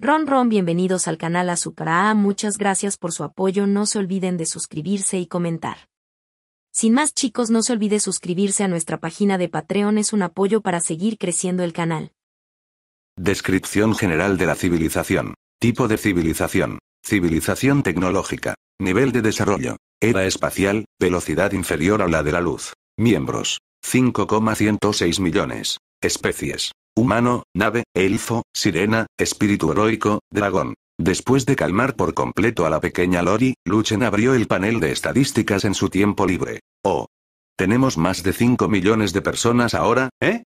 Ron Ron bienvenidos al canal A. muchas gracias por su apoyo no se olviden de suscribirse y comentar. Sin más chicos no se olvide suscribirse a nuestra página de Patreon es un apoyo para seguir creciendo el canal. Descripción general de la civilización. Tipo de civilización. Civilización tecnológica. Nivel de desarrollo. Era espacial, velocidad inferior a la de la luz. Miembros. 5,106 millones. Especies humano, nave, elfo, sirena, espíritu heroico, dragón. Después de calmar por completo a la pequeña Lori, Luchen abrió el panel de estadísticas en su tiempo libre. Oh. Tenemos más de 5 millones de personas ahora, ¿eh?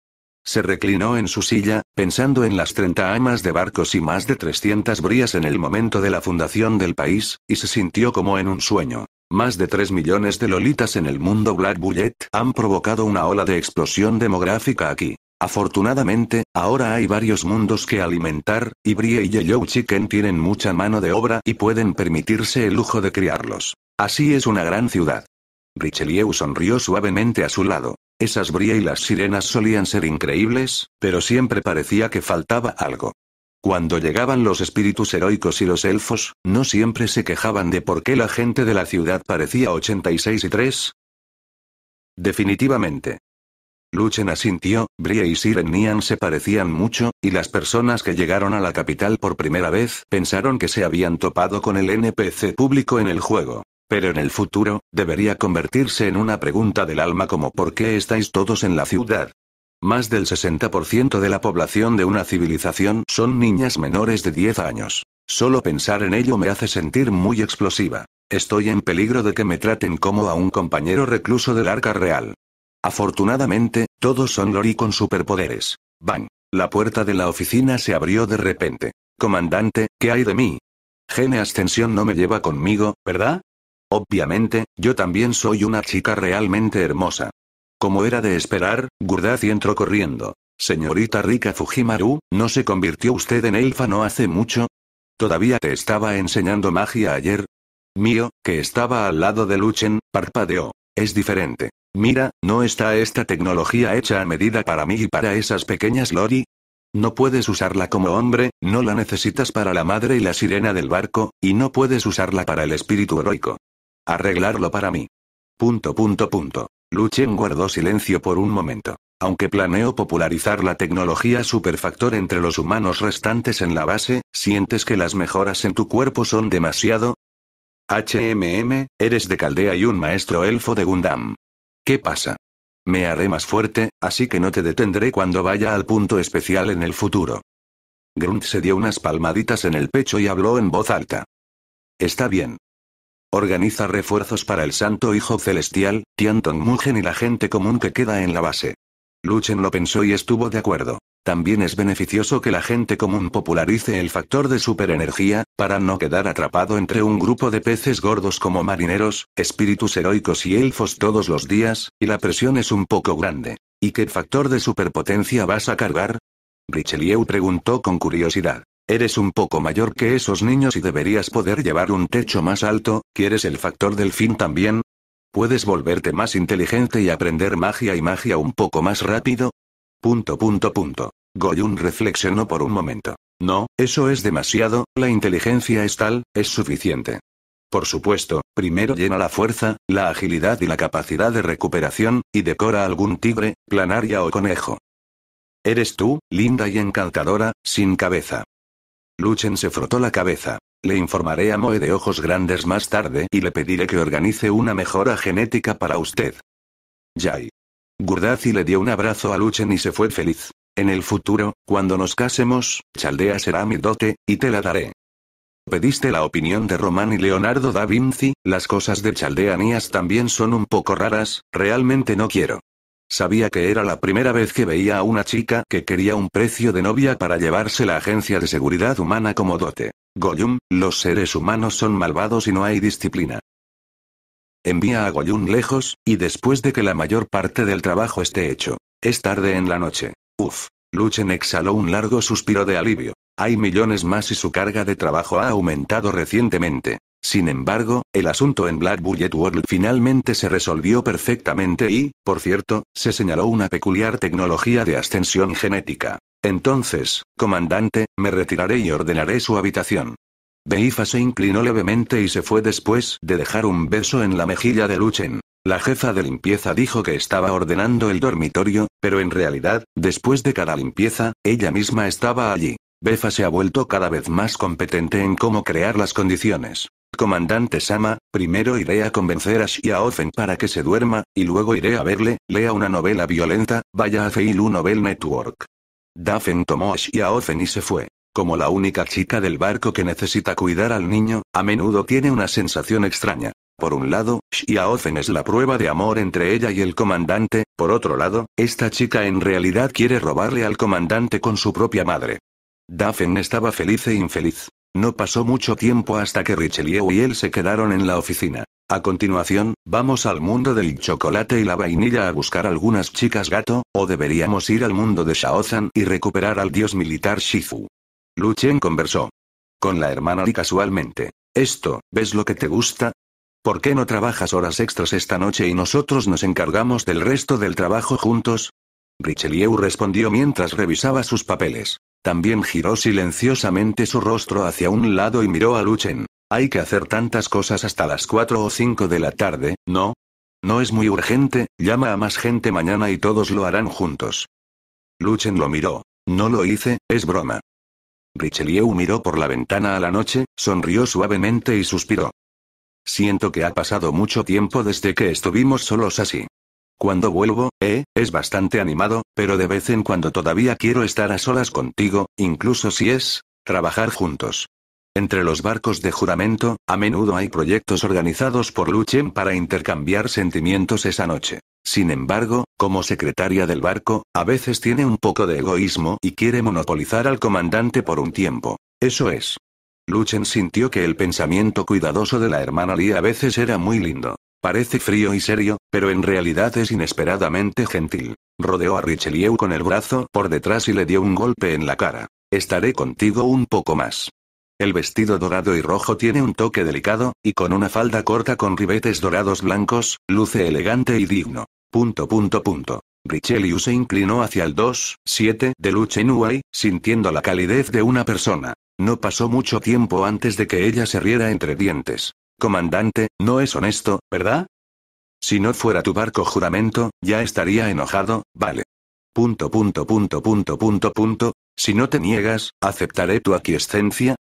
Se reclinó en su silla, pensando en las 30 amas de barcos y más de 300 brías en el momento de la fundación del país, y se sintió como en un sueño. Más de 3 millones de lolitas en el mundo Black Bullet han provocado una ola de explosión demográfica aquí. Afortunadamente, ahora hay varios mundos que alimentar, y Brie y Yellow Chicken tienen mucha mano de obra y pueden permitirse el lujo de criarlos. Así es una gran ciudad. Richelieu sonrió suavemente a su lado. Esas Brie y las sirenas solían ser increíbles, pero siempre parecía que faltaba algo. Cuando llegaban los espíritus heroicos y los elfos, no siempre se quejaban de por qué la gente de la ciudad parecía 86 y 3. Definitivamente, Luchen asintió, Brie y Sirenian se parecían mucho, y las personas que llegaron a la capital por primera vez pensaron que se habían topado con el NPC público en el juego. Pero en el futuro, debería convertirse en una pregunta del alma como ¿por qué estáis todos en la ciudad? Más del 60% de la población de una civilización son niñas menores de 10 años. Solo pensar en ello me hace sentir muy explosiva. Estoy en peligro de que me traten como a un compañero recluso del arca real. Afortunadamente, todos son Lori con superpoderes. Bang. La puerta de la oficina se abrió de repente. Comandante, ¿qué hay de mí? Gene Ascensión no me lleva conmigo, ¿verdad? Obviamente, yo también soy una chica realmente hermosa. Como era de esperar, Gurdazi entró corriendo. Señorita Rika Fujimaru, ¿no se convirtió usted en elfa no hace mucho? ¿Todavía te estaba enseñando magia ayer? Mío, que estaba al lado de Luchen, parpadeó. Es diferente. Mira, ¿no está esta tecnología hecha a medida para mí y para esas pequeñas Lori? No puedes usarla como hombre, no la necesitas para la madre y la sirena del barco, y no puedes usarla para el espíritu heroico. Arreglarlo para mí. Punto punto punto. Luchen guardó silencio por un momento. Aunque planeo popularizar la tecnología superfactor entre los humanos restantes en la base, ¿sientes que las mejoras en tu cuerpo son demasiado? HMM, eres de Caldea y un maestro elfo de Gundam. ¿Qué pasa? Me haré más fuerte, así que no te detendré cuando vaya al punto especial en el futuro. Grunt se dio unas palmaditas en el pecho y habló en voz alta. Está bien. Organiza refuerzos para el Santo Hijo Celestial, Tianton Mugen y la gente común que queda en la base. Luchen lo pensó y estuvo de acuerdo. También es beneficioso que la gente común popularice el factor de superenergía, para no quedar atrapado entre un grupo de peces gordos como marineros, espíritus heroicos y elfos todos los días, y la presión es un poco grande. ¿Y qué factor de superpotencia vas a cargar? Richelieu preguntó con curiosidad. Eres un poco mayor que esos niños y deberías poder llevar un techo más alto, ¿quieres el factor del fin también? ¿Puedes volverte más inteligente y aprender magia y magia un poco más rápido? Punto punto punto. Goyun reflexionó por un momento. No, eso es demasiado, la inteligencia es tal, es suficiente. Por supuesto, primero llena la fuerza, la agilidad y la capacidad de recuperación, y decora algún tigre, planaria o conejo. Eres tú, linda y encantadora, sin cabeza. Luchen se frotó la cabeza. Le informaré a Moe de ojos grandes más tarde y le pediré que organice una mejora genética para usted. Jai. Gurdazi le dio un abrazo a Luchen y se fue feliz. En el futuro, cuando nos casemos, Chaldea será mi dote, y te la daré. Pediste la opinión de Román y Leonardo da Vinci, las cosas de Chaldeanías también son un poco raras, realmente no quiero. Sabía que era la primera vez que veía a una chica que quería un precio de novia para llevarse la agencia de seguridad humana como dote. Goyum, los seres humanos son malvados y no hay disciplina. Envía a Goyun lejos, y después de que la mayor parte del trabajo esté hecho. Es tarde en la noche. Uf. Luchen exhaló un largo suspiro de alivio. Hay millones más y su carga de trabajo ha aumentado recientemente. Sin embargo, el asunto en Black Bullet World finalmente se resolvió perfectamente y, por cierto, se señaló una peculiar tecnología de ascensión genética. Entonces, comandante, me retiraré y ordenaré su habitación. Beifa se inclinó levemente y se fue después de dejar un beso en la mejilla de Luchen. La jefa de limpieza dijo que estaba ordenando el dormitorio, pero en realidad, después de cada limpieza, ella misma estaba allí. Befa se ha vuelto cada vez más competente en cómo crear las condiciones. Comandante Sama, primero iré a convencer a Xiaofen para que se duerma, y luego iré a verle, lea una novela violenta, vaya a Feilu Novel Network. Dafen tomó a Xiaofen y se fue. Como la única chica del barco que necesita cuidar al niño, a menudo tiene una sensación extraña. Por un lado, Xiaofen es la prueba de amor entre ella y el comandante, por otro lado, esta chica en realidad quiere robarle al comandante con su propia madre. Dafen estaba feliz e infeliz. No pasó mucho tiempo hasta que Richelieu y él se quedaron en la oficina. A continuación, vamos al mundo del chocolate y la vainilla a buscar algunas chicas gato, o deberíamos ir al mundo de Shaozan y recuperar al dios militar Shifu. Luchen conversó con la hermana y casualmente. Esto, ¿ves lo que te gusta? ¿Por qué no trabajas horas extras esta noche y nosotros nos encargamos del resto del trabajo juntos? Richelieu respondió mientras revisaba sus papeles. También giró silenciosamente su rostro hacia un lado y miró a Luchen. Hay que hacer tantas cosas hasta las 4 o 5 de la tarde, ¿no? No es muy urgente, llama a más gente mañana y todos lo harán juntos. Luchen lo miró. No lo hice, es broma. Richelieu miró por la ventana a la noche, sonrió suavemente y suspiró. Siento que ha pasado mucho tiempo desde que estuvimos solos así. Cuando vuelvo, eh, es bastante animado, pero de vez en cuando todavía quiero estar a solas contigo, incluso si es, trabajar juntos. Entre los barcos de juramento, a menudo hay proyectos organizados por Luchen para intercambiar sentimientos esa noche. Sin embargo, como secretaria del barco, a veces tiene un poco de egoísmo y quiere monopolizar al comandante por un tiempo. Eso es. Luchen sintió que el pensamiento cuidadoso de la hermana Lee a veces era muy lindo. Parece frío y serio, pero en realidad es inesperadamente gentil. Rodeó a Richelieu con el brazo por detrás y le dio un golpe en la cara. Estaré contigo un poco más. El vestido dorado y rojo tiene un toque delicado, y con una falda corta con ribetes dorados blancos, luce elegante y digno. Punto punto punto. Richelieu se inclinó hacia el 2-7 de Luchenuay, sintiendo la calidez de una persona. No pasó mucho tiempo antes de que ella se riera entre dientes. Comandante, no es honesto, ¿verdad? Si no fuera tu barco juramento, ya estaría enojado, vale. Punto punto punto punto punto punto. Si no te niegas, aceptaré tu aquiescencia,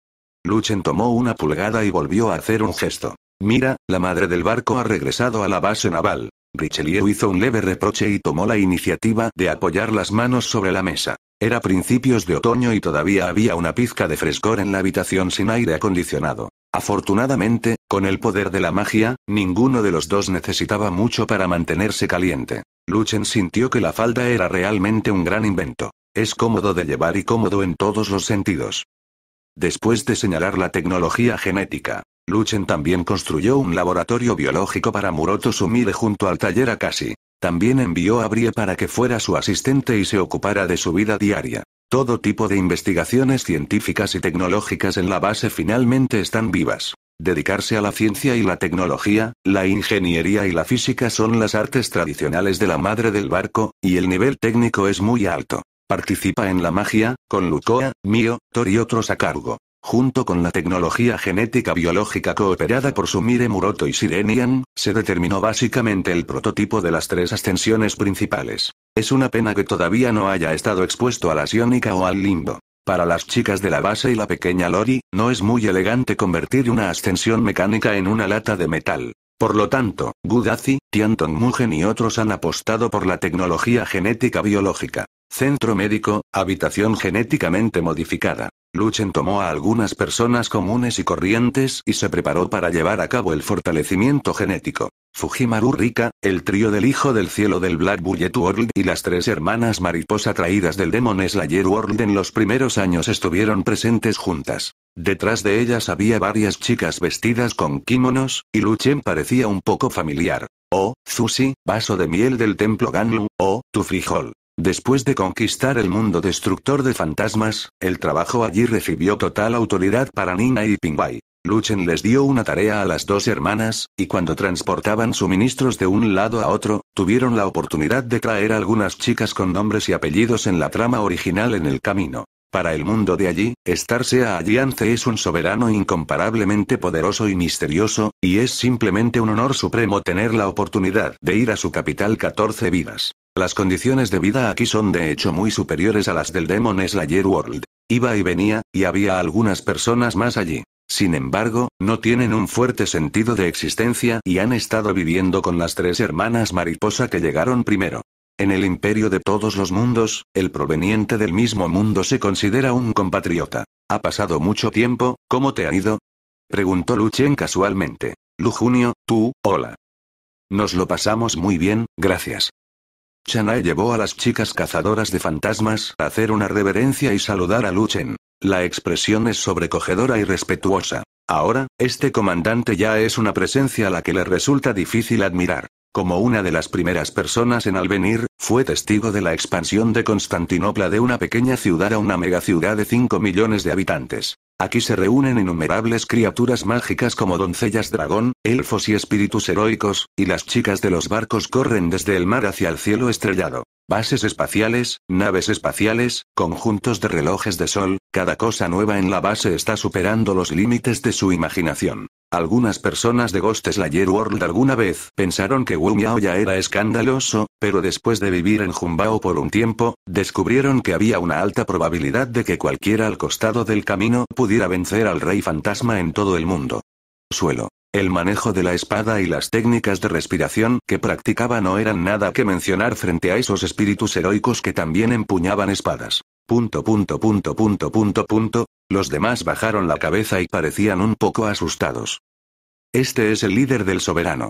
Luchen tomó una pulgada y volvió a hacer un gesto. Mira, la madre del barco ha regresado a la base naval. Richelieu hizo un leve reproche y tomó la iniciativa de apoyar las manos sobre la mesa. Era principios de otoño y todavía había una pizca de frescor en la habitación sin aire acondicionado. Afortunadamente, con el poder de la magia, ninguno de los dos necesitaba mucho para mantenerse caliente. Luchen sintió que la falda era realmente un gran invento. Es cómodo de llevar y cómodo en todos los sentidos. Después de señalar la tecnología genética, Luchen también construyó un laboratorio biológico para Muroto Sumire junto al taller Akashi. También envió a Brie para que fuera su asistente y se ocupara de su vida diaria. Todo tipo de investigaciones científicas y tecnológicas en la base finalmente están vivas. Dedicarse a la ciencia y la tecnología, la ingeniería y la física son las artes tradicionales de la madre del barco, y el nivel técnico es muy alto. Participa en la magia, con Lukoa, Mio, Thor y otros a cargo. Junto con la tecnología genética biológica cooperada por Sumire Muroto y Sirenian, se determinó básicamente el prototipo de las tres ascensiones principales. Es una pena que todavía no haya estado expuesto a la siónica o al limbo. Para las chicas de la base y la pequeña Lori, no es muy elegante convertir una ascensión mecánica en una lata de metal. Por lo tanto, Gudazi, Tianton Mugen y otros han apostado por la tecnología genética biológica. Centro médico, habitación genéticamente modificada. Luchen tomó a algunas personas comunes y corrientes y se preparó para llevar a cabo el fortalecimiento genético. Fujimaru Rika, el trío del hijo del cielo del Black Bullet World y las tres hermanas mariposa traídas del Demon Slayer World en los primeros años estuvieron presentes juntas. Detrás de ellas había varias chicas vestidas con kimonos, y Luchen parecía un poco familiar. Oh, Zushi, vaso de miel del templo Ganlu, O, oh, tu frijol. Después de conquistar el mundo destructor de fantasmas, el trabajo allí recibió total autoridad para Nina y Pingwai. Luchen les dio una tarea a las dos hermanas, y cuando transportaban suministros de un lado a otro, tuvieron la oportunidad de traer algunas chicas con nombres y apellidos en la trama original en el camino. Para el mundo de allí, estarse a Alliance es un soberano incomparablemente poderoso y misterioso, y es simplemente un honor supremo tener la oportunidad de ir a su capital 14 vidas. Las condiciones de vida aquí son de hecho muy superiores a las del Demon Slayer World. Iba y venía, y había algunas personas más allí. Sin embargo, no tienen un fuerte sentido de existencia y han estado viviendo con las tres hermanas mariposa que llegaron primero. En el imperio de todos los mundos, el proveniente del mismo mundo se considera un compatriota. Ha pasado mucho tiempo, ¿cómo te ha ido? Preguntó Luchen casualmente. Lu Junio, tú, hola. Nos lo pasamos muy bien, gracias. Chanae llevó a las chicas cazadoras de fantasmas a hacer una reverencia y saludar a Luchen. La expresión es sobrecogedora y respetuosa. Ahora, este comandante ya es una presencia a la que le resulta difícil admirar. Como una de las primeras personas en Alvenir, fue testigo de la expansión de Constantinopla de una pequeña ciudad a una megaciudad de 5 millones de habitantes. Aquí se reúnen innumerables criaturas mágicas como doncellas dragón, elfos y espíritus heroicos, y las chicas de los barcos corren desde el mar hacia el cielo estrellado. Bases espaciales, naves espaciales, conjuntos de relojes de sol, cada cosa nueva en la base está superando los límites de su imaginación. Algunas personas de Ghost Slayer World alguna vez pensaron que Wu Miao ya era escandaloso, pero después de vivir en Jumbao por un tiempo, descubrieron que había una alta probabilidad de que cualquiera al costado del camino pudiera vencer al rey fantasma en todo el mundo. Suelo. El manejo de la espada y las técnicas de respiración que practicaba no eran nada que mencionar frente a esos espíritus heroicos que también empuñaban espadas. Punto punto punto punto punto punto los demás bajaron la cabeza y parecían un poco asustados. Este es el líder del soberano.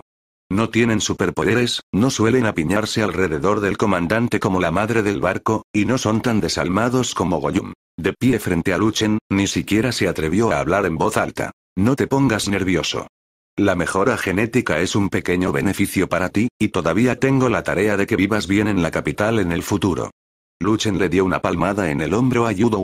No tienen superpoderes, no suelen apiñarse alrededor del comandante como la madre del barco, y no son tan desalmados como Goyum. De pie frente a Luchen, ni siquiera se atrevió a hablar en voz alta. No te pongas nervioso. La mejora genética es un pequeño beneficio para ti, y todavía tengo la tarea de que vivas bien en la capital en el futuro. Luchen le dio una palmada en el hombro a Yudo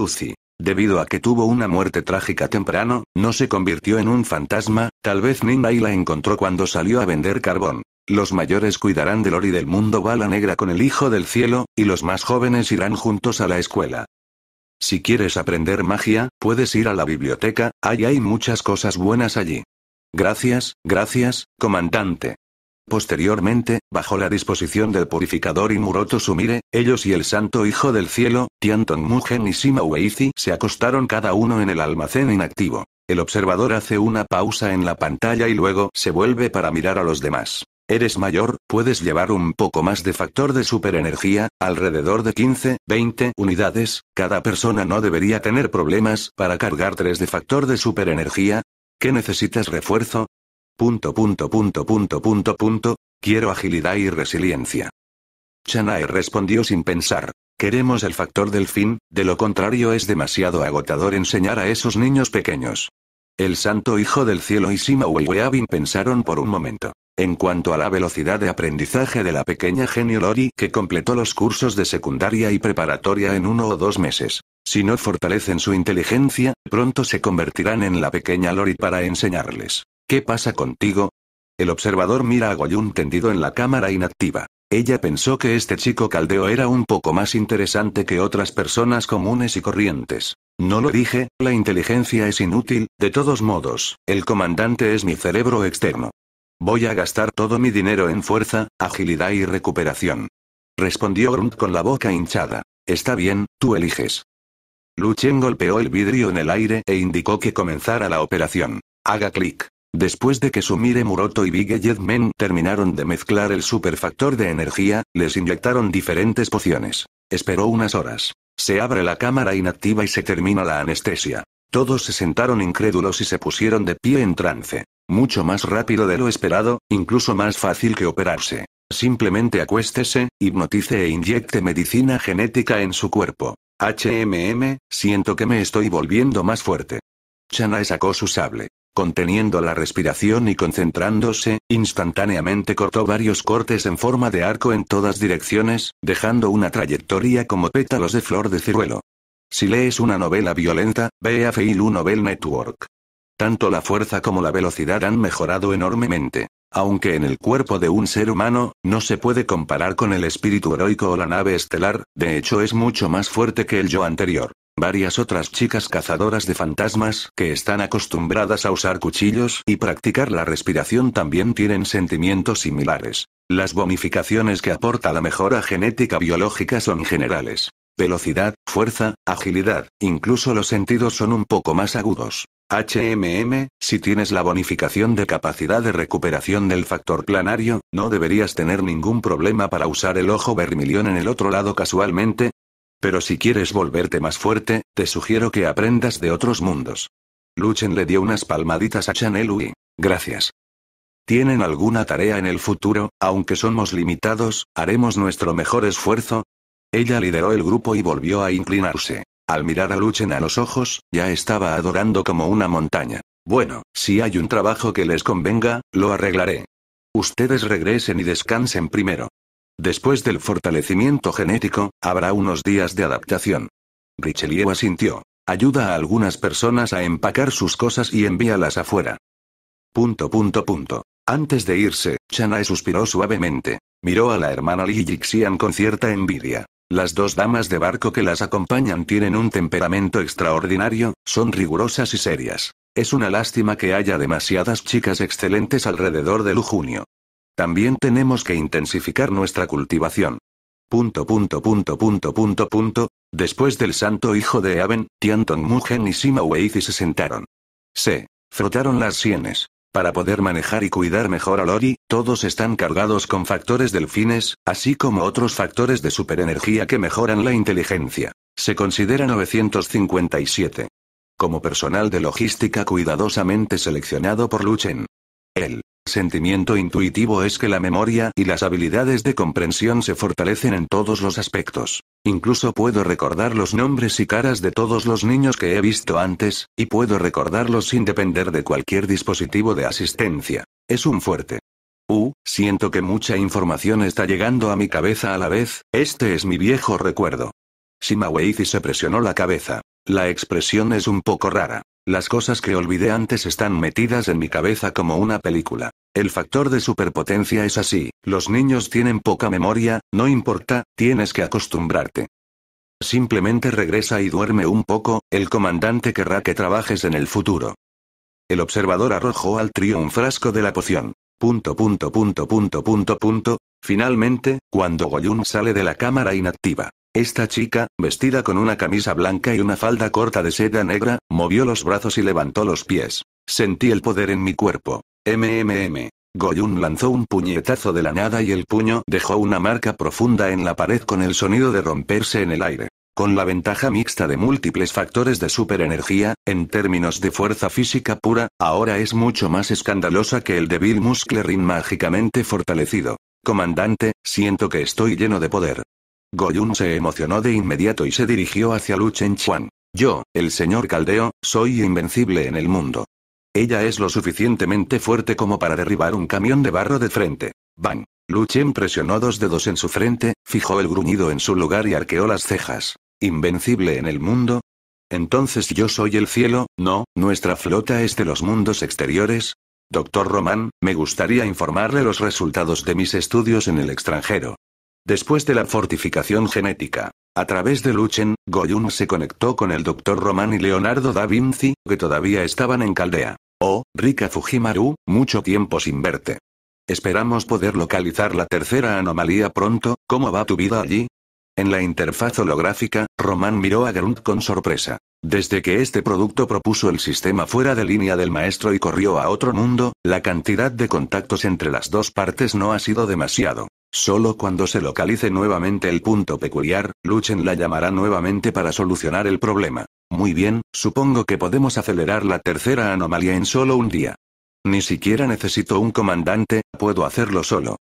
Debido a que tuvo una muerte trágica temprano, no se convirtió en un fantasma, tal vez Nimai la encontró cuando salió a vender carbón. Los mayores cuidarán del Lori del mundo bala negra con el hijo del cielo, y los más jóvenes irán juntos a la escuela. Si quieres aprender magia, puedes ir a la biblioteca, ahí hay muchas cosas buenas allí. Gracias, gracias, comandante. Posteriormente, bajo la disposición del purificador y Muroto Sumire, ellos y el Santo Hijo del Cielo, Tiantong Mugen y Shima Weizi se acostaron cada uno en el almacén inactivo. El observador hace una pausa en la pantalla y luego se vuelve para mirar a los demás. Eres mayor, puedes llevar un poco más de factor de superenergía, alrededor de 15, 20 unidades, cada persona no debería tener problemas para cargar 3 de factor de superenergía. ¿Qué necesitas refuerzo? Punto punto punto punto punto punto, quiero agilidad y resiliencia. Chanae respondió sin pensar. Queremos el factor del fin, de lo contrario es demasiado agotador enseñar a esos niños pequeños. El santo hijo del cielo y Sima Weiweabin pensaron por un momento. En cuanto a la velocidad de aprendizaje de la pequeña genio Lori que completó los cursos de secundaria y preparatoria en uno o dos meses. Si no fortalecen su inteligencia, pronto se convertirán en la pequeña Lori para enseñarles. ¿Qué pasa contigo? El observador mira a Goyun tendido en la cámara inactiva. Ella pensó que este chico caldeo era un poco más interesante que otras personas comunes y corrientes. No lo dije, la inteligencia es inútil, de todos modos, el comandante es mi cerebro externo. Voy a gastar todo mi dinero en fuerza, agilidad y recuperación. Respondió Grunt con la boca hinchada. Está bien, tú eliges. Luchen golpeó el vidrio en el aire e indicó que comenzara la operación. Haga clic. Después de que Sumire Muroto y Big Men terminaron de mezclar el superfactor de energía, les inyectaron diferentes pociones. Esperó unas horas. Se abre la cámara inactiva y se termina la anestesia. Todos se sentaron incrédulos y se pusieron de pie en trance. Mucho más rápido de lo esperado, incluso más fácil que operarse. Simplemente acuéstese, hipnotice e inyecte medicina genética en su cuerpo. HMM, siento que me estoy volviendo más fuerte. Chanae sacó su sable. Conteniendo la respiración y concentrándose, instantáneamente cortó varios cortes en forma de arco en todas direcciones, dejando una trayectoria como pétalos de flor de ciruelo. Si lees una novela violenta, ve a Feilu Novel Network. Tanto la fuerza como la velocidad han mejorado enormemente. Aunque en el cuerpo de un ser humano, no se puede comparar con el espíritu heroico o la nave estelar, de hecho es mucho más fuerte que el yo anterior. Varias otras chicas cazadoras de fantasmas que están acostumbradas a usar cuchillos y practicar la respiración también tienen sentimientos similares. Las bonificaciones que aporta la mejora genética biológica son generales. Velocidad, fuerza, agilidad, incluso los sentidos son un poco más agudos. HMM, si tienes la bonificación de capacidad de recuperación del factor planario, no deberías tener ningún problema para usar el ojo vermilión en el otro lado casualmente, pero si quieres volverte más fuerte, te sugiero que aprendas de otros mundos. Luchen le dio unas palmaditas a Chanel Gracias. Tienen alguna tarea en el futuro, aunque somos limitados, haremos nuestro mejor esfuerzo. Ella lideró el grupo y volvió a inclinarse. Al mirar a Luchen a los ojos, ya estaba adorando como una montaña. Bueno, si hay un trabajo que les convenga, lo arreglaré. Ustedes regresen y descansen primero. Después del fortalecimiento genético, habrá unos días de adaptación. Richelieu asintió. Ayuda a algunas personas a empacar sus cosas y envíalas afuera. Punto punto punto. Antes de irse, Chanae suspiró suavemente. Miró a la hermana Li Jixian con cierta envidia. Las dos damas de barco que las acompañan tienen un temperamento extraordinario, son rigurosas y serias. Es una lástima que haya demasiadas chicas excelentes alrededor de Lujunio. También tenemos que intensificar nuestra cultivación. Punto punto punto punto punto punto. Después del santo hijo de Aven, Tiantong Mugen y Sima Weizi se sentaron. Se frotaron las sienes. Para poder manejar y cuidar mejor a Lori, todos están cargados con factores delfines, así como otros factores de superenergía que mejoran la inteligencia. Se considera 957. Como personal de logística cuidadosamente seleccionado por Luchen, el sentimiento intuitivo es que la memoria y las habilidades de comprensión se fortalecen en todos los aspectos. Incluso puedo recordar los nombres y caras de todos los niños que he visto antes, y puedo recordarlos sin depender de cualquier dispositivo de asistencia. Es un fuerte. U, siento que mucha información está llegando a mi cabeza a la vez, este es mi viejo recuerdo. Shima Weizi se presionó la cabeza. La expresión es un poco rara. Las cosas que olvidé antes están metidas en mi cabeza como una película. El factor de superpotencia es así, los niños tienen poca memoria, no importa, tienes que acostumbrarte. Simplemente regresa y duerme un poco, el comandante querrá que trabajes en el futuro. El observador arrojó al trío un frasco de la poción. Punto, punto, punto, punto, punto, punto. Finalmente, cuando Goyun sale de la cámara inactiva, esta chica, vestida con una camisa blanca y una falda corta de seda negra, movió los brazos y levantó los pies. Sentí el poder en mi cuerpo. MMM. Goyun lanzó un puñetazo de la nada y el puño dejó una marca profunda en la pared con el sonido de romperse en el aire. Con la ventaja mixta de múltiples factores de superenergía, en términos de fuerza física pura, ahora es mucho más escandalosa que el débil musclerín mágicamente fortalecido. Comandante, siento que estoy lleno de poder. Goyun se emocionó de inmediato y se dirigió hacia Lu Chuan. Yo, el señor Caldeo, soy invencible en el mundo. Ella es lo suficientemente fuerte como para derribar un camión de barro de frente. Bang. Lu presionó dos dedos en su frente, fijó el gruñido en su lugar y arqueó las cejas. ¿Invencible en el mundo? Entonces yo soy el cielo, no, nuestra flota es de los mundos exteriores. Doctor Román, me gustaría informarle los resultados de mis estudios en el extranjero. Después de la fortificación genética, a través de Luchen, Goyun se conectó con el Dr. Román y Leonardo da Vinci, que todavía estaban en Caldea. Oh, Rika Fujimaru, mucho tiempo sin verte. Esperamos poder localizar la tercera anomalía pronto, ¿cómo va tu vida allí? En la interfaz holográfica, Román miró a Grunt con sorpresa. Desde que este producto propuso el sistema fuera de línea del maestro y corrió a otro mundo, la cantidad de contactos entre las dos partes no ha sido demasiado. Solo cuando se localice nuevamente el punto peculiar, Luchen la llamará nuevamente para solucionar el problema. Muy bien, supongo que podemos acelerar la tercera anomalía en solo un día. Ni siquiera necesito un comandante, puedo hacerlo solo.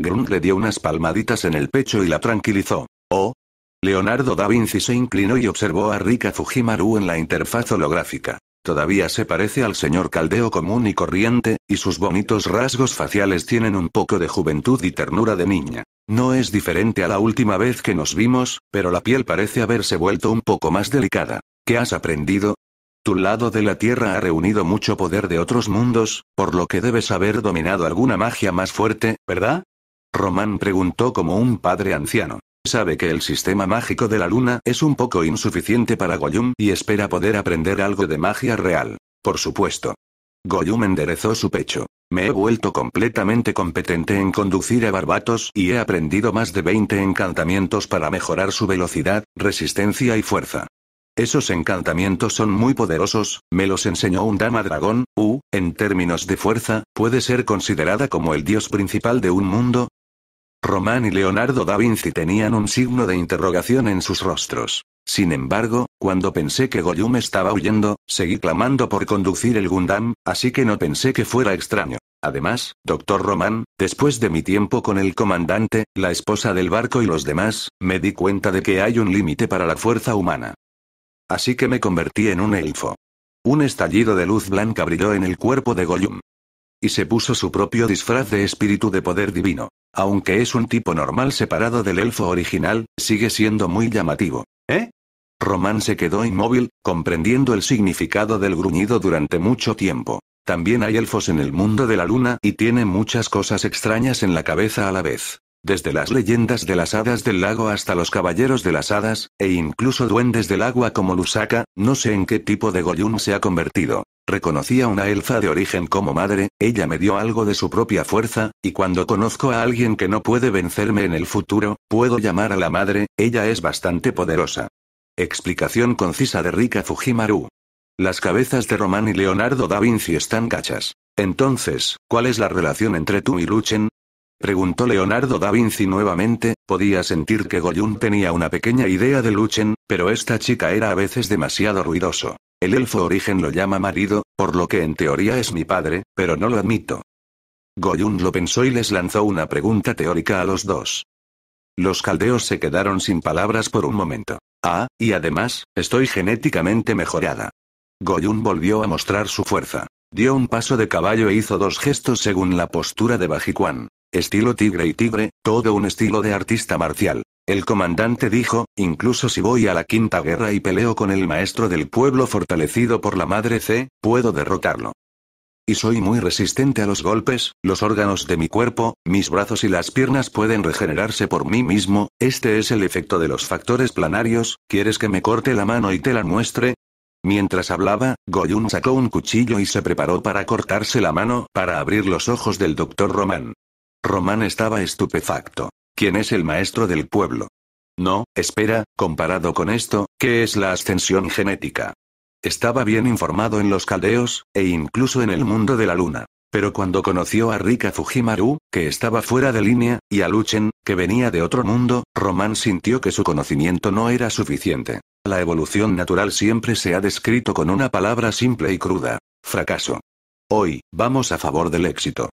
Grunt le dio unas palmaditas en el pecho y la tranquilizó. Oh. Leonardo da Vinci se inclinó y observó a Rika Fujimaru en la interfaz holográfica. Todavía se parece al señor caldeo común y corriente, y sus bonitos rasgos faciales tienen un poco de juventud y ternura de niña. No es diferente a la última vez que nos vimos, pero la piel parece haberse vuelto un poco más delicada. ¿Qué has aprendido? Tu lado de la Tierra ha reunido mucho poder de otros mundos, por lo que debes haber dominado alguna magia más fuerte, ¿verdad? Román preguntó como un padre anciano. Sabe que el sistema mágico de la luna es un poco insuficiente para Goyum y espera poder aprender algo de magia real. Por supuesto. Goyum enderezó su pecho. Me he vuelto completamente competente en conducir a Barbatos y he aprendido más de 20 encantamientos para mejorar su velocidad, resistencia y fuerza. Esos encantamientos son muy poderosos, me los enseñó un dama dragón, U, en términos de fuerza, puede ser considerada como el dios principal de un mundo, Román y Leonardo da Vinci tenían un signo de interrogación en sus rostros. Sin embargo, cuando pensé que Goyum estaba huyendo, seguí clamando por conducir el Gundam, así que no pensé que fuera extraño. Además, doctor Román, después de mi tiempo con el comandante, la esposa del barco y los demás, me di cuenta de que hay un límite para la fuerza humana. Así que me convertí en un elfo. Un estallido de luz blanca brilló en el cuerpo de Goyum y se puso su propio disfraz de espíritu de poder divino. Aunque es un tipo normal separado del elfo original, sigue siendo muy llamativo. ¿Eh? Román se quedó inmóvil, comprendiendo el significado del gruñido durante mucho tiempo. También hay elfos en el mundo de la luna y tiene muchas cosas extrañas en la cabeza a la vez. Desde las leyendas de las hadas del lago hasta los caballeros de las hadas, e incluso duendes del agua como Lusaka, no sé en qué tipo de Goyun se ha convertido. Reconocí a una elfa de origen como madre, ella me dio algo de su propia fuerza, y cuando conozco a alguien que no puede vencerme en el futuro, puedo llamar a la madre, ella es bastante poderosa. Explicación concisa de Rika Fujimaru. Las cabezas de Román y Leonardo da Vinci están cachas. Entonces, ¿cuál es la relación entre tú y Luchen? Preguntó Leonardo da Vinci nuevamente, podía sentir que Goyun tenía una pequeña idea de Luchen, pero esta chica era a veces demasiado ruidoso. El elfo origen lo llama marido, por lo que en teoría es mi padre, pero no lo admito. Goyun lo pensó y les lanzó una pregunta teórica a los dos. Los caldeos se quedaron sin palabras por un momento. Ah, y además, estoy genéticamente mejorada. Goyun volvió a mostrar su fuerza. Dio un paso de caballo e hizo dos gestos según la postura de Bajiquan. Estilo tigre y tigre, todo un estilo de artista marcial. El comandante dijo, incluso si voy a la quinta guerra y peleo con el maestro del pueblo fortalecido por la madre C, puedo derrotarlo. Y soy muy resistente a los golpes, los órganos de mi cuerpo, mis brazos y las piernas pueden regenerarse por mí mismo, este es el efecto de los factores planarios, ¿quieres que me corte la mano y te la muestre? Mientras hablaba, Goyun sacó un cuchillo y se preparó para cortarse la mano, para abrir los ojos del doctor Román. Román estaba estupefacto. ¿Quién es el maestro del pueblo? No, espera, comparado con esto, ¿qué es la ascensión genética? Estaba bien informado en los caldeos, e incluso en el mundo de la luna. Pero cuando conoció a Rika Fujimaru, que estaba fuera de línea, y a Luchen, que venía de otro mundo, Román sintió que su conocimiento no era suficiente. La evolución natural siempre se ha descrito con una palabra simple y cruda. Fracaso. Hoy, vamos a favor del éxito.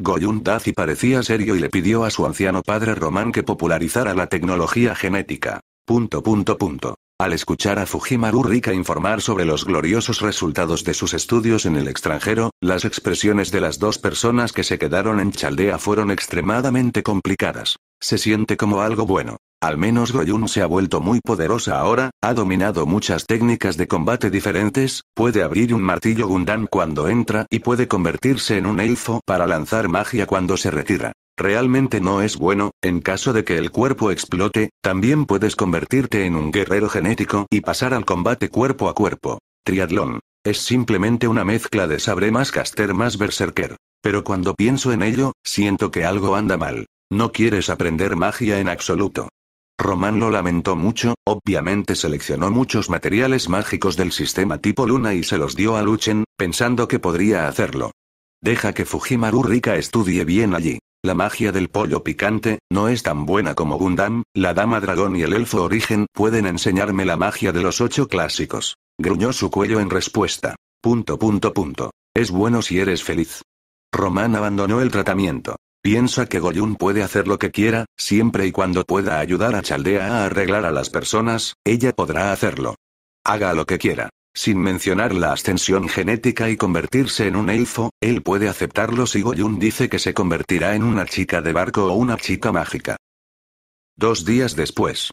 Goyun Dazi parecía serio y le pidió a su anciano padre Román que popularizara la tecnología genética. Punto punto punto. Al escuchar a Fujimaru Rika informar sobre los gloriosos resultados de sus estudios en el extranjero, las expresiones de las dos personas que se quedaron en Chaldea fueron extremadamente complicadas. Se siente como algo bueno. Al menos Goyun se ha vuelto muy poderosa ahora, ha dominado muchas técnicas de combate diferentes, puede abrir un martillo Gundam cuando entra y puede convertirse en un elfo para lanzar magia cuando se retira. Realmente no es bueno, en caso de que el cuerpo explote, también puedes convertirte en un guerrero genético y pasar al combate cuerpo a cuerpo. Triatlón. Es simplemente una mezcla de sabre más caster más berserker. Pero cuando pienso en ello, siento que algo anda mal. No quieres aprender magia en absoluto. Román lo lamentó mucho, obviamente seleccionó muchos materiales mágicos del sistema tipo luna y se los dio a Luchen, pensando que podría hacerlo. Deja que Fujimaru Rika estudie bien allí. La magia del pollo picante, no es tan buena como Gundam, la dama dragón y el elfo origen pueden enseñarme la magia de los ocho clásicos. Gruñó su cuello en respuesta. Punto punto punto. Es bueno si eres feliz. Román abandonó el tratamiento. Piensa que Goyun puede hacer lo que quiera, siempre y cuando pueda ayudar a Chaldea a arreglar a las personas, ella podrá hacerlo. Haga lo que quiera. Sin mencionar la ascensión genética y convertirse en un elfo, él puede aceptarlo si Goyun dice que se convertirá en una chica de barco o una chica mágica. Dos días después.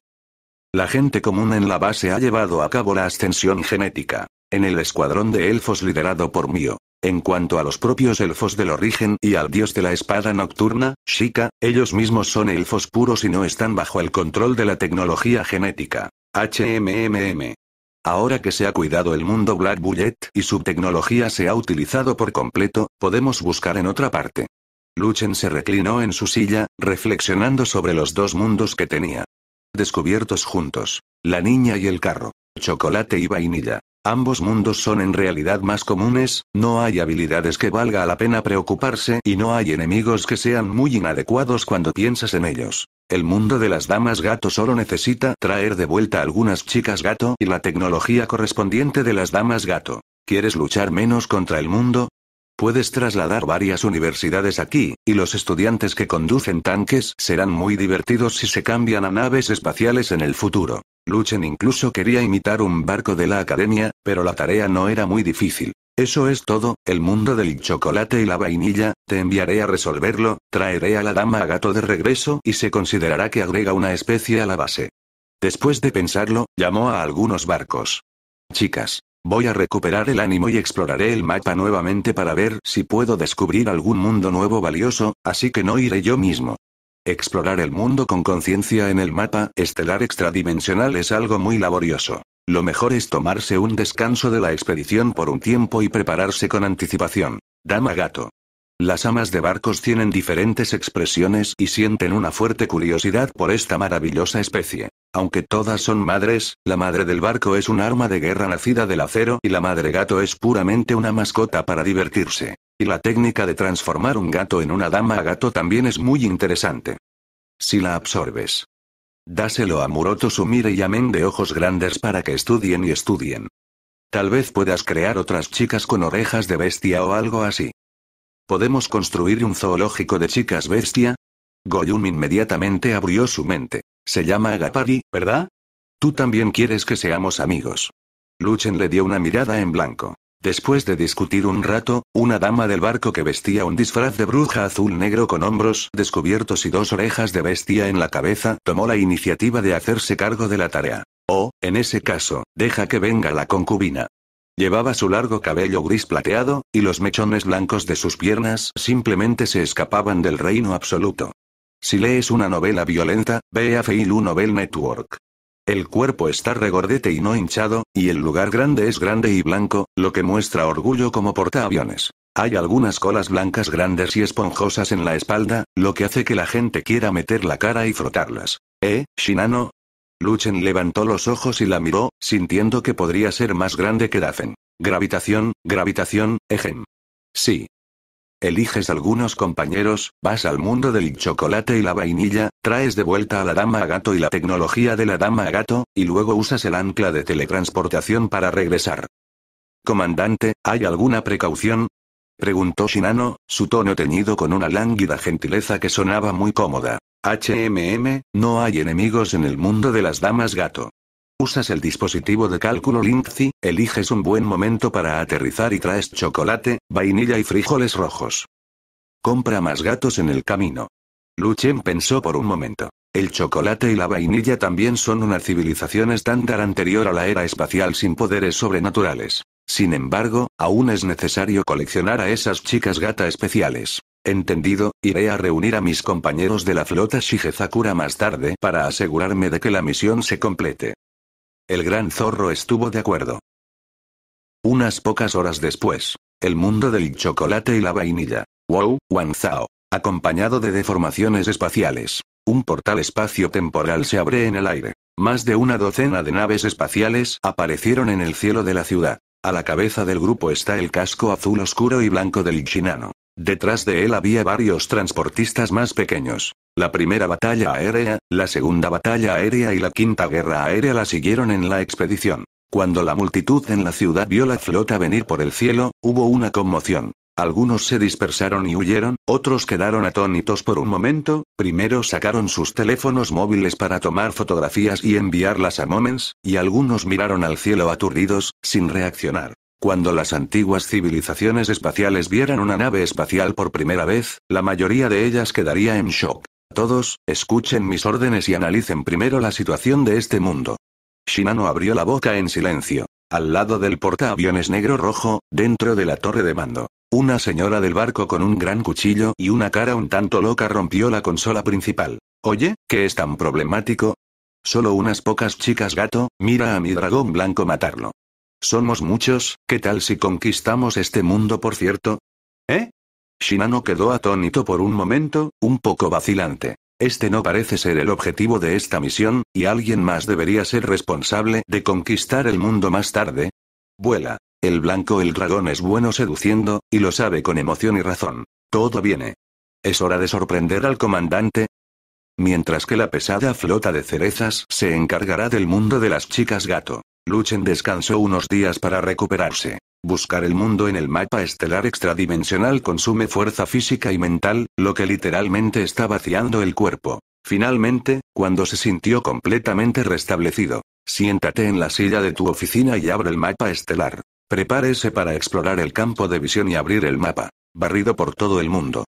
La gente común en la base ha llevado a cabo la ascensión genética. En el escuadrón de elfos liderado por Mio, en cuanto a los propios elfos del origen y al dios de la espada nocturna, Shika, ellos mismos son elfos puros y no están bajo el control de la tecnología genética. HMMM. Ahora que se ha cuidado el mundo Black Bullet y su tecnología se ha utilizado por completo, podemos buscar en otra parte. Luchen se reclinó en su silla, reflexionando sobre los dos mundos que tenía. Descubiertos juntos. La niña y el carro. Chocolate y vainilla. Ambos mundos son en realidad más comunes, no hay habilidades que valga la pena preocuparse y no hay enemigos que sean muy inadecuados cuando piensas en ellos. El mundo de las damas gato solo necesita traer de vuelta algunas chicas gato y la tecnología correspondiente de las damas gato. ¿Quieres luchar menos contra el mundo? Puedes trasladar varias universidades aquí, y los estudiantes que conducen tanques serán muy divertidos si se cambian a naves espaciales en el futuro. Luchen incluso quería imitar un barco de la academia, pero la tarea no era muy difícil. Eso es todo, el mundo del chocolate y la vainilla, te enviaré a resolverlo, traeré a la dama a gato de regreso y se considerará que agrega una especie a la base. Después de pensarlo, llamó a algunos barcos. Chicas, Voy a recuperar el ánimo y exploraré el mapa nuevamente para ver si puedo descubrir algún mundo nuevo valioso, así que no iré yo mismo. Explorar el mundo con conciencia en el mapa estelar extradimensional es algo muy laborioso. Lo mejor es tomarse un descanso de la expedición por un tiempo y prepararse con anticipación. Dama gato. Las amas de barcos tienen diferentes expresiones y sienten una fuerte curiosidad por esta maravillosa especie. Aunque todas son madres, la madre del barco es un arma de guerra nacida del acero y la madre gato es puramente una mascota para divertirse. Y la técnica de transformar un gato en una dama a gato también es muy interesante. Si la absorbes. Dáselo a Muroto Sumire y amén de ojos grandes para que estudien y estudien. Tal vez puedas crear otras chicas con orejas de bestia o algo así. ¿Podemos construir un zoológico de chicas bestia? Goyum inmediatamente abrió su mente. Se llama Agapari, ¿verdad? Tú también quieres que seamos amigos. Luchen le dio una mirada en blanco. Después de discutir un rato, una dama del barco que vestía un disfraz de bruja azul negro con hombros descubiertos y dos orejas de bestia en la cabeza, tomó la iniciativa de hacerse cargo de la tarea. O, oh, en ese caso, deja que venga la concubina. Llevaba su largo cabello gris plateado, y los mechones blancos de sus piernas simplemente se escapaban del reino absoluto. Si lees una novela violenta, ve a Feilu Novel Network. El cuerpo está regordete y no hinchado, y el lugar grande es grande y blanco, lo que muestra orgullo como portaaviones. Hay algunas colas blancas grandes y esponjosas en la espalda, lo que hace que la gente quiera meter la cara y frotarlas. ¿Eh, Shinano? Luchen levantó los ojos y la miró, sintiendo que podría ser más grande que Dafen. Gravitación, gravitación, ejem. Sí. Eliges algunos compañeros, vas al mundo del chocolate y la vainilla, traes de vuelta a la dama a gato y la tecnología de la dama a gato, y luego usas el ancla de teletransportación para regresar. Comandante, ¿hay alguna precaución? Preguntó Shinano, su tono teñido con una lánguida gentileza que sonaba muy cómoda. HMM, no hay enemigos en el mundo de las damas gato. Usas el dispositivo de cálculo Linksy, eliges un buen momento para aterrizar y traes chocolate, vainilla y frijoles rojos. Compra más gatos en el camino. Luchen pensó por un momento. El chocolate y la vainilla también son una civilización estándar anterior a la era espacial sin poderes sobrenaturales. Sin embargo, aún es necesario coleccionar a esas chicas gata especiales. Entendido, iré a reunir a mis compañeros de la flota Shigezakura más tarde para asegurarme de que la misión se complete. El gran zorro estuvo de acuerdo. Unas pocas horas después, el mundo del chocolate y la vainilla, Wow, Wanzhao, acompañado de deformaciones espaciales, un portal espacio-temporal se abre en el aire. Más de una docena de naves espaciales aparecieron en el cielo de la ciudad. A la cabeza del grupo está el casco azul oscuro y blanco del chinano. Detrás de él había varios transportistas más pequeños. La primera batalla aérea, la segunda batalla aérea y la quinta guerra aérea la siguieron en la expedición. Cuando la multitud en la ciudad vio la flota venir por el cielo, hubo una conmoción. Algunos se dispersaron y huyeron, otros quedaron atónitos por un momento, primero sacaron sus teléfonos móviles para tomar fotografías y enviarlas a Moments, y algunos miraron al cielo aturdidos, sin reaccionar. Cuando las antiguas civilizaciones espaciales vieran una nave espacial por primera vez, la mayoría de ellas quedaría en shock. Todos, escuchen mis órdenes y analicen primero la situación de este mundo. Shinano abrió la boca en silencio. Al lado del portaaviones negro-rojo, dentro de la torre de mando. Una señora del barco con un gran cuchillo y una cara un tanto loca rompió la consola principal. Oye, ¿qué es tan problemático? Solo unas pocas chicas gato, mira a mi dragón blanco matarlo. Somos muchos, ¿qué tal si conquistamos este mundo por cierto? ¿Eh? Shinano quedó atónito por un momento, un poco vacilante. Este no parece ser el objetivo de esta misión, y alguien más debería ser responsable de conquistar el mundo más tarde. Vuela. El blanco el dragón es bueno seduciendo, y lo sabe con emoción y razón. Todo viene. Es hora de sorprender al comandante. Mientras que la pesada flota de cerezas se encargará del mundo de las chicas gato. Luchen descansó unos días para recuperarse. Buscar el mundo en el mapa estelar extradimensional consume fuerza física y mental, lo que literalmente está vaciando el cuerpo. Finalmente, cuando se sintió completamente restablecido, siéntate en la silla de tu oficina y abre el mapa estelar. Prepárese para explorar el campo de visión y abrir el mapa, barrido por todo el mundo.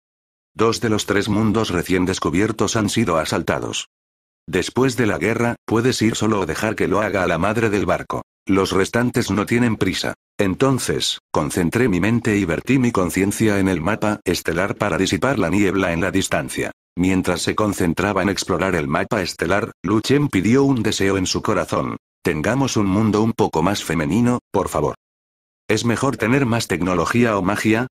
Dos de los tres mundos recién descubiertos han sido asaltados. Después de la guerra, puedes ir solo o dejar que lo haga a la madre del barco. Los restantes no tienen prisa. Entonces, concentré mi mente y vertí mi conciencia en el mapa estelar para disipar la niebla en la distancia. Mientras se concentraba en explorar el mapa estelar, Luchen pidió un deseo en su corazón. Tengamos un mundo un poco más femenino, por favor. ¿Es mejor tener más tecnología o magia?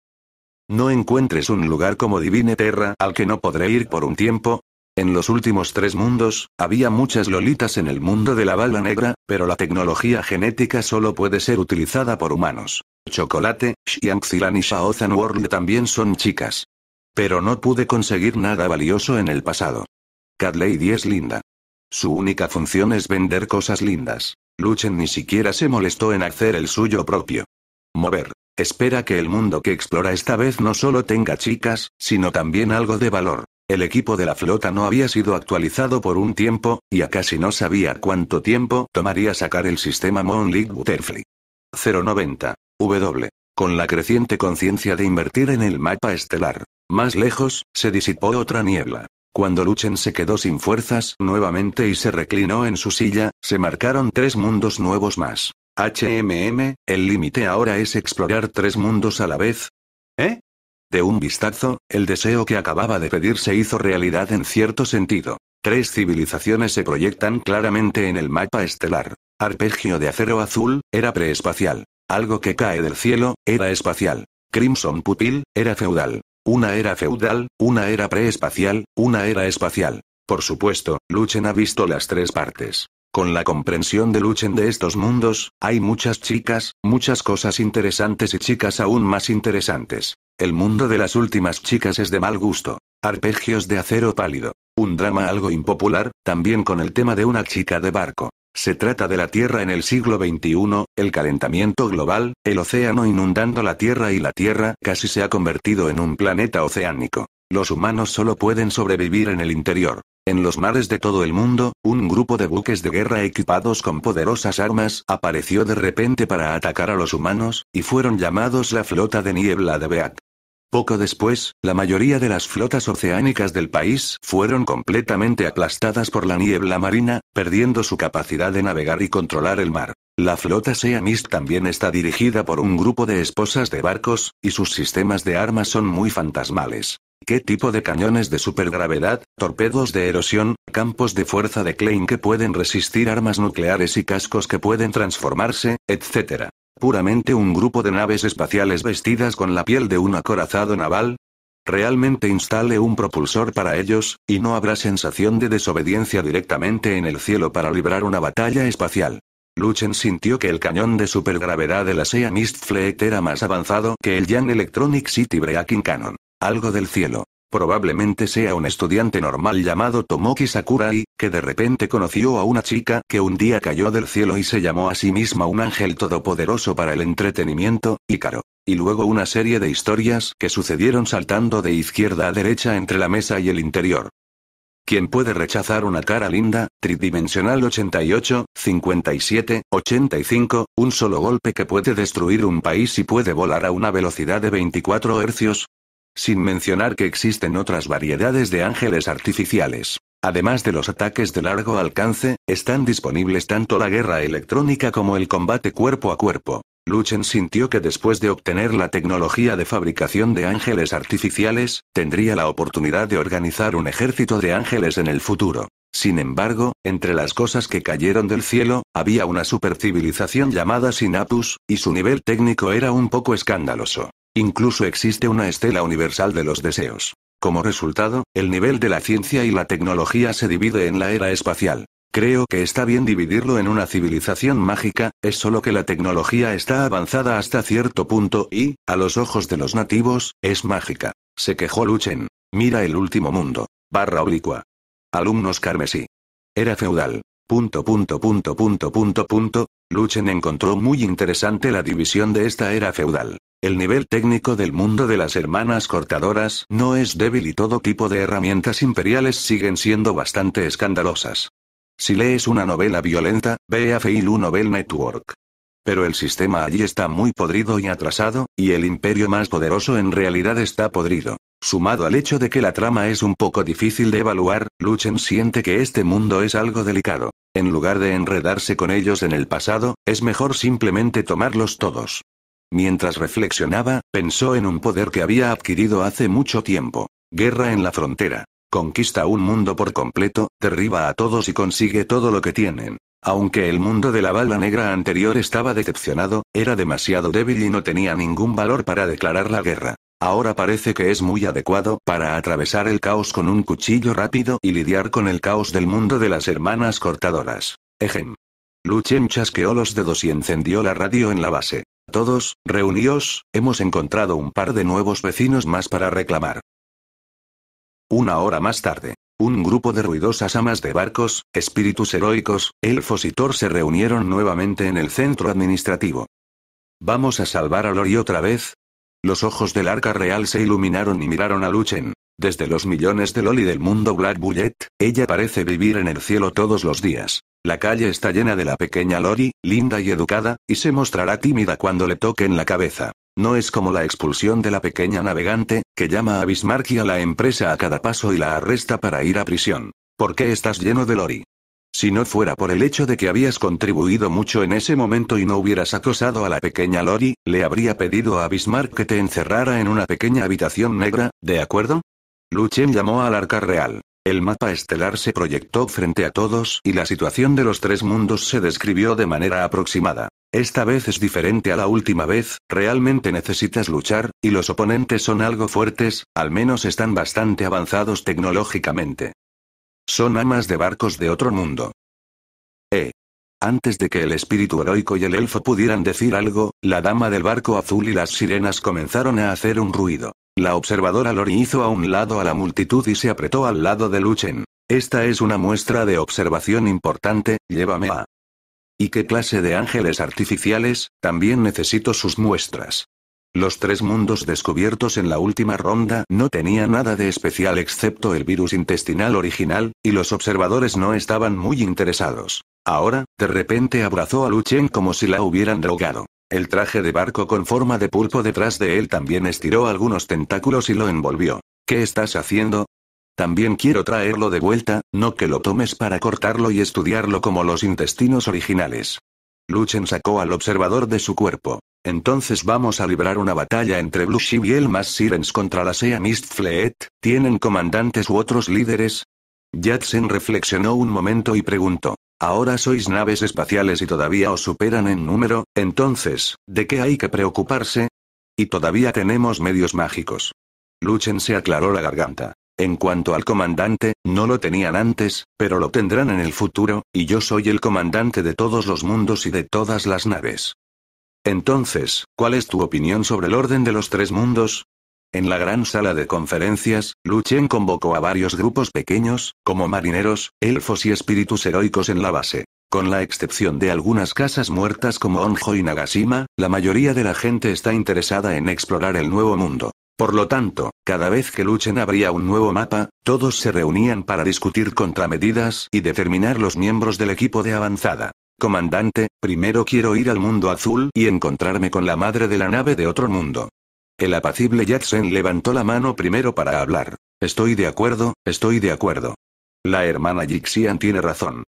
No encuentres un lugar como Divine Terra al que no podré ir por un tiempo, en los últimos tres mundos, había muchas lolitas en el mundo de la bala negra, pero la tecnología genética solo puede ser utilizada por humanos. Chocolate, Xiangxilan y Shaozan World también son chicas. Pero no pude conseguir nada valioso en el pasado. Cat Lady es linda. Su única función es vender cosas lindas. Luchen ni siquiera se molestó en hacer el suyo propio. Mover. Espera que el mundo que explora esta vez no solo tenga chicas, sino también algo de valor. El equipo de la flota no había sido actualizado por un tiempo, y a casi no sabía cuánto tiempo tomaría sacar el sistema Moonlit Butterfly. 090. W. Con la creciente conciencia de invertir en el mapa estelar. Más lejos, se disipó otra niebla. Cuando Luchen se quedó sin fuerzas nuevamente y se reclinó en su silla, se marcaron tres mundos nuevos más. HMM, el límite ahora es explorar tres mundos a la vez. ¿Eh? De un vistazo, el deseo que acababa de pedir se hizo realidad en cierto sentido. Tres civilizaciones se proyectan claramente en el mapa estelar. Arpegio de acero azul, era preespacial. Algo que cae del cielo, era espacial. Crimson Pupil, era feudal. Una era feudal, una era preespacial, una era espacial. Por supuesto, Luchen ha visto las tres partes. Con la comprensión de Luchen de estos mundos, hay muchas chicas, muchas cosas interesantes y chicas aún más interesantes. El mundo de las últimas chicas es de mal gusto. Arpegios de acero pálido. Un drama algo impopular, también con el tema de una chica de barco. Se trata de la Tierra en el siglo XXI, el calentamiento global, el océano inundando la Tierra y la Tierra casi se ha convertido en un planeta oceánico. Los humanos solo pueden sobrevivir en el interior. En los mares de todo el mundo, un grupo de buques de guerra equipados con poderosas armas apareció de repente para atacar a los humanos, y fueron llamados la flota de niebla de Beat. Poco después, la mayoría de las flotas oceánicas del país fueron completamente aplastadas por la niebla marina, perdiendo su capacidad de navegar y controlar el mar. La flota Seamist también está dirigida por un grupo de esposas de barcos, y sus sistemas de armas son muy fantasmales. ¿Qué tipo de cañones de supergravedad, torpedos de erosión, campos de fuerza de Klein que pueden resistir armas nucleares y cascos que pueden transformarse, etc.? ¿Puramente un grupo de naves espaciales vestidas con la piel de un acorazado naval? Realmente instale un propulsor para ellos, y no habrá sensación de desobediencia directamente en el cielo para librar una batalla espacial. Luchen sintió que el cañón de supergravedad de la SEA Mist Fleet era más avanzado que el Jan Electronic City Breaking Cannon. Algo del cielo. Probablemente sea un estudiante normal llamado Tomoki Sakurai, que de repente conoció a una chica que un día cayó del cielo y se llamó a sí misma un ángel todopoderoso para el entretenimiento, Ícaro. Y luego una serie de historias que sucedieron saltando de izquierda a derecha entre la mesa y el interior. ¿Quién puede rechazar una cara linda, tridimensional 88, 57, 85, un solo golpe que puede destruir un país y puede volar a una velocidad de 24 hercios? Sin mencionar que existen otras variedades de ángeles artificiales. Además de los ataques de largo alcance, están disponibles tanto la guerra electrónica como el combate cuerpo a cuerpo. Luchen sintió que después de obtener la tecnología de fabricación de ángeles artificiales, tendría la oportunidad de organizar un ejército de ángeles en el futuro. Sin embargo, entre las cosas que cayeron del cielo, había una supercivilización llamada Sinapus, y su nivel técnico era un poco escandaloso. Incluso existe una estela universal de los deseos. Como resultado, el nivel de la ciencia y la tecnología se divide en la era espacial. Creo que está bien dividirlo en una civilización mágica, es solo que la tecnología está avanzada hasta cierto punto y, a los ojos de los nativos, es mágica. Se quejó Luchen. Mira el último mundo. Barra oblicua. Alumnos carmesí. Era feudal. Punto punto punto punto punto Luchen encontró muy interesante la división de esta era feudal. El nivel técnico del mundo de las hermanas cortadoras no es débil y todo tipo de herramientas imperiales siguen siendo bastante escandalosas. Si lees una novela violenta, ve a Feilu Novel Network. Pero el sistema allí está muy podrido y atrasado, y el imperio más poderoso en realidad está podrido. Sumado al hecho de que la trama es un poco difícil de evaluar, Luchen siente que este mundo es algo delicado. En lugar de enredarse con ellos en el pasado, es mejor simplemente tomarlos todos. Mientras reflexionaba, pensó en un poder que había adquirido hace mucho tiempo. Guerra en la frontera. Conquista un mundo por completo, derriba a todos y consigue todo lo que tienen. Aunque el mundo de la bala negra anterior estaba decepcionado, era demasiado débil y no tenía ningún valor para declarar la guerra. Ahora parece que es muy adecuado para atravesar el caos con un cuchillo rápido y lidiar con el caos del mundo de las hermanas cortadoras. Ejem. Luchen chasqueó los dedos y encendió la radio en la base. Todos, reunidos, hemos encontrado un par de nuevos vecinos más para reclamar. Una hora más tarde. Un grupo de ruidosas amas de barcos, espíritus heroicos, elfos y Thor se reunieron nuevamente en el centro administrativo. Vamos a salvar a Lori otra vez, los ojos del arca real se iluminaron y miraron a Luchen. Desde los millones de Loli del mundo Black Bullet, ella parece vivir en el cielo todos los días. La calle está llena de la pequeña Lori, linda y educada, y se mostrará tímida cuando le toquen la cabeza. No es como la expulsión de la pequeña navegante, que llama a Bismarck y a la empresa a cada paso y la arresta para ir a prisión. ¿Por qué estás lleno de Lori? Si no fuera por el hecho de que habías contribuido mucho en ese momento y no hubieras acosado a la pequeña Lori, le habría pedido a Bismarck que te encerrara en una pequeña habitación negra, ¿de acuerdo? Luchen llamó al arca real. El mapa estelar se proyectó frente a todos y la situación de los tres mundos se describió de manera aproximada. Esta vez es diferente a la última vez, realmente necesitas luchar, y los oponentes son algo fuertes, al menos están bastante avanzados tecnológicamente. Son amas de barcos de otro mundo. Eh. Antes de que el espíritu heroico y el elfo pudieran decir algo, la dama del barco azul y las sirenas comenzaron a hacer un ruido. La observadora Lori hizo a un lado a la multitud y se apretó al lado de Luchen. Esta es una muestra de observación importante, llévame a... ¿Y qué clase de ángeles artificiales? También necesito sus muestras. Los tres mundos descubiertos en la última ronda no tenían nada de especial excepto el virus intestinal original, y los observadores no estaban muy interesados. Ahora, de repente abrazó a Luchen como si la hubieran drogado. El traje de barco con forma de pulpo detrás de él también estiró algunos tentáculos y lo envolvió. ¿Qué estás haciendo? También quiero traerlo de vuelta, no que lo tomes para cortarlo y estudiarlo como los intestinos originales. Luchen sacó al observador de su cuerpo. Entonces vamos a librar una batalla entre Blue Ship y el más Sirens contra la Sea Mist Fleet. ¿Tienen comandantes u otros líderes? Jatsen reflexionó un momento y preguntó. Ahora sois naves espaciales y todavía os superan en número, entonces, ¿de qué hay que preocuparse? Y todavía tenemos medios mágicos. Luchen se aclaró la garganta. En cuanto al comandante, no lo tenían antes, pero lo tendrán en el futuro, y yo soy el comandante de todos los mundos y de todas las naves. Entonces, ¿cuál es tu opinión sobre el orden de los tres mundos? En la gran sala de conferencias, Luchen convocó a varios grupos pequeños, como marineros, elfos y espíritus heroicos en la base. Con la excepción de algunas casas muertas como Onjo y Nagashima, la mayoría de la gente está interesada en explorar el nuevo mundo. Por lo tanto, cada vez que luchen habría un nuevo mapa, todos se reunían para discutir contramedidas y determinar los miembros del equipo de avanzada. Comandante, primero quiero ir al mundo azul y encontrarme con la madre de la nave de otro mundo. El apacible Jackson levantó la mano primero para hablar. Estoy de acuerdo, estoy de acuerdo. La hermana Jixian tiene razón.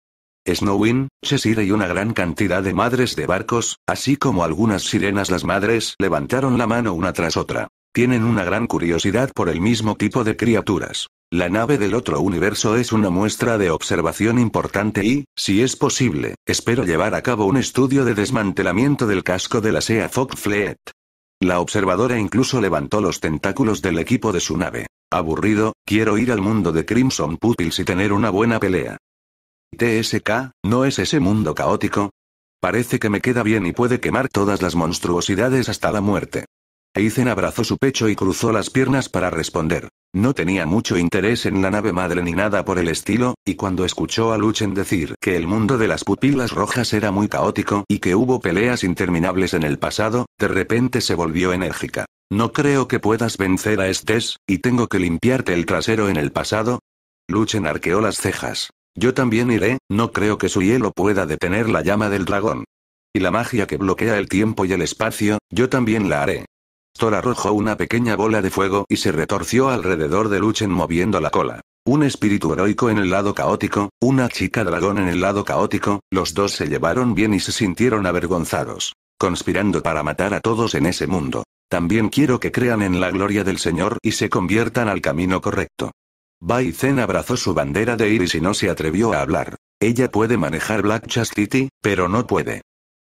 Snowin, Cheshire y una gran cantidad de madres de barcos, así como algunas sirenas las madres levantaron la mano una tras otra. Tienen una gran curiosidad por el mismo tipo de criaturas. La nave del otro universo es una muestra de observación importante y, si es posible, espero llevar a cabo un estudio de desmantelamiento del casco de la SEA Fox Fleet. La observadora incluso levantó los tentáculos del equipo de su nave. Aburrido, quiero ir al mundo de Crimson Pupils y tener una buena pelea. TSK, ¿no es ese mundo caótico? Parece que me queda bien y puede quemar todas las monstruosidades hasta la muerte. Aizen abrazó su pecho y cruzó las piernas para responder. No tenía mucho interés en la nave madre ni nada por el estilo, y cuando escuchó a Luchen decir que el mundo de las pupilas rojas era muy caótico y que hubo peleas interminables en el pasado, de repente se volvió enérgica. No creo que puedas vencer a Estes, y tengo que limpiarte el trasero en el pasado. Luchen arqueó las cejas. Yo también iré, no creo que su hielo pueda detener la llama del dragón. Y la magia que bloquea el tiempo y el espacio, yo también la haré. Thor arrojó una pequeña bola de fuego y se retorció alrededor de Luchen moviendo la cola. Un espíritu heroico en el lado caótico, una chica dragón en el lado caótico, los dos se llevaron bien y se sintieron avergonzados. Conspirando para matar a todos en ese mundo. También quiero que crean en la gloria del Señor y se conviertan al camino correcto. Bai abrazó su bandera de iris y no se atrevió a hablar. Ella puede manejar Black Chastity, pero no puede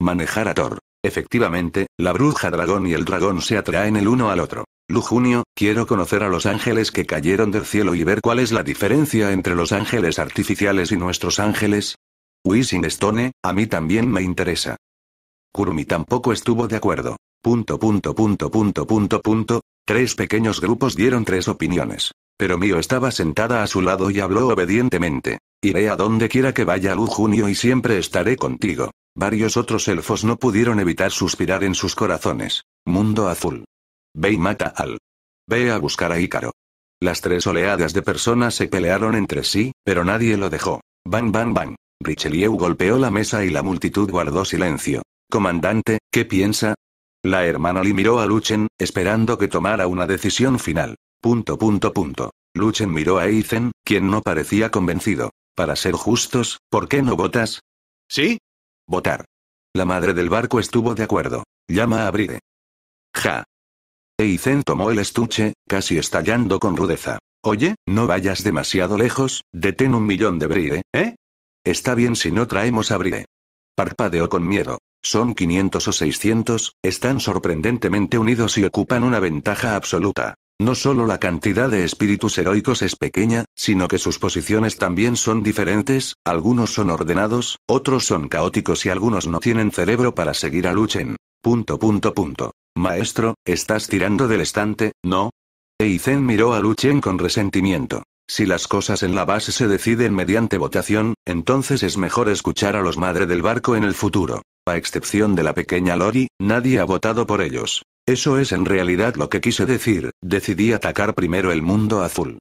Manejar a Thor. Efectivamente, la bruja dragón y el dragón se atraen el uno al otro. Lu Junio, quiero conocer a los ángeles que cayeron del cielo y ver cuál es la diferencia entre los ángeles artificiales y nuestros ángeles. Wishing Stone, a mí también me interesa. Kurumi tampoco estuvo de acuerdo. Punto punto punto punto punto punto. Tres pequeños grupos dieron tres opiniones. Pero Mio estaba sentada a su lado y habló obedientemente. Iré a donde quiera que vaya Lu Junio y siempre estaré contigo. Varios otros elfos no pudieron evitar suspirar en sus corazones. Mundo azul. Ve y mata al. Ve a buscar a Ícaro. Las tres oleadas de personas se pelearon entre sí, pero nadie lo dejó. Bang, bang, bang. Richelieu golpeó la mesa y la multitud guardó silencio. Comandante, ¿qué piensa? La hermana Lee miró a Luchen, esperando que tomara una decisión final. Punto, punto, punto. Luchen miró a Aizen, quien no parecía convencido. Para ser justos, ¿por qué no votas? Sí, Votar. La madre del barco estuvo de acuerdo. Llama a Bride. Ja. Eizen tomó el estuche, casi estallando con rudeza. Oye, no vayas demasiado lejos, detén un millón de Bride, ¿eh? Está bien si no traemos a Bride. Parpadeó con miedo. Son 500 o 600, están sorprendentemente unidos y ocupan una ventaja absoluta. No solo la cantidad de espíritus heroicos es pequeña, sino que sus posiciones también son diferentes, algunos son ordenados, otros son caóticos y algunos no tienen cerebro para seguir a Luchen. Punto punto punto. Maestro, estás tirando del estante, ¿no? Eizen miró a Luchen con resentimiento. Si las cosas en la base se deciden mediante votación, entonces es mejor escuchar a los madre del barco en el futuro. A excepción de la pequeña Lori, nadie ha votado por ellos. Eso es en realidad lo que quise decir, decidí atacar primero el mundo azul.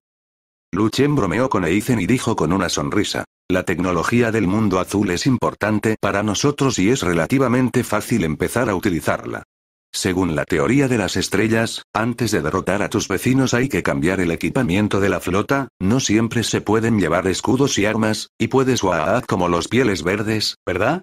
Luchen bromeó con Eizen y dijo con una sonrisa. La tecnología del mundo azul es importante para nosotros y es relativamente fácil empezar a utilizarla. Según la teoría de las estrellas, antes de derrotar a tus vecinos hay que cambiar el equipamiento de la flota, no siempre se pueden llevar escudos y armas, y puedes guaad como los pieles verdes, ¿verdad?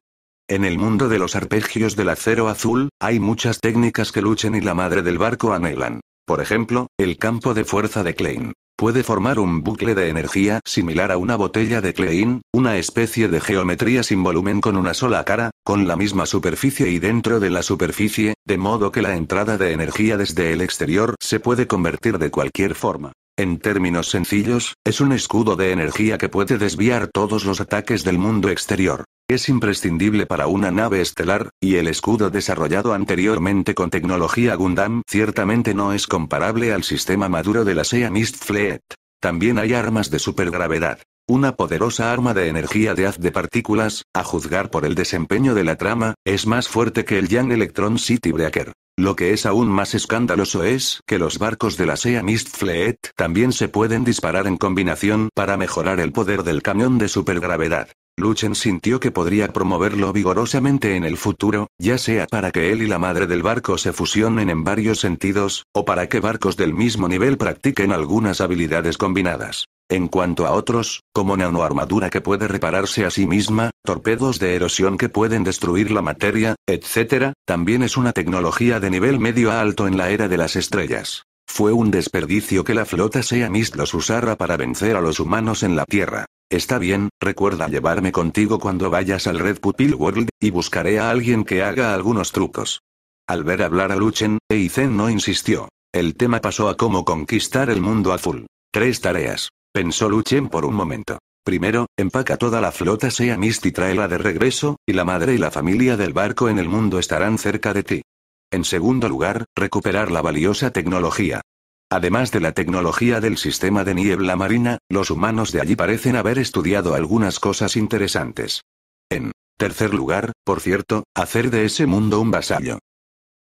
En el mundo de los arpegios del acero azul, hay muchas técnicas que luchen y la madre del barco anhelan. Por ejemplo, el campo de fuerza de Klein. Puede formar un bucle de energía similar a una botella de Klein, una especie de geometría sin volumen con una sola cara, con la misma superficie y dentro de la superficie, de modo que la entrada de energía desde el exterior se puede convertir de cualquier forma. En términos sencillos, es un escudo de energía que puede desviar todos los ataques del mundo exterior. Es imprescindible para una nave estelar, y el escudo desarrollado anteriormente con tecnología Gundam ciertamente no es comparable al sistema maduro de la Sea Mist Fleet. También hay armas de supergravedad. Una poderosa arma de energía de haz de partículas, a juzgar por el desempeño de la trama, es más fuerte que el Jan Electron City Breaker. Lo que es aún más escandaloso es que los barcos de la Sea Mist Fleet también se pueden disparar en combinación para mejorar el poder del camión de supergravedad. Luchen sintió que podría promoverlo vigorosamente en el futuro, ya sea para que él y la madre del barco se fusionen en varios sentidos, o para que barcos del mismo nivel practiquen algunas habilidades combinadas. En cuanto a otros, como nanoarmadura que puede repararse a sí misma, torpedos de erosión que pueden destruir la materia, etc., también es una tecnología de nivel medio a alto en la era de las estrellas. Fue un desperdicio que la flota Sea Mist los usara para vencer a los humanos en la Tierra. Está bien, recuerda llevarme contigo cuando vayas al Red Pupil World, y buscaré a alguien que haga algunos trucos. Al ver hablar a Luchen, Eizen no insistió. El tema pasó a cómo conquistar el mundo azul. Tres tareas, pensó Luchen por un momento. Primero, empaca toda la flota Sea Mist y tráela de regreso, y la madre y la familia del barco en el mundo estarán cerca de ti. En segundo lugar, recuperar la valiosa tecnología. Además de la tecnología del sistema de niebla marina, los humanos de allí parecen haber estudiado algunas cosas interesantes. En tercer lugar, por cierto, hacer de ese mundo un vasallo.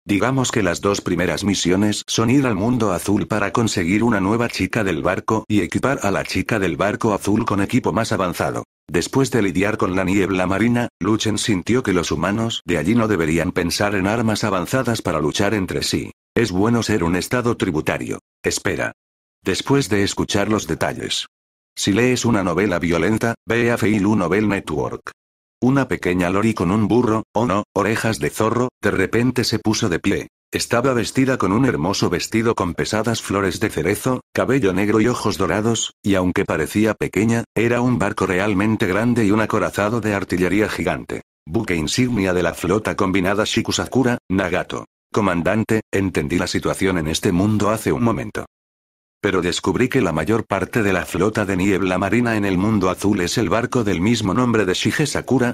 Digamos que las dos primeras misiones son ir al mundo azul para conseguir una nueva chica del barco y equipar a la chica del barco azul con equipo más avanzado. Después de lidiar con la niebla marina, Luchen sintió que los humanos de allí no deberían pensar en armas avanzadas para luchar entre sí. Es bueno ser un estado tributario. Espera. Después de escuchar los detalles. Si lees una novela violenta, ve a Feilu Novel Network. Una pequeña lori con un burro, o no, orejas de zorro, de repente se puso de pie. Estaba vestida con un hermoso vestido con pesadas flores de cerezo, cabello negro y ojos dorados, y aunque parecía pequeña, era un barco realmente grande y un acorazado de artillería gigante. Buque insignia de la flota combinada Shikusakura, Nagato. Comandante, entendí la situación en este mundo hace un momento. Pero descubrí que la mayor parte de la flota de niebla marina en el mundo azul es el barco del mismo nombre de Shige Sakura,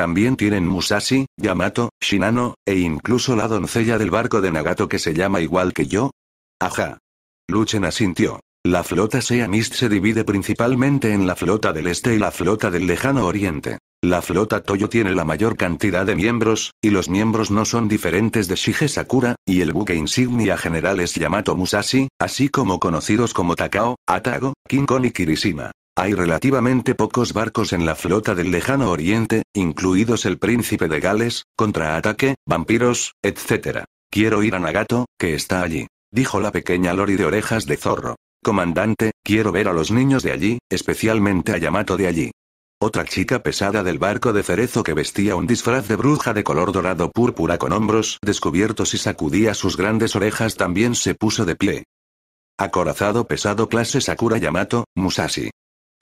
también tienen Musashi, Yamato, Shinano, e incluso la doncella del barco de Nagato que se llama igual que yo. Ajá. Luchen asintió. La flota Seamist se divide principalmente en la flota del este y la flota del lejano oriente. La flota Toyo tiene la mayor cantidad de miembros, y los miembros no son diferentes de Shige Sakura, y el buque insignia general es Yamato Musashi, así como conocidos como Takao, Atago, Kong y Kirishima. Hay relativamente pocos barcos en la flota del lejano oriente, incluidos el Príncipe de Gales, contraataque, vampiros, etc. Quiero ir a Nagato, que está allí. Dijo la pequeña Lori de orejas de zorro. Comandante, quiero ver a los niños de allí, especialmente a Yamato de allí. Otra chica pesada del barco de cerezo que vestía un disfraz de bruja de color dorado púrpura con hombros descubiertos y sacudía sus grandes orejas también se puso de pie. Acorazado pesado clase Sakura Yamato, Musashi.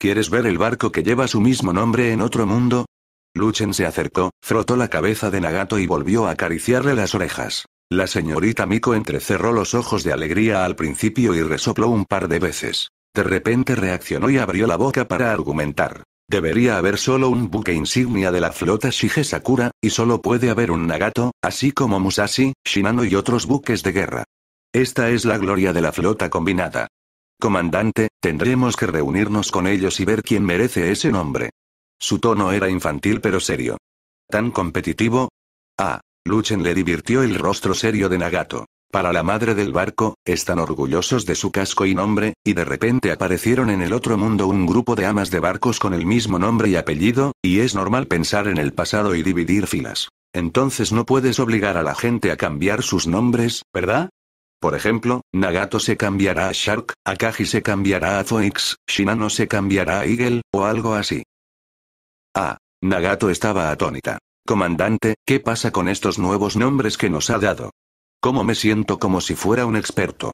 ¿Quieres ver el barco que lleva su mismo nombre en otro mundo? Luchen se acercó, frotó la cabeza de Nagato y volvió a acariciarle las orejas. La señorita Miko entrecerró los ojos de alegría al principio y resopló un par de veces. De repente reaccionó y abrió la boca para argumentar. Debería haber solo un buque insignia de la flota Shige Sakura, y solo puede haber un Nagato, así como Musashi, Shinano y otros buques de guerra. Esta es la gloria de la flota combinada. Comandante, tendremos que reunirnos con ellos y ver quién merece ese nombre. Su tono era infantil pero serio. ¿Tan competitivo? Ah, Luchen le divirtió el rostro serio de Nagato. Para la madre del barco, están orgullosos de su casco y nombre, y de repente aparecieron en el otro mundo un grupo de amas de barcos con el mismo nombre y apellido, y es normal pensar en el pasado y dividir filas. Entonces no puedes obligar a la gente a cambiar sus nombres, ¿verdad? Por ejemplo, Nagato se cambiará a Shark, Akagi se cambiará a Phoenix, Shinano se cambiará a Eagle, o algo así. Ah, Nagato estaba atónita. Comandante, ¿qué pasa con estos nuevos nombres que nos ha dado? ¿Cómo me siento como si fuera un experto?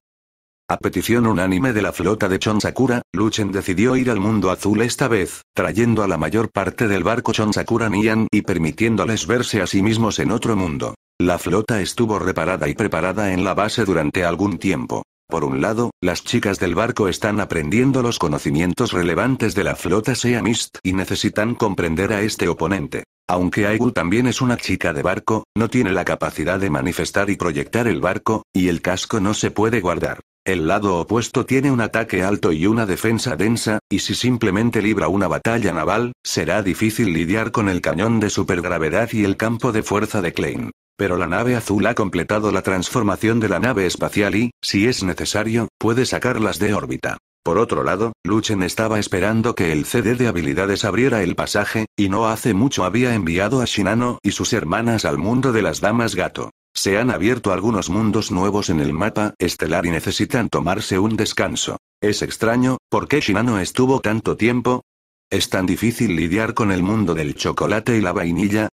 A petición unánime de la flota de Chonsakura, Luchen decidió ir al mundo azul esta vez, trayendo a la mayor parte del barco Sakura Nian y permitiéndoles verse a sí mismos en otro mundo. La flota estuvo reparada y preparada en la base durante algún tiempo. Por un lado, las chicas del barco están aprendiendo los conocimientos relevantes de la flota Sea Mist y necesitan comprender a este oponente. Aunque Aigul también es una chica de barco, no tiene la capacidad de manifestar y proyectar el barco, y el casco no se puede guardar. El lado opuesto tiene un ataque alto y una defensa densa, y si simplemente libra una batalla naval, será difícil lidiar con el cañón de supergravedad y el campo de fuerza de Klein. Pero la nave azul ha completado la transformación de la nave espacial y, si es necesario, puede sacarlas de órbita. Por otro lado, Luchen estaba esperando que el CD de habilidades abriera el pasaje, y no hace mucho había enviado a Shinano y sus hermanas al mundo de las damas gato. Se han abierto algunos mundos nuevos en el mapa estelar y necesitan tomarse un descanso. Es extraño, ¿por qué Shinano estuvo tanto tiempo? ¿Es tan difícil lidiar con el mundo del chocolate y la vainilla?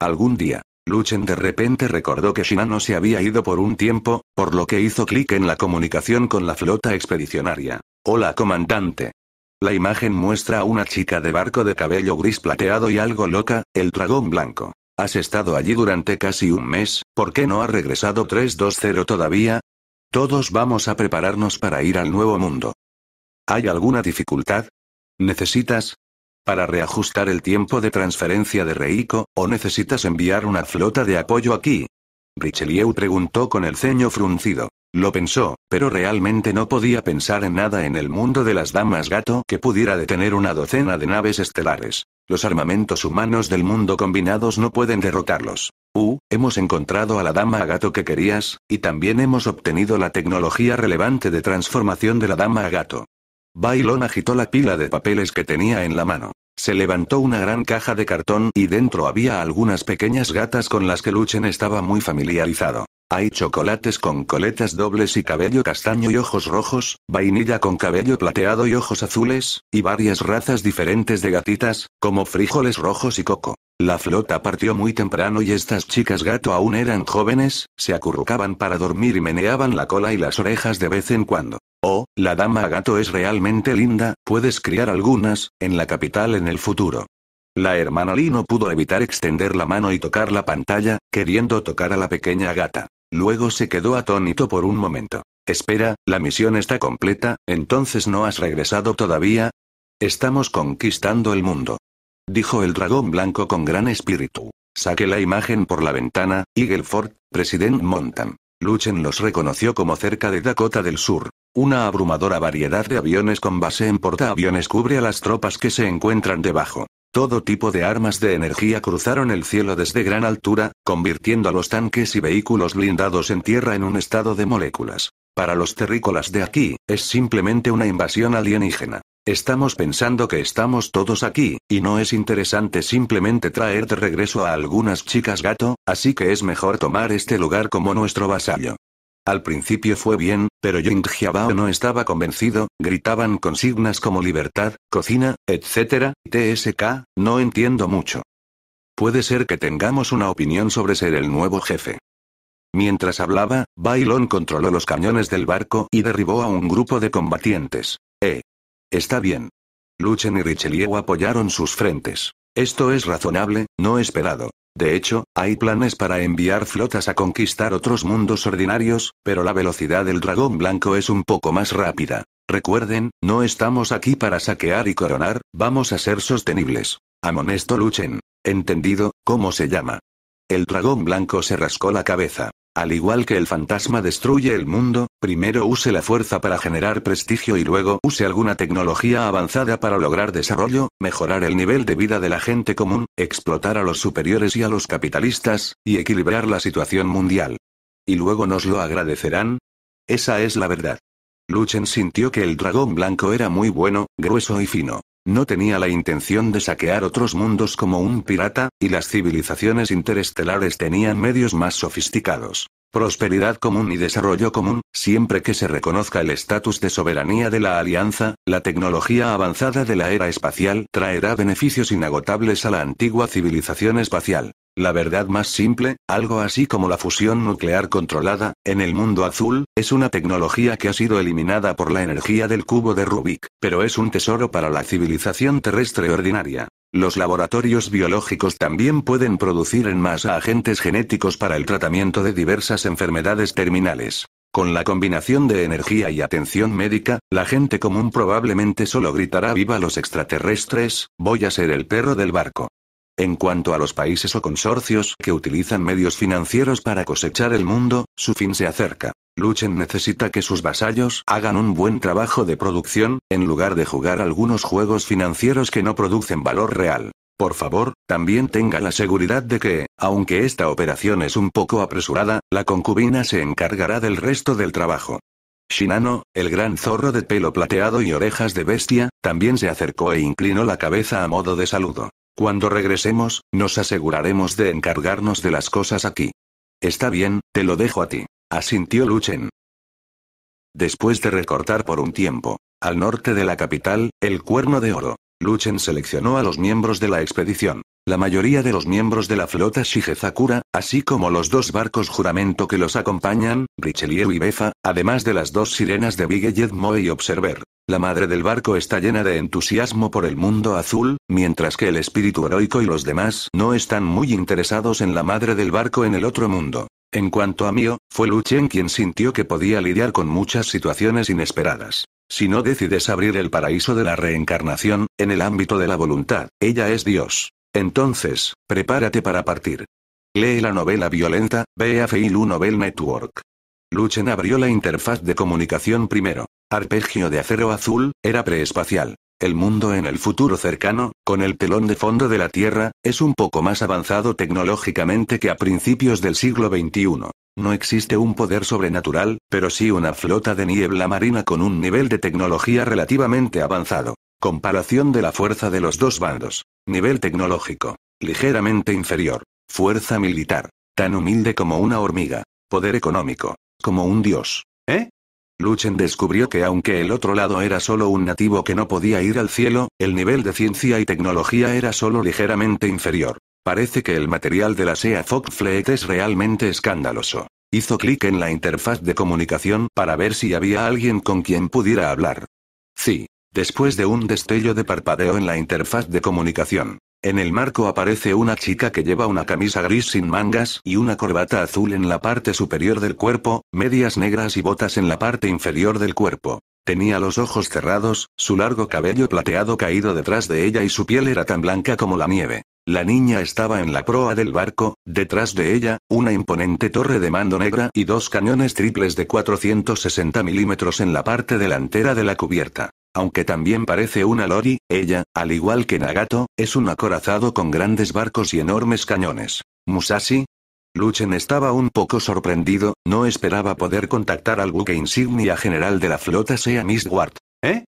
Algún día, Luchen de repente recordó que Shinano se había ido por un tiempo, por lo que hizo clic en la comunicación con la flota expedicionaria. Hola, comandante. La imagen muestra a una chica de barco de cabello gris plateado y algo loca, el dragón blanco. Has estado allí durante casi un mes, ¿por qué no ha regresado 320 todavía? Todos vamos a prepararnos para ir al nuevo mundo. ¿Hay alguna dificultad? ¿Necesitas? Para reajustar el tiempo de transferencia de Reiko, ¿o necesitas enviar una flota de apoyo aquí? Richelieu preguntó con el ceño fruncido. Lo pensó, pero realmente no podía pensar en nada en el mundo de las damas gato que pudiera detener una docena de naves estelares. Los armamentos humanos del mundo combinados no pueden derrotarlos. Uh, hemos encontrado a la dama gato que querías, y también hemos obtenido la tecnología relevante de transformación de la dama gato. Bailón agitó la pila de papeles que tenía en la mano. Se levantó una gran caja de cartón y dentro había algunas pequeñas gatas con las que Luchen estaba muy familiarizado. Hay chocolates con coletas dobles y cabello castaño y ojos rojos, vainilla con cabello plateado y ojos azules, y varias razas diferentes de gatitas, como frijoles rojos y coco. La flota partió muy temprano y estas chicas gato aún eran jóvenes, se acurrucaban para dormir y meneaban la cola y las orejas de vez en cuando. Oh, la dama gato es realmente linda, puedes criar algunas, en la capital en el futuro. La hermana Lee no pudo evitar extender la mano y tocar la pantalla, queriendo tocar a la pequeña gata. Luego se quedó atónito por un momento. Espera, la misión está completa, entonces no has regresado todavía. Estamos conquistando el mundo. Dijo el dragón blanco con gran espíritu. Saque la imagen por la ventana, Eagleford, President Montan. Luchen los reconoció como cerca de Dakota del Sur. Una abrumadora variedad de aviones con base en portaaviones cubre a las tropas que se encuentran debajo. Todo tipo de armas de energía cruzaron el cielo desde gran altura, convirtiendo a los tanques y vehículos blindados en tierra en un estado de moléculas. Para los terrícolas de aquí, es simplemente una invasión alienígena. Estamos pensando que estamos todos aquí, y no es interesante simplemente traer de regreso a algunas chicas gato, así que es mejor tomar este lugar como nuestro vasallo. Al principio fue bien, pero Jiabao no estaba convencido, gritaban consignas como libertad, cocina, etc. TSK, no entiendo mucho. Puede ser que tengamos una opinión sobre ser el nuevo jefe. Mientras hablaba, Bailon controló los cañones del barco y derribó a un grupo de combatientes. Eh. Está bien. Luchen y Richelieu apoyaron sus frentes. Esto es razonable, no esperado. De hecho, hay planes para enviar flotas a conquistar otros mundos ordinarios, pero la velocidad del dragón blanco es un poco más rápida. Recuerden, no estamos aquí para saquear y coronar, vamos a ser sostenibles. Amonesto luchen. ¿Entendido, cómo se llama? El dragón blanco se rascó la cabeza. Al igual que el fantasma destruye el mundo, primero use la fuerza para generar prestigio y luego use alguna tecnología avanzada para lograr desarrollo, mejorar el nivel de vida de la gente común, explotar a los superiores y a los capitalistas, y equilibrar la situación mundial. ¿Y luego nos lo agradecerán? Esa es la verdad. Luchen sintió que el dragón blanco era muy bueno, grueso y fino. No tenía la intención de saquear otros mundos como un pirata, y las civilizaciones interestelares tenían medios más sofisticados. Prosperidad común y desarrollo común, siempre que se reconozca el estatus de soberanía de la alianza, la tecnología avanzada de la era espacial traerá beneficios inagotables a la antigua civilización espacial. La verdad más simple, algo así como la fusión nuclear controlada, en el mundo azul, es una tecnología que ha sido eliminada por la energía del cubo de Rubik, pero es un tesoro para la civilización terrestre ordinaria. Los laboratorios biológicos también pueden producir en masa agentes genéticos para el tratamiento de diversas enfermedades terminales. Con la combinación de energía y atención médica, la gente común probablemente solo gritará viva los extraterrestres, voy a ser el perro del barco. En cuanto a los países o consorcios que utilizan medios financieros para cosechar el mundo, su fin se acerca. Luchen necesita que sus vasallos hagan un buen trabajo de producción, en lugar de jugar algunos juegos financieros que no producen valor real. Por favor, también tenga la seguridad de que, aunque esta operación es un poco apresurada, la concubina se encargará del resto del trabajo. Shinano, el gran zorro de pelo plateado y orejas de bestia, también se acercó e inclinó la cabeza a modo de saludo. Cuando regresemos, nos aseguraremos de encargarnos de las cosas aquí. Está bien, te lo dejo a ti. Asintió Luchen. Después de recortar por un tiempo, al norte de la capital, el Cuerno de Oro, Luchen seleccionó a los miembros de la expedición. La mayoría de los miembros de la flota Shigezakura, así como los dos barcos juramento que los acompañan, Richelieu y Befa, además de las dos sirenas de Big Moe y Observer. La madre del barco está llena de entusiasmo por el mundo azul, mientras que el espíritu heroico y los demás no están muy interesados en la madre del barco en el otro mundo. En cuanto a mí, fue Luchen quien sintió que podía lidiar con muchas situaciones inesperadas. Si no decides abrir el paraíso de la reencarnación, en el ámbito de la voluntad, ella es Dios. Entonces, prepárate para partir. Lee la novela violenta, ve Lu Novel Network. Luchen abrió la interfaz de comunicación primero. Arpegio de acero azul, era preespacial. El mundo en el futuro cercano, con el telón de fondo de la Tierra, es un poco más avanzado tecnológicamente que a principios del siglo XXI. No existe un poder sobrenatural, pero sí una flota de niebla marina con un nivel de tecnología relativamente avanzado. Comparación de la fuerza de los dos bandos. Nivel tecnológico. Ligeramente inferior. Fuerza militar. Tan humilde como una hormiga. Poder económico. Como un dios. ¿Eh? Luchen descubrió que aunque el otro lado era solo un nativo que no podía ir al cielo, el nivel de ciencia y tecnología era solo ligeramente inferior. Parece que el material de la SEA Fleet es realmente escandaloso. Hizo clic en la interfaz de comunicación para ver si había alguien con quien pudiera hablar. Sí. Después de un destello de parpadeo en la interfaz de comunicación, en el marco aparece una chica que lleva una camisa gris sin mangas y una corbata azul en la parte superior del cuerpo, medias negras y botas en la parte inferior del cuerpo. Tenía los ojos cerrados, su largo cabello plateado caído detrás de ella y su piel era tan blanca como la nieve. La niña estaba en la proa del barco, detrás de ella, una imponente torre de mando negra y dos cañones triples de 460 milímetros en la parte delantera de la cubierta. Aunque también parece una lori, ella, al igual que Nagato, es un acorazado con grandes barcos y enormes cañones. Musashi, Luchen estaba un poco sorprendido, no esperaba poder contactar al buque insignia general de la flota sea Miss Ward. ¿Eh?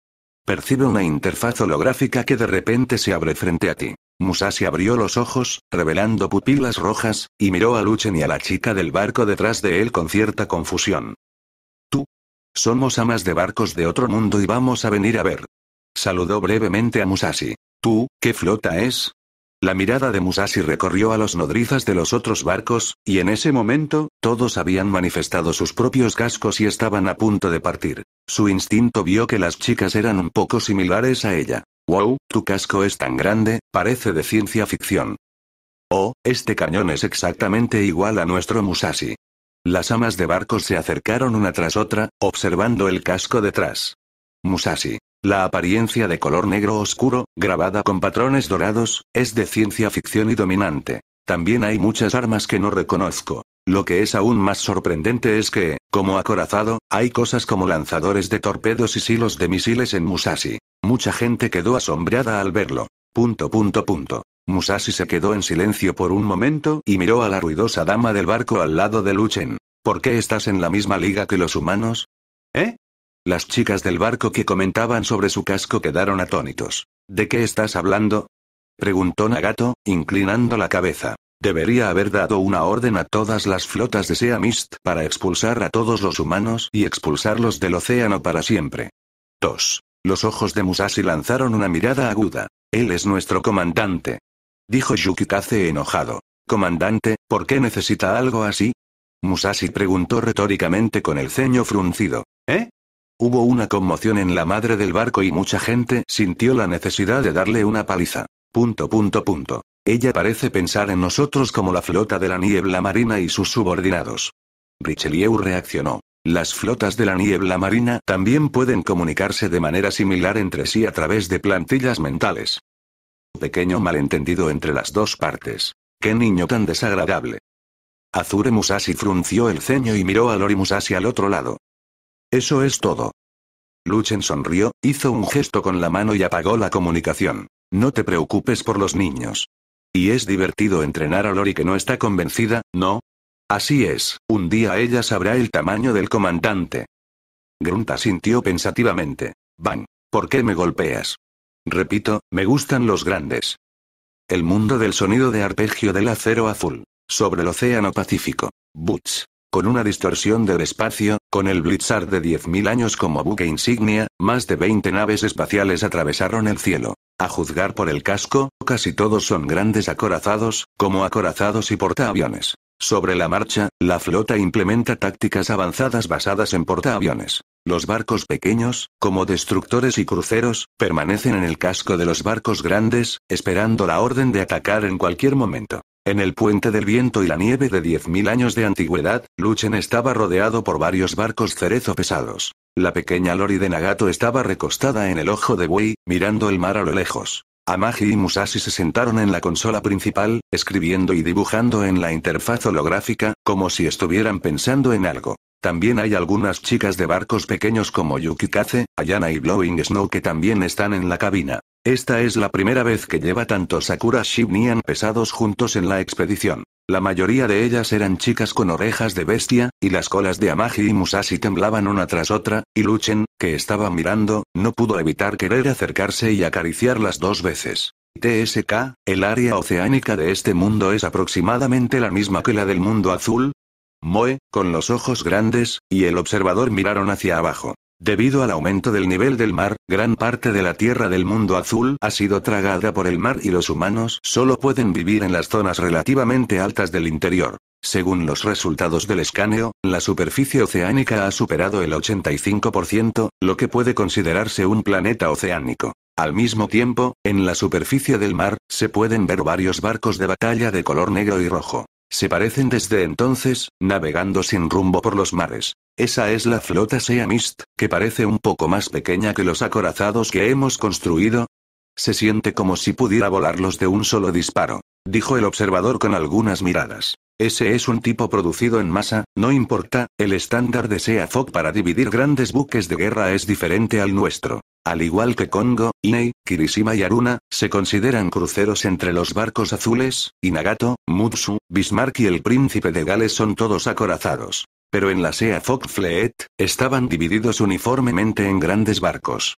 Percibe una interfaz holográfica que de repente se abre frente a ti. Musashi abrió los ojos, revelando pupilas rojas, y miró a Luchen y a la chica del barco detrás de él con cierta confusión. Somos amas de barcos de otro mundo y vamos a venir a ver. Saludó brevemente a Musashi. ¿Tú, qué flota es? La mirada de Musashi recorrió a los nodrizas de los otros barcos, y en ese momento, todos habían manifestado sus propios cascos y estaban a punto de partir. Su instinto vio que las chicas eran un poco similares a ella. Wow, tu casco es tan grande, parece de ciencia ficción. Oh, este cañón es exactamente igual a nuestro Musashi. Las amas de barcos se acercaron una tras otra, observando el casco detrás. Musashi. La apariencia de color negro oscuro, grabada con patrones dorados, es de ciencia ficción y dominante. También hay muchas armas que no reconozco. Lo que es aún más sorprendente es que, como acorazado, hay cosas como lanzadores de torpedos y silos de misiles en Musashi. Mucha gente quedó asombrada al verlo. Punto punto punto. Musashi se quedó en silencio por un momento y miró a la ruidosa dama del barco al lado de Luchen. ¿Por qué estás en la misma liga que los humanos? ¿Eh? Las chicas del barco que comentaban sobre su casco quedaron atónitos. ¿De qué estás hablando? preguntó Nagato, inclinando la cabeza. Debería haber dado una orden a todas las flotas de Sea Mist para expulsar a todos los humanos y expulsarlos del océano para siempre. 2. Los ojos de Musashi lanzaron una mirada aguda. Él es nuestro comandante. Dijo Yukikaze enojado. Comandante, ¿por qué necesita algo así? Musashi preguntó retóricamente con el ceño fruncido. ¿Eh? Hubo una conmoción en la madre del barco y mucha gente sintió la necesidad de darle una paliza. Punto punto punto. Ella parece pensar en nosotros como la flota de la niebla marina y sus subordinados. Richelieu reaccionó. Las flotas de la niebla marina también pueden comunicarse de manera similar entre sí a través de plantillas mentales pequeño malentendido entre las dos partes. ¡Qué niño tan desagradable! Azure Musashi frunció el ceño y miró a Lori Musashi al otro lado. Eso es todo. Luchen sonrió, hizo un gesto con la mano y apagó la comunicación. No te preocupes por los niños. Y es divertido entrenar a Lori que no está convencida, ¿no? Así es, un día ella sabrá el tamaño del comandante. Grunta sintió pensativamente. Van, ¿por qué me golpeas? Repito, me gustan los grandes. El mundo del sonido de arpegio del acero azul. Sobre el océano Pacífico. Butch. Con una distorsión del espacio, con el Blizzard de 10.000 años como buque insignia, más de 20 naves espaciales atravesaron el cielo. A juzgar por el casco, casi todos son grandes acorazados, como acorazados y portaaviones. Sobre la marcha, la flota implementa tácticas avanzadas basadas en portaaviones. Los barcos pequeños, como destructores y cruceros, permanecen en el casco de los barcos grandes, esperando la orden de atacar en cualquier momento. En el puente del viento y la nieve de 10.000 años de antigüedad, Luchen estaba rodeado por varios barcos cerezo pesados. La pequeña Lori de Nagato estaba recostada en el ojo de buey, mirando el mar a lo lejos. Amagi y Musashi se sentaron en la consola principal, escribiendo y dibujando en la interfaz holográfica, como si estuvieran pensando en algo. También hay algunas chicas de barcos pequeños como Yukikaze, Ayana y Blowing Snow que también están en la cabina. Esta es la primera vez que lleva tantos Sakura Shibnian pesados juntos en la expedición. La mayoría de ellas eran chicas con orejas de bestia, y las colas de Amagi y Musashi temblaban una tras otra, y Luchen, que estaba mirando, no pudo evitar querer acercarse y acariciarlas dos veces. TSK, el área oceánica de este mundo es aproximadamente la misma que la del mundo azul, Moe, con los ojos grandes, y el observador miraron hacia abajo. Debido al aumento del nivel del mar, gran parte de la tierra del mundo azul ha sido tragada por el mar y los humanos solo pueden vivir en las zonas relativamente altas del interior. Según los resultados del escaneo, la superficie oceánica ha superado el 85%, lo que puede considerarse un planeta oceánico. Al mismo tiempo, en la superficie del mar, se pueden ver varios barcos de batalla de color negro y rojo. Se parecen desde entonces, navegando sin rumbo por los mares. Esa es la flota Sea Mist, que parece un poco más pequeña que los acorazados que hemos construido. Se siente como si pudiera volarlos de un solo disparo dijo el observador con algunas miradas. Ese es un tipo producido en masa, no importa, el estándar de SEAFOC para dividir grandes buques de guerra es diferente al nuestro. Al igual que Congo, Inei, Kirishima y Aruna, se consideran cruceros entre los barcos azules, y Nagato, Mutsu, Bismarck y el Príncipe de Gales son todos acorazados. Pero en la SEAFOC Fleet, estaban divididos uniformemente en grandes barcos.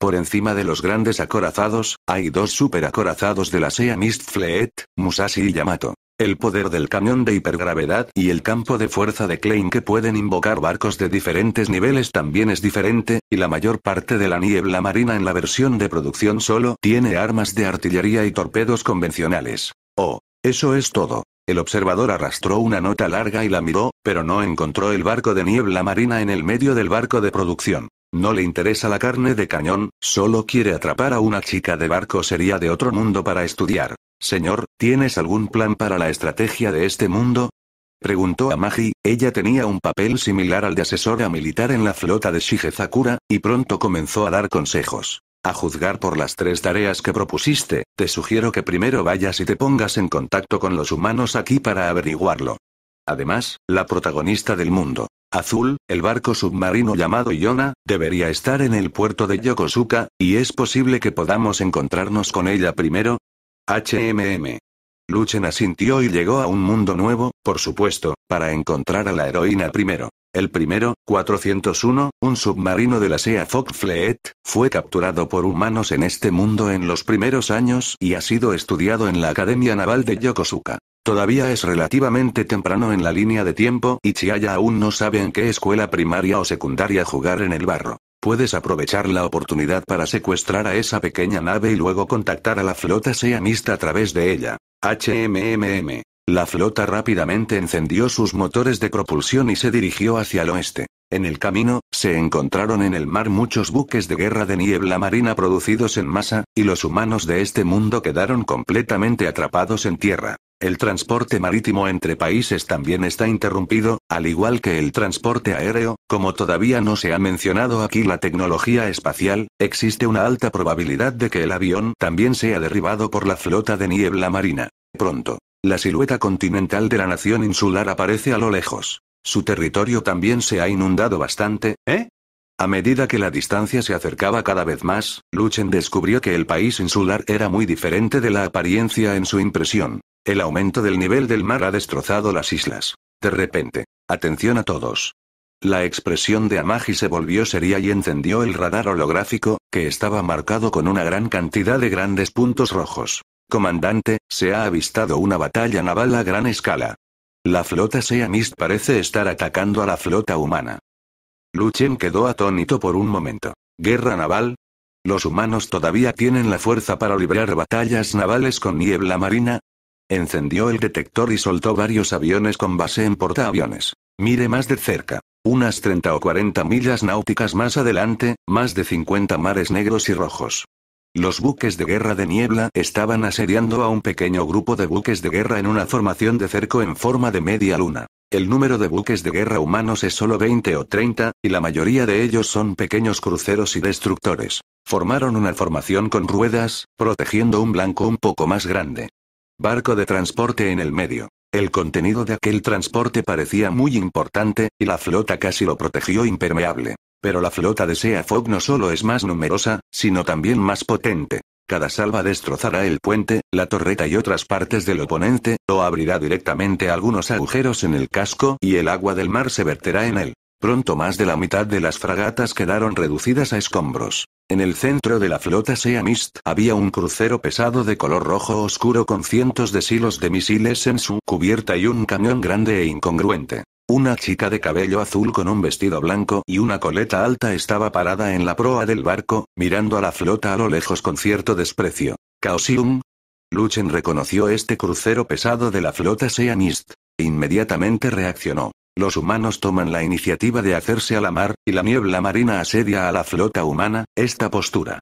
Por encima de los grandes acorazados, hay dos superacorazados de la SEA Mist Fleet, Musashi y Yamato. El poder del camión de hipergravedad y el campo de fuerza de Klein que pueden invocar barcos de diferentes niveles también es diferente, y la mayor parte de la niebla marina en la versión de producción solo tiene armas de artillería y torpedos convencionales. Oh, eso es todo. El observador arrastró una nota larga y la miró, pero no encontró el barco de niebla marina en el medio del barco de producción. No le interesa la carne de cañón, solo quiere atrapar a una chica de barco sería de otro mundo para estudiar. Señor, ¿tienes algún plan para la estrategia de este mundo? Preguntó a Magi, ella tenía un papel similar al de asesora militar en la flota de Shigezakura, y pronto comenzó a dar consejos. A juzgar por las tres tareas que propusiste, te sugiero que primero vayas y te pongas en contacto con los humanos aquí para averiguarlo. Además, la protagonista del mundo, Azul, el barco submarino llamado Yona debería estar en el puerto de Yokosuka, y es posible que podamos encontrarnos con ella primero. HMM. Luchen asintió y llegó a un mundo nuevo, por supuesto, para encontrar a la heroína primero. El primero, 401, un submarino de la SEA Fox Fleet, fue capturado por humanos en este mundo en los primeros años y ha sido estudiado en la Academia Naval de Yokosuka. Todavía es relativamente temprano en la línea de tiempo y Chiaya aún no sabe en qué escuela primaria o secundaria jugar en el barro. Puedes aprovechar la oportunidad para secuestrar a esa pequeña nave y luego contactar a la flota seamista a través de ella. HMMM. La flota rápidamente encendió sus motores de propulsión y se dirigió hacia el oeste. En el camino, se encontraron en el mar muchos buques de guerra de niebla marina producidos en masa, y los humanos de este mundo quedaron completamente atrapados en tierra. El transporte marítimo entre países también está interrumpido, al igual que el transporte aéreo, como todavía no se ha mencionado aquí la tecnología espacial, existe una alta probabilidad de que el avión también sea derribado por la flota de niebla marina. Pronto. La silueta continental de la nación insular aparece a lo lejos. Su territorio también se ha inundado bastante, ¿eh? A medida que la distancia se acercaba cada vez más, Luchen descubrió que el país insular era muy diferente de la apariencia en su impresión. El aumento del nivel del mar ha destrozado las islas. De repente. Atención a todos. La expresión de Amagi se volvió seria y encendió el radar holográfico, que estaba marcado con una gran cantidad de grandes puntos rojos. Comandante, se ha avistado una batalla naval a gran escala. La flota Seamist parece estar atacando a la flota humana. Luchen quedó atónito por un momento. ¿Guerra naval? ¿Los humanos todavía tienen la fuerza para librar batallas navales con niebla marina? Encendió el detector y soltó varios aviones con base en portaaviones. Mire más de cerca. Unas 30 o 40 millas náuticas más adelante, más de 50 mares negros y rojos. Los buques de guerra de niebla estaban asediando a un pequeño grupo de buques de guerra en una formación de cerco en forma de media luna. El número de buques de guerra humanos es solo 20 o 30, y la mayoría de ellos son pequeños cruceros y destructores. Formaron una formación con ruedas, protegiendo un blanco un poco más grande. Barco de transporte en el medio. El contenido de aquel transporte parecía muy importante, y la flota casi lo protegió impermeable. Pero la flota de Sea Fog no solo es más numerosa, sino también más potente. Cada salva destrozará el puente, la torreta y otras partes del oponente, o abrirá directamente algunos agujeros en el casco y el agua del mar se verterá en él. Pronto más de la mitad de las fragatas quedaron reducidas a escombros. En el centro de la flota Sea Mist había un crucero pesado de color rojo oscuro con cientos de silos de misiles en su cubierta y un cañón grande e incongruente. Una chica de cabello azul con un vestido blanco y una coleta alta estaba parada en la proa del barco, mirando a la flota a lo lejos con cierto desprecio. Caosium. Luchen reconoció este crucero pesado de la flota Seanist. Inmediatamente reaccionó. Los humanos toman la iniciativa de hacerse a la mar, y la niebla marina asedia a la flota humana, esta postura.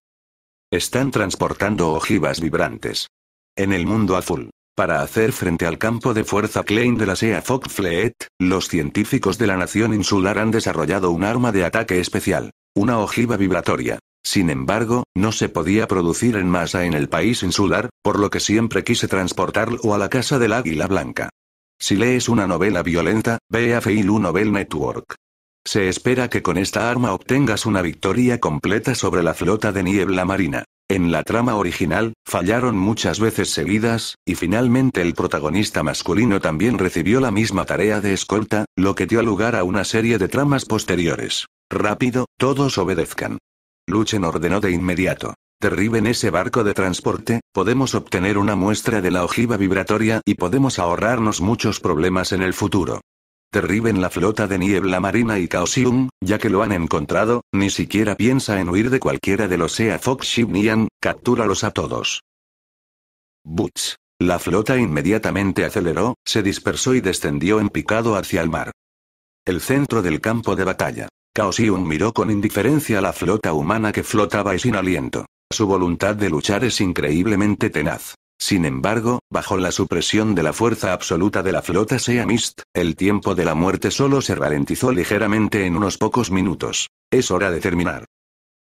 Están transportando ojivas vibrantes. En el mundo azul. Para hacer frente al campo de fuerza Klein de la SEA Fox Fleet, los científicos de la nación insular han desarrollado un arma de ataque especial, una ojiva vibratoria. Sin embargo, no se podía producir en masa en el país insular, por lo que siempre quise transportarlo a la casa del águila blanca. Si lees una novela violenta, ve a Feilu Novel Network. Se espera que con esta arma obtengas una victoria completa sobre la flota de niebla marina. En la trama original, fallaron muchas veces seguidas, y finalmente el protagonista masculino también recibió la misma tarea de escolta, lo que dio lugar a una serie de tramas posteriores. Rápido, todos obedezcan. Luchen ordenó de inmediato. Derriben ese barco de transporte, podemos obtener una muestra de la ojiva vibratoria y podemos ahorrarnos muchos problemas en el futuro. Derriben la flota de niebla marina y Caosium, ya que lo han encontrado, ni siquiera piensa en huir de cualquiera de los Sea Fox Shibnian, captúralos a todos. Butch. La flota inmediatamente aceleró, se dispersó y descendió en picado hacia el mar. El centro del campo de batalla. Caosium miró con indiferencia a la flota humana que flotaba y sin aliento. Su voluntad de luchar es increíblemente tenaz. Sin embargo, bajo la supresión de la fuerza absoluta de la flota Sea Mist, el tiempo de la muerte solo se ralentizó ligeramente en unos pocos minutos. Es hora de terminar.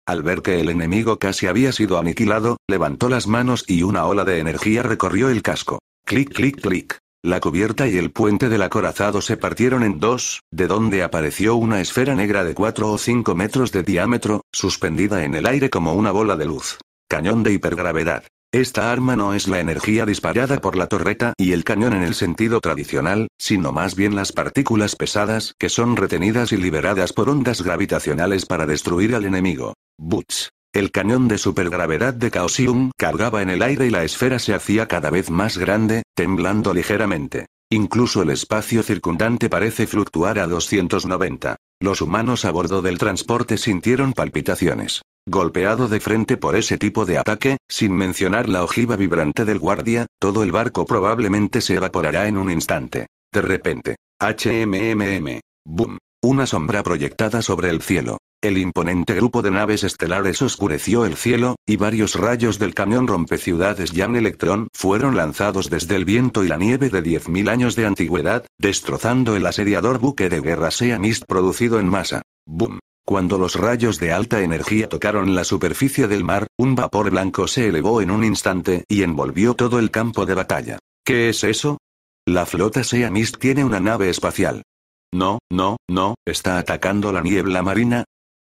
Al ver que el enemigo casi había sido aniquilado, levantó las manos y una ola de energía recorrió el casco. Clic, clic, clic. La cubierta y el puente del acorazado se partieron en dos, de donde apareció una esfera negra de 4 o 5 metros de diámetro, suspendida en el aire como una bola de luz. Cañón de hipergravedad. Esta arma no es la energía disparada por la torreta y el cañón en el sentido tradicional, sino más bien las partículas pesadas que son retenidas y liberadas por ondas gravitacionales para destruir al enemigo. Butch. El cañón de supergravedad de Caosium cargaba en el aire y la esfera se hacía cada vez más grande, temblando ligeramente. Incluso el espacio circundante parece fluctuar a 290. Los humanos a bordo del transporte sintieron palpitaciones. Golpeado de frente por ese tipo de ataque, sin mencionar la ojiva vibrante del guardia, todo el barco probablemente se evaporará en un instante. De repente. HMMM. Boom. Una sombra proyectada sobre el cielo. El imponente grupo de naves estelares oscureció el cielo, y varios rayos del camión rompeciudades Jan Electrón fueron lanzados desde el viento y la nieve de 10.000 años de antigüedad, destrozando el asediador buque de guerra Sea Mist producido en masa. ¡Boom! Cuando los rayos de alta energía tocaron la superficie del mar, un vapor blanco se elevó en un instante y envolvió todo el campo de batalla. ¿Qué es eso? La flota Sea Mist tiene una nave espacial. No, no, no, está atacando la niebla marina.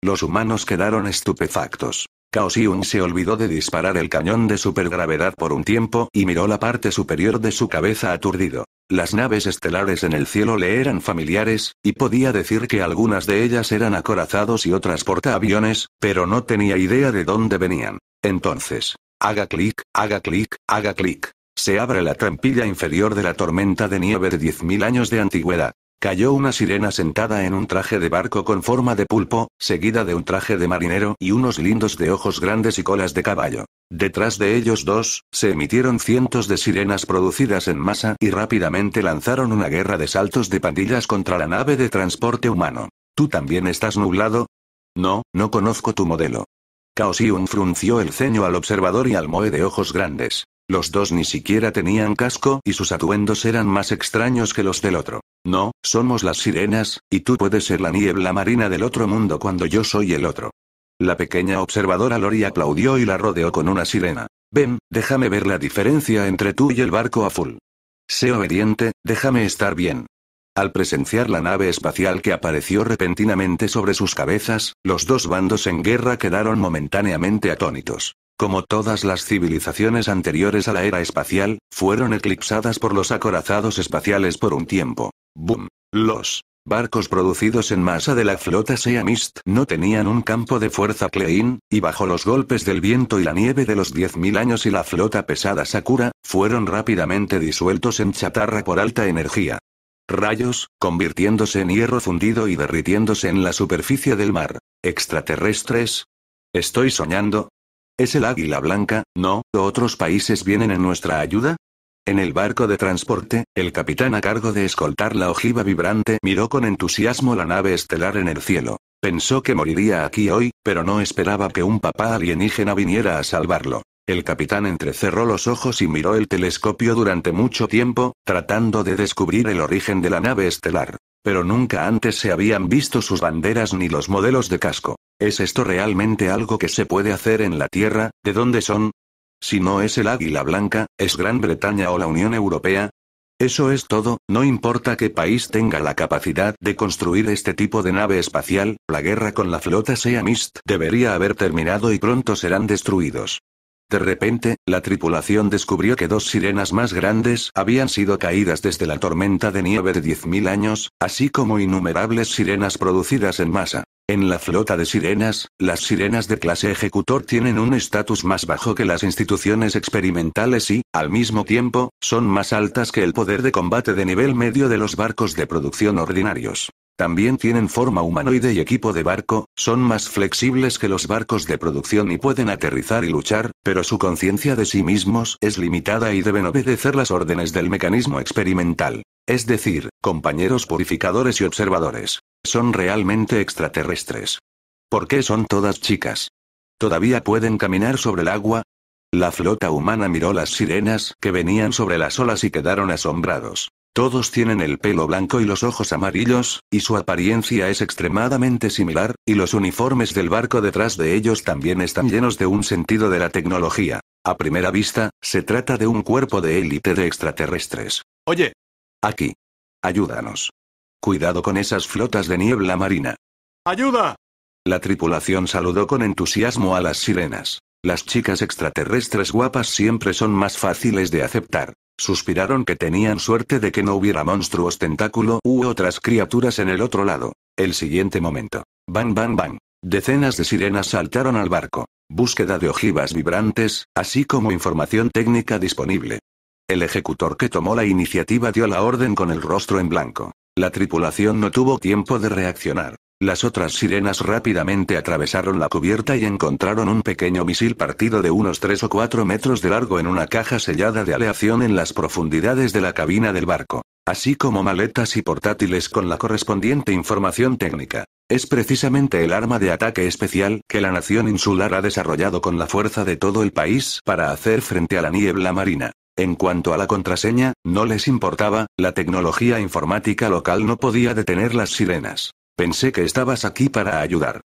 Los humanos quedaron estupefactos. Cao se olvidó de disparar el cañón de supergravedad por un tiempo y miró la parte superior de su cabeza aturdido. Las naves estelares en el cielo le eran familiares, y podía decir que algunas de ellas eran acorazados y otras portaaviones, pero no tenía idea de dónde venían. Entonces, haga clic, haga clic, haga clic. Se abre la trampilla inferior de la tormenta de nieve de 10.000 años de antigüedad. Cayó una sirena sentada en un traje de barco con forma de pulpo, seguida de un traje de marinero y unos lindos de ojos grandes y colas de caballo. Detrás de ellos dos, se emitieron cientos de sirenas producidas en masa y rápidamente lanzaron una guerra de saltos de pandillas contra la nave de transporte humano. ¿Tú también estás nublado? No, no conozco tu modelo. Kaosiun frunció el ceño al observador y al moe de ojos grandes. Los dos ni siquiera tenían casco y sus atuendos eran más extraños que los del otro. No, somos las sirenas, y tú puedes ser la niebla marina del otro mundo cuando yo soy el otro. La pequeña observadora Lori aplaudió y la rodeó con una sirena. Ven, déjame ver la diferencia entre tú y el barco full. Sé obediente, déjame estar bien. Al presenciar la nave espacial que apareció repentinamente sobre sus cabezas, los dos bandos en guerra quedaron momentáneamente atónitos. Como todas las civilizaciones anteriores a la era espacial, fueron eclipsadas por los acorazados espaciales por un tiempo. Boom. Los barcos producidos en masa de la flota Sea Mist no tenían un campo de fuerza Klein, y bajo los golpes del viento y la nieve de los 10.000 años y la flota pesada Sakura, fueron rápidamente disueltos en chatarra por alta energía. Rayos, convirtiéndose en hierro fundido y derritiéndose en la superficie del mar. ¿Extraterrestres? ¿Estoy soñando? ¿Es el águila blanca? ¿No? ¿Otros países vienen en nuestra ayuda? En el barco de transporte, el capitán a cargo de escoltar la ojiva vibrante miró con entusiasmo la nave estelar en el cielo. Pensó que moriría aquí hoy, pero no esperaba que un papá alienígena viniera a salvarlo. El capitán entrecerró los ojos y miró el telescopio durante mucho tiempo, tratando de descubrir el origen de la nave estelar. Pero nunca antes se habían visto sus banderas ni los modelos de casco. ¿Es esto realmente algo que se puede hacer en la Tierra? ¿De dónde son? Si no es el Águila Blanca, es Gran Bretaña o la Unión Europea. Eso es todo, no importa qué país tenga la capacidad de construir este tipo de nave espacial, la guerra con la flota Sea Mist debería haber terminado y pronto serán destruidos. De repente, la tripulación descubrió que dos sirenas más grandes habían sido caídas desde la tormenta de nieve de 10.000 años, así como innumerables sirenas producidas en masa. En la flota de sirenas, las sirenas de clase ejecutor tienen un estatus más bajo que las instituciones experimentales y, al mismo tiempo, son más altas que el poder de combate de nivel medio de los barcos de producción ordinarios. También tienen forma humanoide y equipo de barco, son más flexibles que los barcos de producción y pueden aterrizar y luchar, pero su conciencia de sí mismos es limitada y deben obedecer las órdenes del mecanismo experimental. Es decir, compañeros purificadores y observadores. Son realmente extraterrestres. ¿Por qué son todas chicas? ¿Todavía pueden caminar sobre el agua? La flota humana miró las sirenas que venían sobre las olas y quedaron asombrados. Todos tienen el pelo blanco y los ojos amarillos, y su apariencia es extremadamente similar, y los uniformes del barco detrás de ellos también están llenos de un sentido de la tecnología. A primera vista, se trata de un cuerpo de élite de extraterrestres. Oye. Aquí. Ayúdanos. Cuidado con esas flotas de niebla marina. ¡Ayuda! La tripulación saludó con entusiasmo a las sirenas. Las chicas extraterrestres guapas siempre son más fáciles de aceptar. Suspiraron que tenían suerte de que no hubiera monstruos tentáculo u otras criaturas en el otro lado. El siguiente momento. Bang, bang, bang. Decenas de sirenas saltaron al barco. Búsqueda de ojivas vibrantes, así como información técnica disponible. El ejecutor que tomó la iniciativa dio la orden con el rostro en blanco. La tripulación no tuvo tiempo de reaccionar. Las otras sirenas rápidamente atravesaron la cubierta y encontraron un pequeño misil partido de unos 3 o 4 metros de largo en una caja sellada de aleación en las profundidades de la cabina del barco, así como maletas y portátiles con la correspondiente información técnica. Es precisamente el arma de ataque especial que la nación insular ha desarrollado con la fuerza de todo el país para hacer frente a la niebla marina. En cuanto a la contraseña, no les importaba, la tecnología informática local no podía detener las sirenas. Pensé que estabas aquí para ayudar.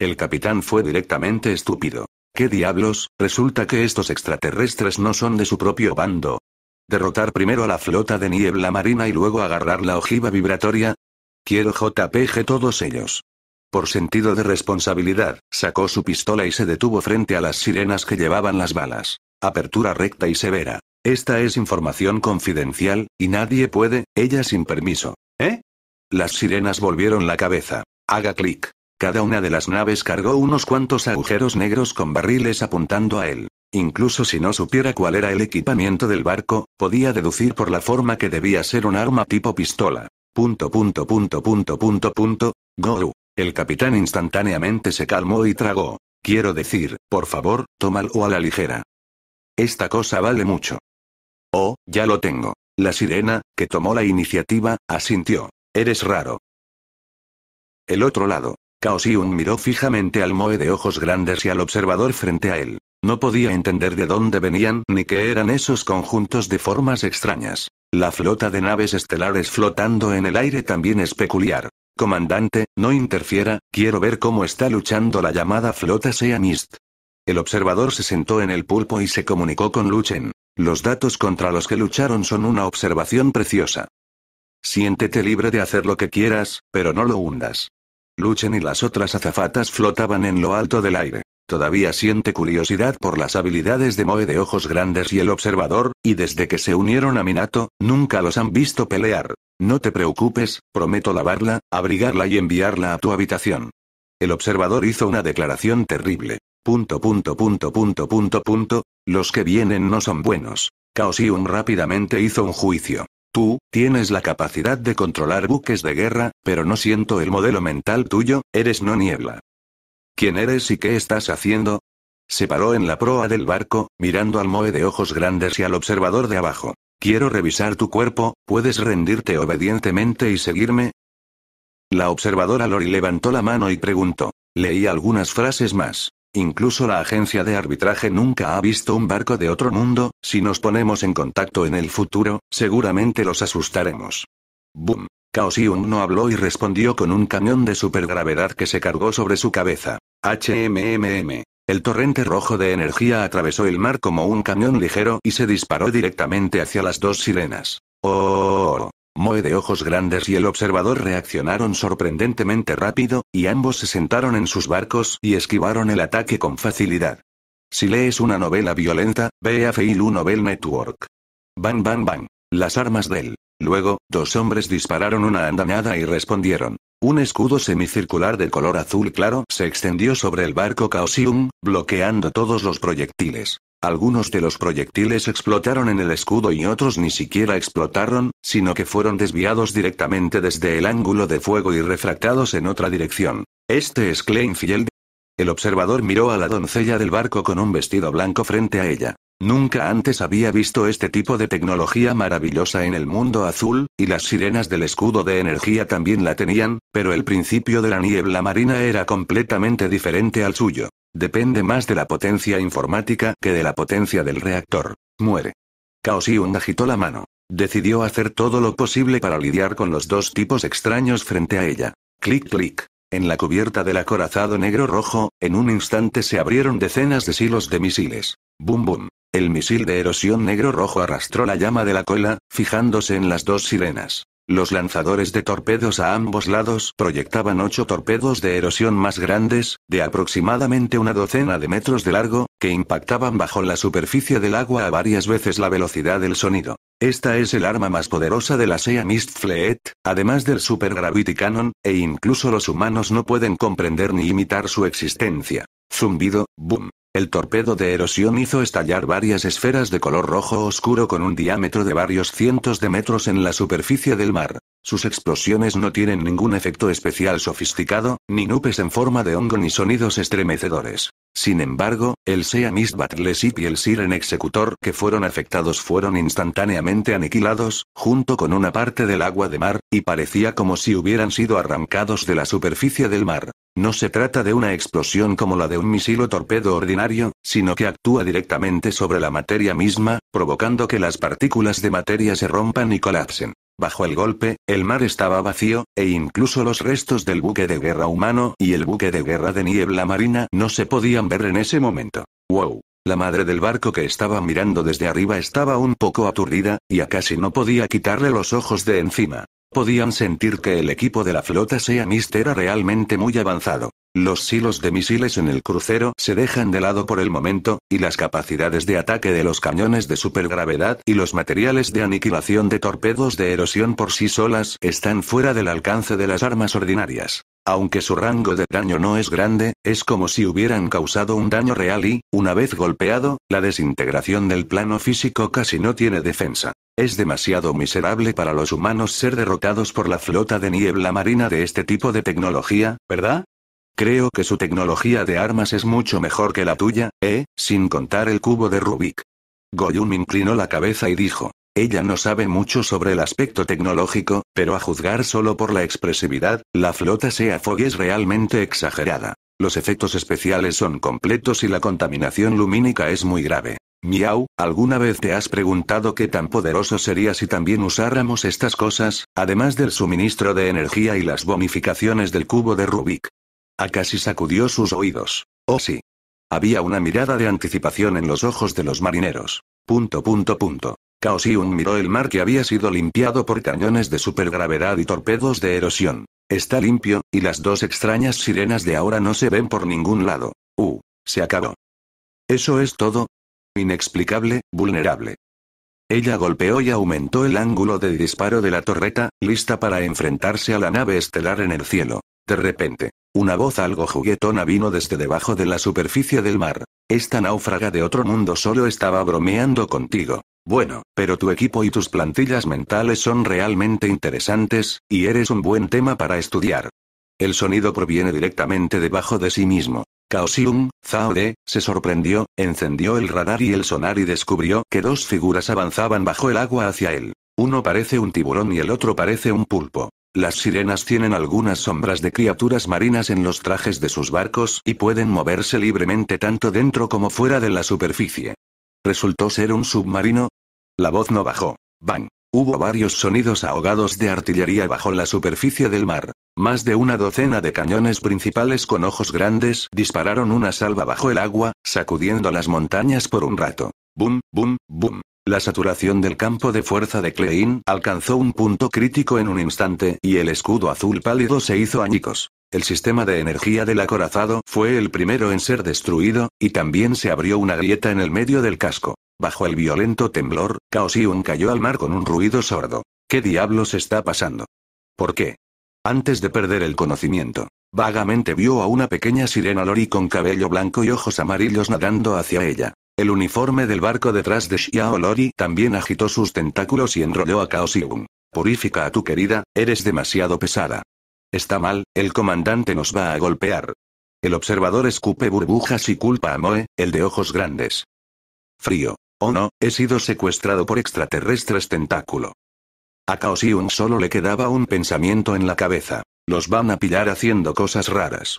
El capitán fue directamente estúpido. ¿Qué diablos? Resulta que estos extraterrestres no son de su propio bando. ¿Derrotar primero a la flota de niebla marina y luego agarrar la ojiva vibratoria? Quiero JPG todos ellos. Por sentido de responsabilidad, sacó su pistola y se detuvo frente a las sirenas que llevaban las balas. Apertura recta y severa. Esta es información confidencial, y nadie puede, ella sin permiso. Las sirenas volvieron la cabeza. Haga clic. Cada una de las naves cargó unos cuantos agujeros negros con barriles apuntando a él. Incluso si no supiera cuál era el equipamiento del barco, podía deducir por la forma que debía ser un arma tipo pistola. Punto punto punto punto punto punto. Goru. El capitán instantáneamente se calmó y tragó. Quiero decir, por favor, tómalo a la ligera. Esta cosa vale mucho. Oh, ya lo tengo. La sirena, que tomó la iniciativa, asintió. Eres raro. El otro lado. Cao miró fijamente al Moe de ojos grandes y al observador frente a él. No podía entender de dónde venían ni qué eran esos conjuntos de formas extrañas. La flota de naves estelares flotando en el aire también es peculiar. Comandante, no interfiera, quiero ver cómo está luchando la llamada flota Sea Mist. El observador se sentó en el pulpo y se comunicó con Luchen. Los datos contra los que lucharon son una observación preciosa. Siéntete libre de hacer lo que quieras, pero no lo hundas. Luchen y las otras azafatas flotaban en lo alto del aire. Todavía siente curiosidad por las habilidades de Moe de ojos grandes y el observador, y desde que se unieron a Minato, nunca los han visto pelear. No te preocupes, prometo lavarla, abrigarla y enviarla a tu habitación. El observador hizo una declaración terrible. Punto punto punto punto punto punto. Los que vienen no son buenos. un rápidamente hizo un juicio. Tú, tienes la capacidad de controlar buques de guerra, pero no siento el modelo mental tuyo, eres no niebla. ¿Quién eres y qué estás haciendo? Se paró en la proa del barco, mirando al Moe de ojos grandes y al observador de abajo. Quiero revisar tu cuerpo, ¿puedes rendirte obedientemente y seguirme? La observadora Lori levantó la mano y preguntó. Leí algunas frases más. Incluso la agencia de arbitraje nunca ha visto un barco de otro mundo, si nos ponemos en contacto en el futuro, seguramente los asustaremos. Boom. Kaosium no habló y respondió con un cañón de supergravedad que se cargó sobre su cabeza. HMMM. El torrente rojo de energía atravesó el mar como un camión ligero y se disparó directamente hacia las dos sirenas. Oh. oh, oh, oh Moe de ojos grandes y el observador reaccionaron sorprendentemente rápido, y ambos se sentaron en sus barcos y esquivaron el ataque con facilidad. Si lees una novela violenta, ve a Feilu Novel Network. Bang bang bang. Las armas del. Luego, dos hombres dispararon una andanada y respondieron. Un escudo semicircular de color azul claro se extendió sobre el barco Caosium, bloqueando todos los proyectiles. Algunos de los proyectiles explotaron en el escudo y otros ni siquiera explotaron, sino que fueron desviados directamente desde el ángulo de fuego y refractados en otra dirección. Este es Kleinfield. El observador miró a la doncella del barco con un vestido blanco frente a ella. Nunca antes había visto este tipo de tecnología maravillosa en el mundo azul, y las sirenas del escudo de energía también la tenían, pero el principio de la niebla marina era completamente diferente al suyo. Depende más de la potencia informática que de la potencia del reactor. Muere. un agitó la mano. Decidió hacer todo lo posible para lidiar con los dos tipos extraños frente a ella. Clic clic. En la cubierta del acorazado negro rojo, en un instante se abrieron decenas de silos de misiles. Bum bum. El misil de erosión negro rojo arrastró la llama de la cola, fijándose en las dos sirenas. Los lanzadores de torpedos a ambos lados proyectaban ocho torpedos de erosión más grandes, de aproximadamente una docena de metros de largo, que impactaban bajo la superficie del agua a varias veces la velocidad del sonido. Esta es el arma más poderosa de la Sea Mist Fleet, además del Super Gravity Cannon, e incluso los humanos no pueden comprender ni imitar su existencia. Zumbido, boom. El torpedo de erosión hizo estallar varias esferas de color rojo oscuro con un diámetro de varios cientos de metros en la superficie del mar. Sus explosiones no tienen ningún efecto especial sofisticado, ni nubes en forma de hongo ni sonidos estremecedores. Sin embargo, el Seamist Battleship y el Siren Executor que fueron afectados fueron instantáneamente aniquilados, junto con una parte del agua de mar, y parecía como si hubieran sido arrancados de la superficie del mar. No se trata de una explosión como la de un misil o torpedo ordinario, sino que actúa directamente sobre la materia misma, provocando que las partículas de materia se rompan y colapsen. Bajo el golpe, el mar estaba vacío, e incluso los restos del buque de guerra humano y el buque de guerra de niebla marina no se podían ver en ese momento. ¡Wow! La madre del barco que estaba mirando desde arriba estaba un poco aturdida, y a casi no podía quitarle los ojos de encima. Podían sentir que el equipo de la flota sea era realmente muy avanzado. Los silos de misiles en el crucero se dejan de lado por el momento, y las capacidades de ataque de los cañones de supergravedad y los materiales de aniquilación de torpedos de erosión por sí solas están fuera del alcance de las armas ordinarias. Aunque su rango de daño no es grande, es como si hubieran causado un daño real y, una vez golpeado, la desintegración del plano físico casi no tiene defensa. Es demasiado miserable para los humanos ser derrotados por la flota de niebla marina de este tipo de tecnología, ¿verdad? Creo que su tecnología de armas es mucho mejor que la tuya, ¿eh? Sin contar el cubo de Rubik. Goyun inclinó la cabeza y dijo. Ella no sabe mucho sobre el aspecto tecnológico, pero a juzgar solo por la expresividad, la flota Sea Fog es realmente exagerada. Los efectos especiales son completos y la contaminación lumínica es muy grave. Miau, ¿alguna vez te has preguntado qué tan poderoso sería si también usáramos estas cosas, además del suministro de energía y las bonificaciones del cubo de Rubik? casi sacudió sus oídos. Oh sí. Había una mirada de anticipación en los ojos de los marineros. Punto punto punto. un miró el mar que había sido limpiado por cañones de supergravedad y torpedos de erosión. Está limpio, y las dos extrañas sirenas de ahora no se ven por ningún lado. Uh, se acabó. ¿Eso es todo? Inexplicable, vulnerable. Ella golpeó y aumentó el ángulo de disparo de la torreta, lista para enfrentarse a la nave estelar en el cielo. De repente, una voz algo juguetona vino desde debajo de la superficie del mar. Esta náufraga de otro mundo solo estaba bromeando contigo. Bueno, pero tu equipo y tus plantillas mentales son realmente interesantes, y eres un buen tema para estudiar. El sonido proviene directamente debajo de sí mismo. Kaosium, Zaode, se sorprendió, encendió el radar y el sonar y descubrió que dos figuras avanzaban bajo el agua hacia él. Uno parece un tiburón y el otro parece un pulpo. Las sirenas tienen algunas sombras de criaturas marinas en los trajes de sus barcos y pueden moverse libremente tanto dentro como fuera de la superficie. ¿Resultó ser un submarino? La voz no bajó. Bang. Hubo varios sonidos ahogados de artillería bajo la superficie del mar. Más de una docena de cañones principales con ojos grandes dispararon una salva bajo el agua, sacudiendo las montañas por un rato. bum, bum! La saturación del campo de fuerza de Klein alcanzó un punto crítico en un instante y el escudo azul pálido se hizo añicos. El sistema de energía del acorazado fue el primero en ser destruido, y también se abrió una grieta en el medio del casco. Bajo el violento temblor, Kaosiun cayó al mar con un ruido sordo. ¿Qué diablos está pasando? ¿Por qué? Antes de perder el conocimiento, Vagamente vio a una pequeña sirena lori con cabello blanco y ojos amarillos nadando hacia ella. El uniforme del barco detrás de Xiao Lori también agitó sus tentáculos y enrolló a Kao Purífica Purifica a tu querida, eres demasiado pesada. Está mal, el comandante nos va a golpear. El observador escupe burbujas y culpa a Moe, el de ojos grandes. Frío. Oh no, he sido secuestrado por extraterrestres tentáculo. A Kao solo le quedaba un pensamiento en la cabeza. Los van a pillar haciendo cosas raras.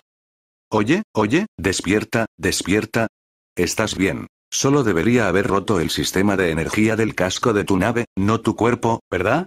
Oye, oye, despierta, despierta. Estás bien. Solo debería haber roto el sistema de energía del casco de tu nave, no tu cuerpo, ¿verdad?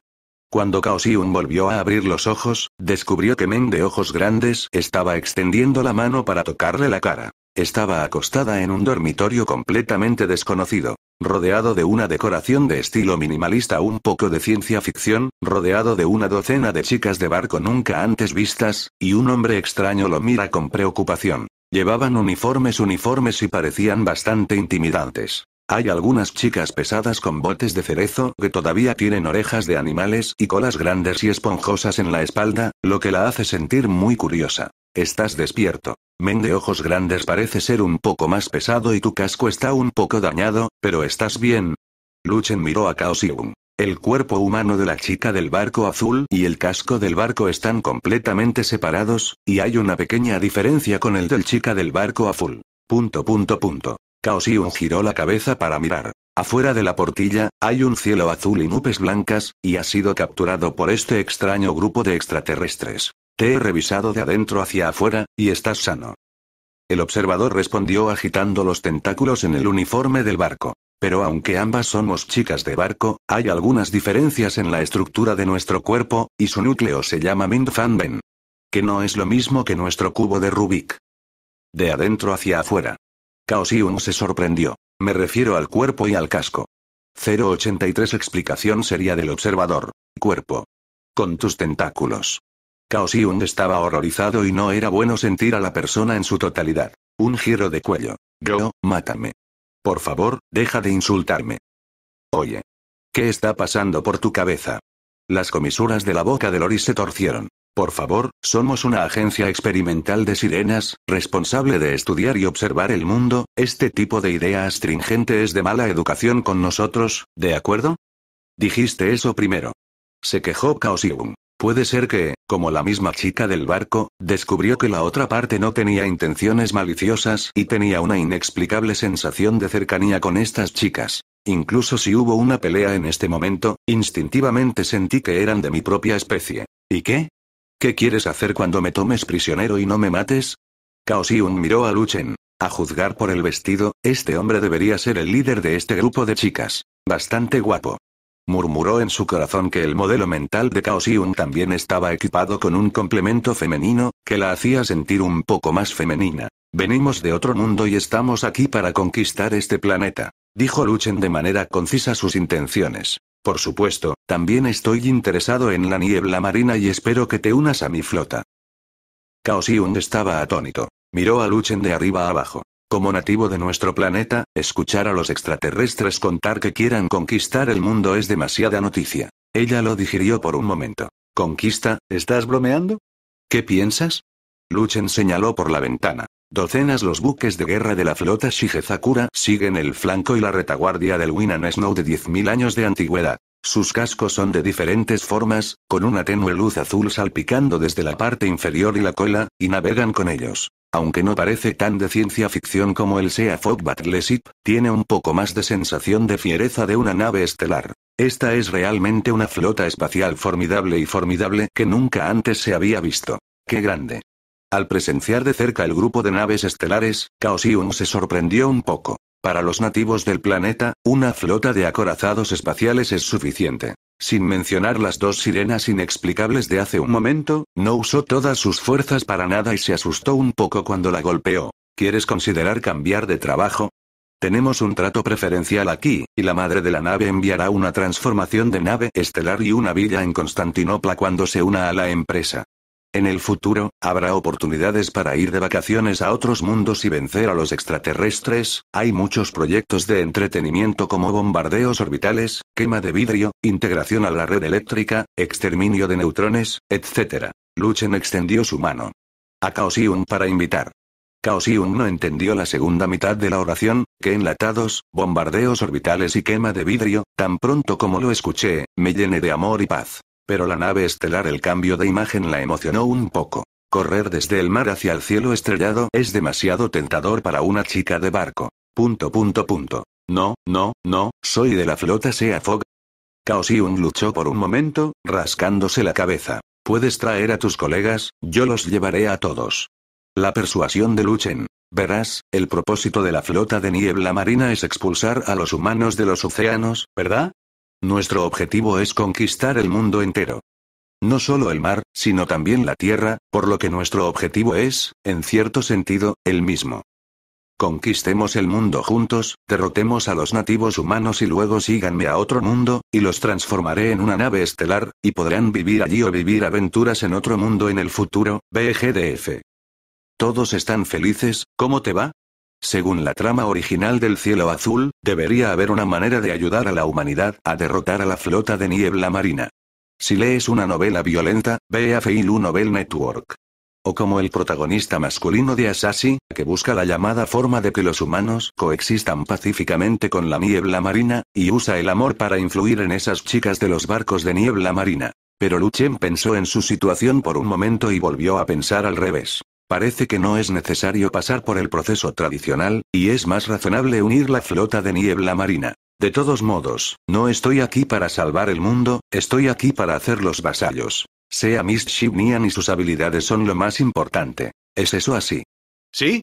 Cuando Kaosiun volvió a abrir los ojos, descubrió que Men de ojos grandes estaba extendiendo la mano para tocarle la cara. Estaba acostada en un dormitorio completamente desconocido rodeado de una decoración de estilo minimalista un poco de ciencia ficción, rodeado de una docena de chicas de barco nunca antes vistas, y un hombre extraño lo mira con preocupación. Llevaban uniformes uniformes y parecían bastante intimidantes. Hay algunas chicas pesadas con botes de cerezo que todavía tienen orejas de animales y colas grandes y esponjosas en la espalda, lo que la hace sentir muy curiosa. Estás despierto. Men de ojos grandes parece ser un poco más pesado y tu casco está un poco dañado, pero estás bien. Luchen miró a Kaosium. El cuerpo humano de la chica del barco azul y el casco del barco están completamente separados, y hay una pequeña diferencia con el del chica del barco azul. Punto punto punto. Kaosium giró la cabeza para mirar. Afuera de la portilla, hay un cielo azul y nubes blancas, y ha sido capturado por este extraño grupo de extraterrestres. Te he revisado de adentro hacia afuera, y estás sano. El observador respondió agitando los tentáculos en el uniforme del barco. Pero aunque ambas somos chicas de barco, hay algunas diferencias en la estructura de nuestro cuerpo, y su núcleo se llama Mindfanben. Que no es lo mismo que nuestro cubo de Rubik. De adentro hacia afuera. Kaosium se sorprendió. Me refiero al cuerpo y al casco. 083 Explicación sería del observador. Cuerpo. Con tus tentáculos. Caosium estaba horrorizado y no era bueno sentir a la persona en su totalidad. Un giro de cuello. Yo, mátame. Por favor, deja de insultarme. Oye. ¿Qué está pasando por tu cabeza? Las comisuras de la boca de Loris se torcieron. Por favor, somos una agencia experimental de sirenas, responsable de estudiar y observar el mundo, este tipo de idea astringente es de mala educación con nosotros, ¿de acuerdo? Dijiste eso primero. Se quejó Caosium. Puede ser que, como la misma chica del barco, descubrió que la otra parte no tenía intenciones maliciosas y tenía una inexplicable sensación de cercanía con estas chicas. Incluso si hubo una pelea en este momento, instintivamente sentí que eran de mi propia especie. ¿Y qué? ¿Qué quieres hacer cuando me tomes prisionero y no me mates? kaosium miró a Luchen. A juzgar por el vestido, este hombre debería ser el líder de este grupo de chicas. Bastante guapo. Murmuró en su corazón que el modelo mental de Cao también estaba equipado con un complemento femenino, que la hacía sentir un poco más femenina. Venimos de otro mundo y estamos aquí para conquistar este planeta. Dijo Luchen de manera concisa sus intenciones. Por supuesto, también estoy interesado en la niebla marina y espero que te unas a mi flota. Cao estaba atónito. Miró a Luchen de arriba abajo. Como nativo de nuestro planeta, escuchar a los extraterrestres contar que quieran conquistar el mundo es demasiada noticia. Ella lo digirió por un momento. ¿Conquista? ¿Estás bromeando? ¿Qué piensas? Luchen señaló por la ventana. Docenas los buques de guerra de la flota Shigezakura siguen el flanco y la retaguardia del Winan Snow de 10.000 años de antigüedad. Sus cascos son de diferentes formas, con una tenue luz azul salpicando desde la parte inferior y la cola, y navegan con ellos. Aunque no parece tan de ciencia ficción como el Sea Fog Battleship, tiene un poco más de sensación de fiereza de una nave estelar. Esta es realmente una flota espacial formidable y formidable que nunca antes se había visto. ¡Qué grande! Al presenciar de cerca el grupo de naves estelares, Kaosium se sorprendió un poco. Para los nativos del planeta, una flota de acorazados espaciales es suficiente. Sin mencionar las dos sirenas inexplicables de hace un momento, no usó todas sus fuerzas para nada y se asustó un poco cuando la golpeó. ¿Quieres considerar cambiar de trabajo? Tenemos un trato preferencial aquí, y la madre de la nave enviará una transformación de nave estelar y una villa en Constantinopla cuando se una a la empresa. En el futuro, habrá oportunidades para ir de vacaciones a otros mundos y vencer a los extraterrestres, hay muchos proyectos de entretenimiento como bombardeos orbitales, quema de vidrio, integración a la red eléctrica, exterminio de neutrones, etc. Luchen extendió su mano. A Kaosiun para invitar. Kaosiun no entendió la segunda mitad de la oración, que enlatados, bombardeos orbitales y quema de vidrio, tan pronto como lo escuché, me llené de amor y paz. Pero la nave estelar el cambio de imagen la emocionó un poco. Correr desde el mar hacia el cielo estrellado es demasiado tentador para una chica de barco. Punto punto punto. No, no, no, soy de la flota sea Fog. Kaosiun luchó por un momento, rascándose la cabeza. Puedes traer a tus colegas, yo los llevaré a todos. La persuasión de Luchen. Verás, el propósito de la flota de niebla marina es expulsar a los humanos de los océanos, ¿verdad? Nuestro objetivo es conquistar el mundo entero. No solo el mar, sino también la tierra, por lo que nuestro objetivo es, en cierto sentido, el mismo. Conquistemos el mundo juntos, derrotemos a los nativos humanos y luego síganme a otro mundo, y los transformaré en una nave estelar, y podrán vivir allí o vivir aventuras en otro mundo en el futuro, BGDF. Todos están felices, ¿cómo te va? Según la trama original del cielo azul, debería haber una manera de ayudar a la humanidad a derrotar a la flota de niebla marina. Si lees una novela violenta, ve a Feilu Novel Network. O como el protagonista masculino de Assassin, que busca la llamada forma de que los humanos coexistan pacíficamente con la niebla marina, y usa el amor para influir en esas chicas de los barcos de niebla marina. Pero Luchen pensó en su situación por un momento y volvió a pensar al revés. Parece que no es necesario pasar por el proceso tradicional, y es más razonable unir la flota de niebla marina. De todos modos, no estoy aquí para salvar el mundo, estoy aquí para hacer los vasallos. Sea Miss Shibnian y sus habilidades son lo más importante. ¿Es eso así? ¿Sí?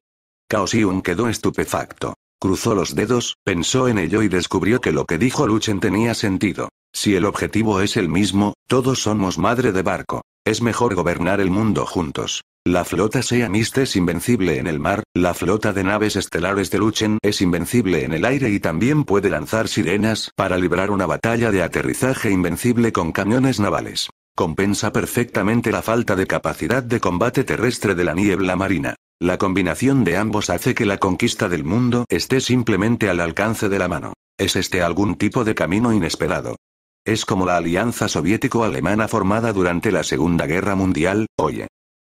Kaosiun quedó estupefacto. Cruzó los dedos, pensó en ello y descubrió que lo que dijo Luchen tenía sentido. Si el objetivo es el mismo, todos somos madre de barco. Es mejor gobernar el mundo juntos. La flota Sea Mist es invencible en el mar, la flota de naves estelares de Luchen es invencible en el aire y también puede lanzar sirenas para librar una batalla de aterrizaje invencible con camiones navales. Compensa perfectamente la falta de capacidad de combate terrestre de la niebla marina. La combinación de ambos hace que la conquista del mundo esté simplemente al alcance de la mano. ¿Es este algún tipo de camino inesperado? Es como la alianza soviético-alemana formada durante la Segunda Guerra Mundial, oye,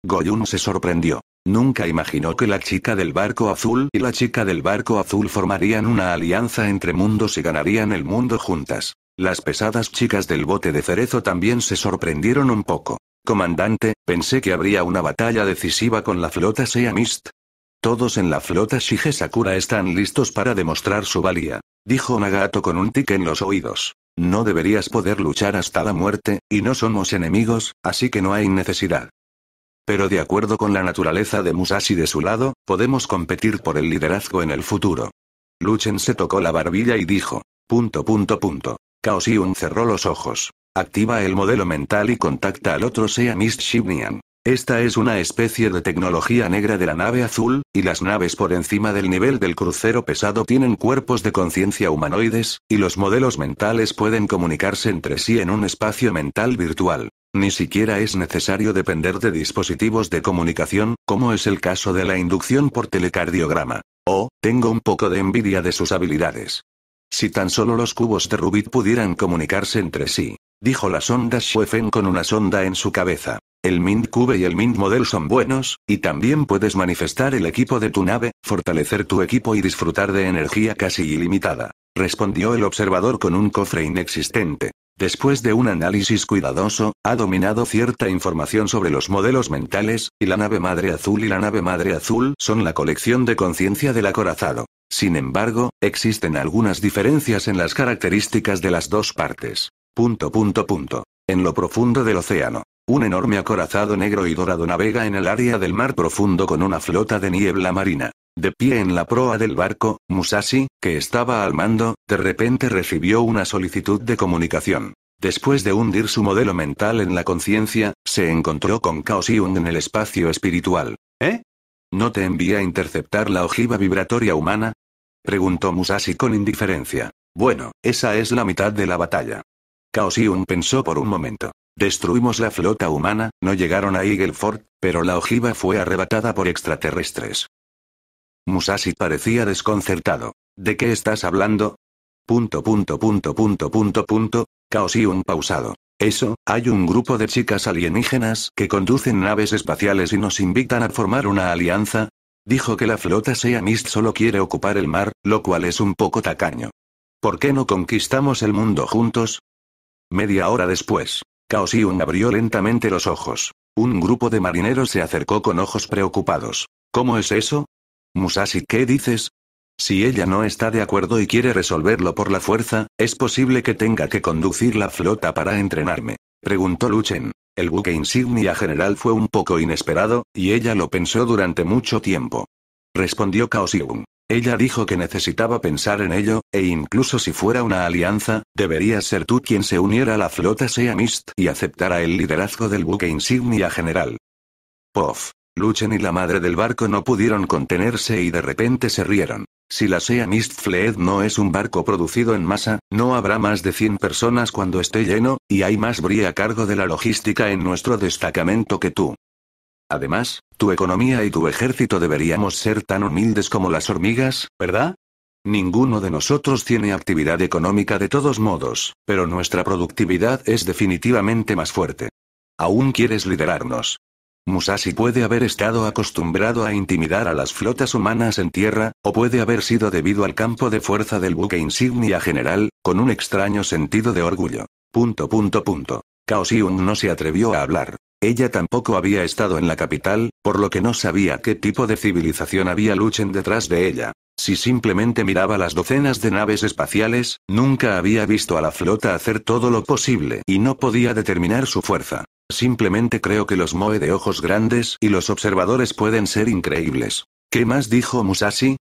Goyun se sorprendió. Nunca imaginó que la chica del barco azul y la chica del barco azul formarían una alianza entre mundos y ganarían el mundo juntas. Las pesadas chicas del bote de cerezo también se sorprendieron un poco. Comandante, pensé que habría una batalla decisiva con la flota Seamist. Todos en la flota Shige Sakura están listos para demostrar su valía, dijo Nagato con un tic en los oídos. No deberías poder luchar hasta la muerte, y no somos enemigos, así que no hay necesidad. Pero de acuerdo con la naturaleza de Musashi de su lado, podemos competir por el liderazgo en el futuro. Luchen se tocó la barbilla y dijo. Punto punto punto. Kao cerró los ojos. Activa el modelo mental y contacta al otro Sea Mist Shibnian. Esta es una especie de tecnología negra de la nave azul, y las naves por encima del nivel del crucero pesado tienen cuerpos de conciencia humanoides, y los modelos mentales pueden comunicarse entre sí en un espacio mental virtual. Ni siquiera es necesario depender de dispositivos de comunicación, como es el caso de la inducción por telecardiograma. Oh, tengo un poco de envidia de sus habilidades. Si tan solo los cubos de Rubik pudieran comunicarse entre sí, dijo la sonda suefen con una sonda en su cabeza. El Mint Cube y el Mint Model son buenos, y también puedes manifestar el equipo de tu nave, fortalecer tu equipo y disfrutar de energía casi ilimitada, respondió el observador con un cofre inexistente. Después de un análisis cuidadoso, ha dominado cierta información sobre los modelos mentales, y la nave madre azul y la nave madre azul son la colección de conciencia del acorazado. Sin embargo, existen algunas diferencias en las características de las dos partes. Punto punto punto. En lo profundo del océano. Un enorme acorazado negro y dorado navega en el área del mar profundo con una flota de niebla marina. De pie en la proa del barco, Musashi, que estaba al mando, de repente recibió una solicitud de comunicación. Después de hundir su modelo mental en la conciencia, se encontró con cao en el espacio espiritual. ¿Eh? ¿No te envía a interceptar la ojiva vibratoria humana? Preguntó Musashi con indiferencia. Bueno, esa es la mitad de la batalla. cao pensó por un momento. Destruimos la flota humana, no llegaron a Eagleford, pero la ojiva fue arrebatada por extraterrestres. Musashi parecía desconcertado. ¿De qué estás hablando? Punto punto punto punto punto punto, pausado. Eso, hay un grupo de chicas alienígenas que conducen naves espaciales y nos invitan a formar una alianza. Dijo que la flota sea mist solo quiere ocupar el mar, lo cual es un poco tacaño. ¿Por qué no conquistamos el mundo juntos? Media hora después, un abrió lentamente los ojos. Un grupo de marineros se acercó con ojos preocupados. ¿Cómo es eso? Musashi, ¿qué dices? Si ella no está de acuerdo y quiere resolverlo por la fuerza, es posible que tenga que conducir la flota para entrenarme. Preguntó Luchen. El buque insignia general fue un poco inesperado, y ella lo pensó durante mucho tiempo. Respondió Xiun. Ella dijo que necesitaba pensar en ello, e incluso si fuera una alianza, debería ser tú quien se uniera a la flota Sea Mist y aceptara el liderazgo del buque insignia general. Pof. Luchen y la madre del barco no pudieron contenerse y de repente se rieron. Si la Sea Mist Fleet no es un barco producido en masa, no habrá más de 100 personas cuando esté lleno, y hay más brie a cargo de la logística en nuestro destacamento que tú. Además, tu economía y tu ejército deberíamos ser tan humildes como las hormigas, ¿verdad? Ninguno de nosotros tiene actividad económica de todos modos, pero nuestra productividad es definitivamente más fuerte. Aún quieres liderarnos. Musashi puede haber estado acostumbrado a intimidar a las flotas humanas en tierra, o puede haber sido debido al campo de fuerza del buque insignia general, con un extraño sentido de orgullo. Punto punto punto. no se atrevió a hablar. Ella tampoco había estado en la capital, por lo que no sabía qué tipo de civilización había luchen detrás de ella. Si simplemente miraba las docenas de naves espaciales, nunca había visto a la flota hacer todo lo posible y no podía determinar su fuerza. Simplemente creo que los Moe de ojos grandes y los observadores pueden ser increíbles. ¿Qué más dijo Musashi?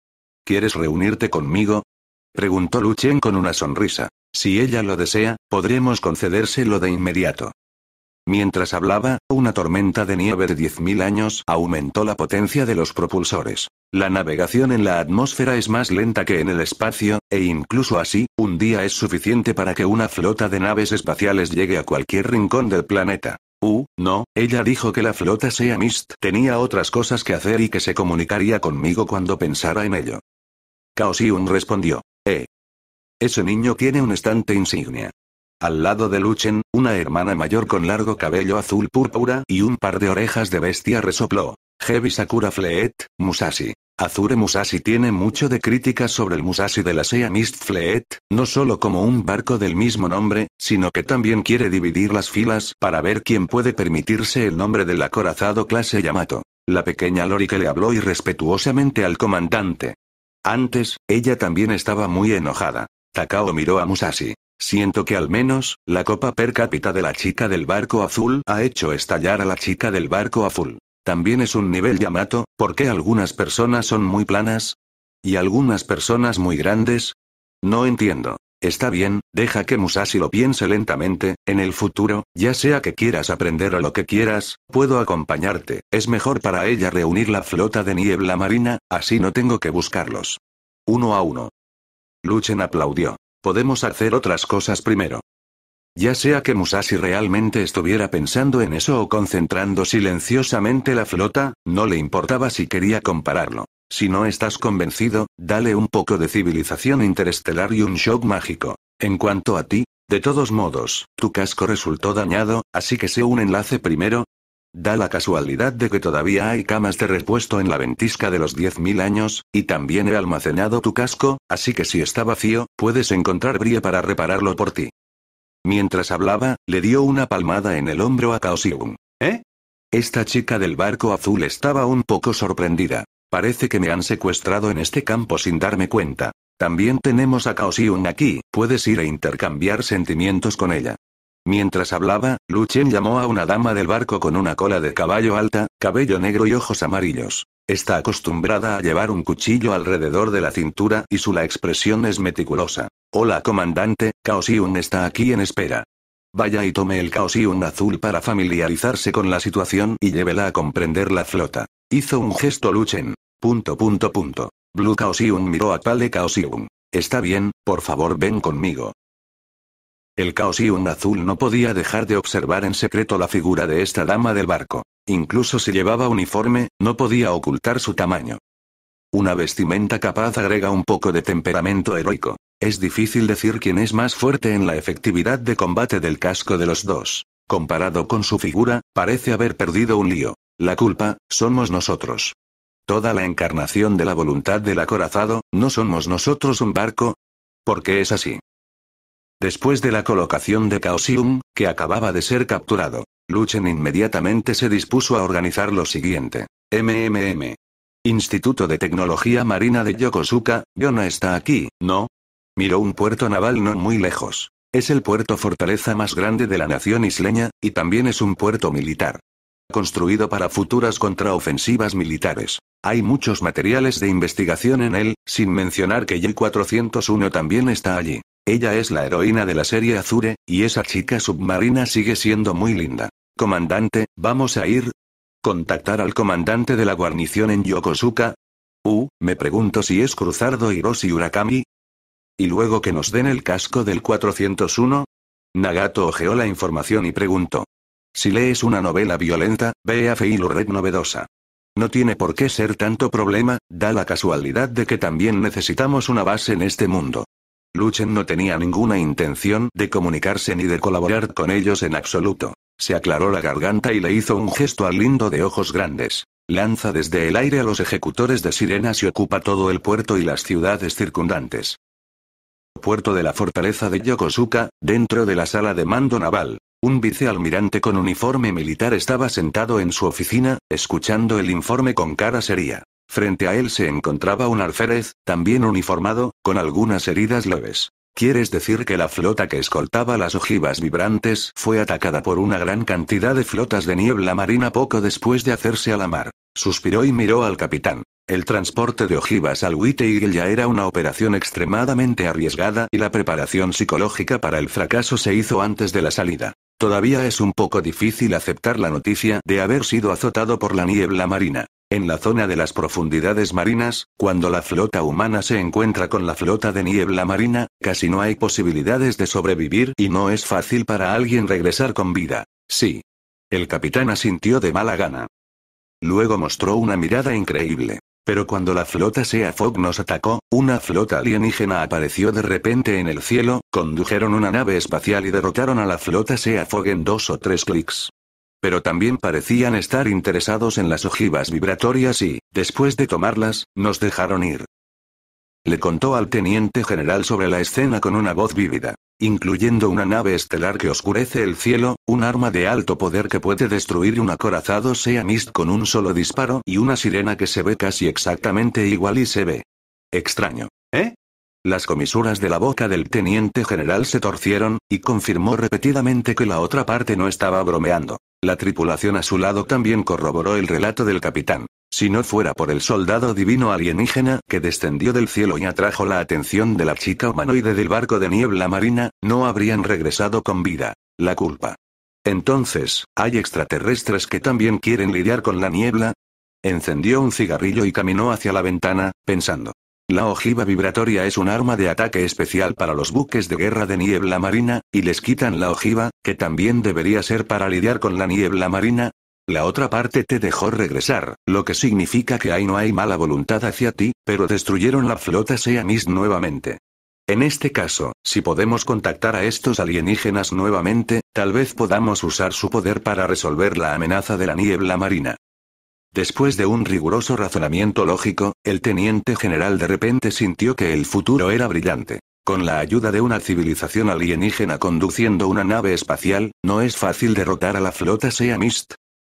¿Quieres reunirte conmigo? Preguntó Luchen con una sonrisa. Si ella lo desea, podremos concedérselo de inmediato. Mientras hablaba, una tormenta de nieve de 10.000 años aumentó la potencia de los propulsores. La navegación en la atmósfera es más lenta que en el espacio, e incluso así, un día es suficiente para que una flota de naves espaciales llegue a cualquier rincón del planeta. Uh, no, ella dijo que la flota Sea Mist tenía otras cosas que hacer y que se comunicaría conmigo cuando pensara en ello. Kaosiun respondió. Eh. Ese niño tiene un estante insignia. Al lado de Luchen, una hermana mayor con largo cabello azul púrpura y un par de orejas de bestia resopló. Heavy Sakura Fleet, Musashi. Azure Musashi tiene mucho de críticas sobre el Musashi de la Sea Mist Fleet, no solo como un barco del mismo nombre, sino que también quiere dividir las filas para ver quién puede permitirse el nombre del acorazado clase Yamato. La pequeña Lori que le habló irrespetuosamente al comandante. Antes, ella también estaba muy enojada. Takao miró a Musashi. Siento que al menos, la copa per cápita de la chica del barco azul ha hecho estallar a la chica del barco azul. También es un nivel Yamato, porque algunas personas son muy planas? ¿Y algunas personas muy grandes? No entiendo. Está bien, deja que Musashi lo piense lentamente, en el futuro, ya sea que quieras aprender o lo que quieras, puedo acompañarte, es mejor para ella reunir la flota de niebla marina, así no tengo que buscarlos. Uno a uno. Luchen aplaudió. Podemos hacer otras cosas primero. Ya sea que Musashi realmente estuviera pensando en eso o concentrando silenciosamente la flota, no le importaba si quería compararlo. Si no estás convencido, dale un poco de civilización interestelar y un shock mágico. En cuanto a ti, de todos modos, tu casco resultó dañado, así que sé un enlace primero, Da la casualidad de que todavía hay camas de repuesto en la ventisca de los 10.000 años, y también he almacenado tu casco, así que si está vacío, puedes encontrar bría para repararlo por ti. Mientras hablaba, le dio una palmada en el hombro a Kaosiun. ¿Eh? Esta chica del barco azul estaba un poco sorprendida. Parece que me han secuestrado en este campo sin darme cuenta. También tenemos a Kaosiun aquí, puedes ir a intercambiar sentimientos con ella. Mientras hablaba, Luchen llamó a una dama del barco con una cola de caballo alta, cabello negro y ojos amarillos. Está acostumbrada a llevar un cuchillo alrededor de la cintura y su la expresión es meticulosa. Hola comandante, Kaosiun está aquí en espera. Vaya y tome el Kaosiun azul para familiarizarse con la situación y llévela a comprender la flota. Hizo un gesto Luchen. Punto punto punto. Blue Kaosiun miró a Pale Kaosiun. Está bien, por favor ven conmigo. El caos y un azul no podía dejar de observar en secreto la figura de esta dama del barco. Incluso si llevaba uniforme, no podía ocultar su tamaño. Una vestimenta capaz agrega un poco de temperamento heroico. Es difícil decir quién es más fuerte en la efectividad de combate del casco de los dos. Comparado con su figura, parece haber perdido un lío. La culpa, somos nosotros. Toda la encarnación de la voluntad del acorazado, ¿no somos nosotros un barco? Porque es así. Después de la colocación de Kaosium, que acababa de ser capturado, Luchen inmediatamente se dispuso a organizar lo siguiente. MMM. Instituto de Tecnología Marina de Yokosuka, Yona está aquí, ¿no? Miró un puerto naval no muy lejos. Es el puerto fortaleza más grande de la nación isleña, y también es un puerto militar. Construido para futuras contraofensivas militares. Hay muchos materiales de investigación en él, sin mencionar que Y-401 también está allí. Ella es la heroína de la serie Azure, y esa chica submarina sigue siendo muy linda. Comandante, ¿vamos a ir? ¿Contactar al comandante de la guarnición en Yokosuka? Uh, me pregunto si es Cruzardo Hiroshi Urakami. ¿Y luego que nos den el casco del 401? Nagato ojeó la información y preguntó. Si lees una novela violenta, ve a Feilu Red novedosa. No tiene por qué ser tanto problema, da la casualidad de que también necesitamos una base en este mundo. Luchen no tenía ninguna intención de comunicarse ni de colaborar con ellos en absoluto. Se aclaró la garganta y le hizo un gesto al lindo de ojos grandes. Lanza desde el aire a los ejecutores de sirenas y ocupa todo el puerto y las ciudades circundantes. Puerto de la fortaleza de Yokosuka, dentro de la sala de mando naval. Un vicealmirante con uniforme militar estaba sentado en su oficina, escuchando el informe con cara seria. Frente a él se encontraba un alférez, también uniformado, con algunas heridas leves. ¿Quieres decir que la flota que escoltaba las ojivas vibrantes fue atacada por una gran cantidad de flotas de niebla marina poco después de hacerse a la mar? Suspiró y miró al capitán. El transporte de ojivas al White ya era una operación extremadamente arriesgada y la preparación psicológica para el fracaso se hizo antes de la salida. Todavía es un poco difícil aceptar la noticia de haber sido azotado por la niebla marina. En la zona de las profundidades marinas, cuando la flota humana se encuentra con la flota de niebla marina, casi no hay posibilidades de sobrevivir y no es fácil para alguien regresar con vida. Sí. El capitán asintió de mala gana. Luego mostró una mirada increíble. Pero cuando la flota Sea Fog nos atacó, una flota alienígena apareció de repente en el cielo, condujeron una nave espacial y derrotaron a la flota Sea Fog en dos o tres clics. Pero también parecían estar interesados en las ojivas vibratorias y, después de tomarlas, nos dejaron ir. Le contó al teniente general sobre la escena con una voz vívida incluyendo una nave estelar que oscurece el cielo, un arma de alto poder que puede destruir un acorazado sea mist con un solo disparo y una sirena que se ve casi exactamente igual y se ve. Extraño, ¿eh? Las comisuras de la boca del teniente general se torcieron, y confirmó repetidamente que la otra parte no estaba bromeando. La tripulación a su lado también corroboró el relato del capitán. Si no fuera por el soldado divino alienígena que descendió del cielo y atrajo la atención de la chica humanoide del barco de niebla marina, no habrían regresado con vida. La culpa. Entonces, ¿hay extraterrestres que también quieren lidiar con la niebla? Encendió un cigarrillo y caminó hacia la ventana, pensando. La ojiva vibratoria es un arma de ataque especial para los buques de guerra de niebla marina, y les quitan la ojiva, que también debería ser para lidiar con la niebla marina. La otra parte te dejó regresar, lo que significa que ahí no hay mala voluntad hacia ti, pero destruyeron la flota Seamis nuevamente. En este caso, si podemos contactar a estos alienígenas nuevamente, tal vez podamos usar su poder para resolver la amenaza de la niebla marina. Después de un riguroso razonamiento lógico, el teniente general de repente sintió que el futuro era brillante. Con la ayuda de una civilización alienígena conduciendo una nave espacial, no es fácil derrotar a la flota Sea Mist.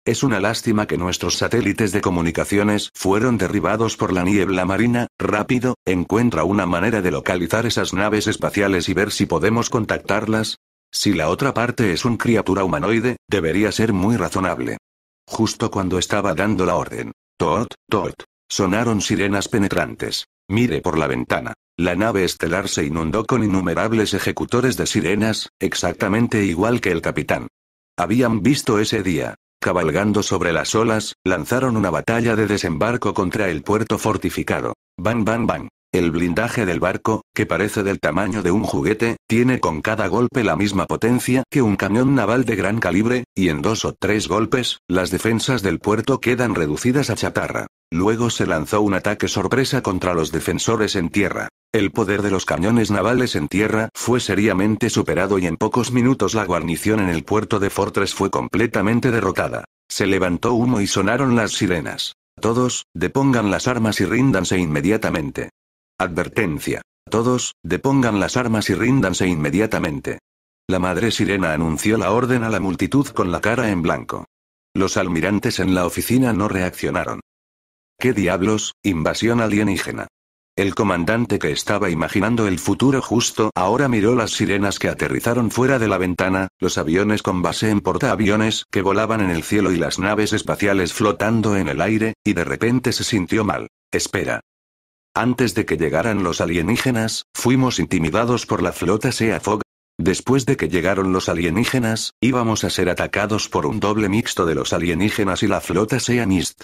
Es una lástima que nuestros satélites de comunicaciones fueron derribados por la niebla marina. Rápido, encuentra una manera de localizar esas naves espaciales y ver si podemos contactarlas. Si la otra parte es un criatura humanoide, debería ser muy razonable. Justo cuando estaba dando la orden. Tot, tot. Sonaron sirenas penetrantes. Mire por la ventana. La nave estelar se inundó con innumerables ejecutores de sirenas, exactamente igual que el capitán. Habían visto ese día. Cabalgando sobre las olas, lanzaron una batalla de desembarco contra el puerto fortificado. Bang, bang, bang. El blindaje del barco, que parece del tamaño de un juguete, tiene con cada golpe la misma potencia que un cañón naval de gran calibre, y en dos o tres golpes, las defensas del puerto quedan reducidas a chatarra. Luego se lanzó un ataque sorpresa contra los defensores en tierra. El poder de los cañones navales en tierra fue seriamente superado y en pocos minutos la guarnición en el puerto de Fortress fue completamente derrotada. Se levantó humo y sonaron las sirenas. Todos, depongan las armas y ríndanse inmediatamente. Advertencia. Todos, depongan las armas y ríndanse inmediatamente. La madre sirena anunció la orden a la multitud con la cara en blanco. Los almirantes en la oficina no reaccionaron. ¿Qué diablos? Invasión alienígena. El comandante que estaba imaginando el futuro justo ahora miró las sirenas que aterrizaron fuera de la ventana, los aviones con base en portaaviones que volaban en el cielo y las naves espaciales flotando en el aire, y de repente se sintió mal. Espera. Antes de que llegaran los alienígenas, fuimos intimidados por la flota Sea Fog. Después de que llegaron los alienígenas, íbamos a ser atacados por un doble mixto de los alienígenas y la flota Sea Mist.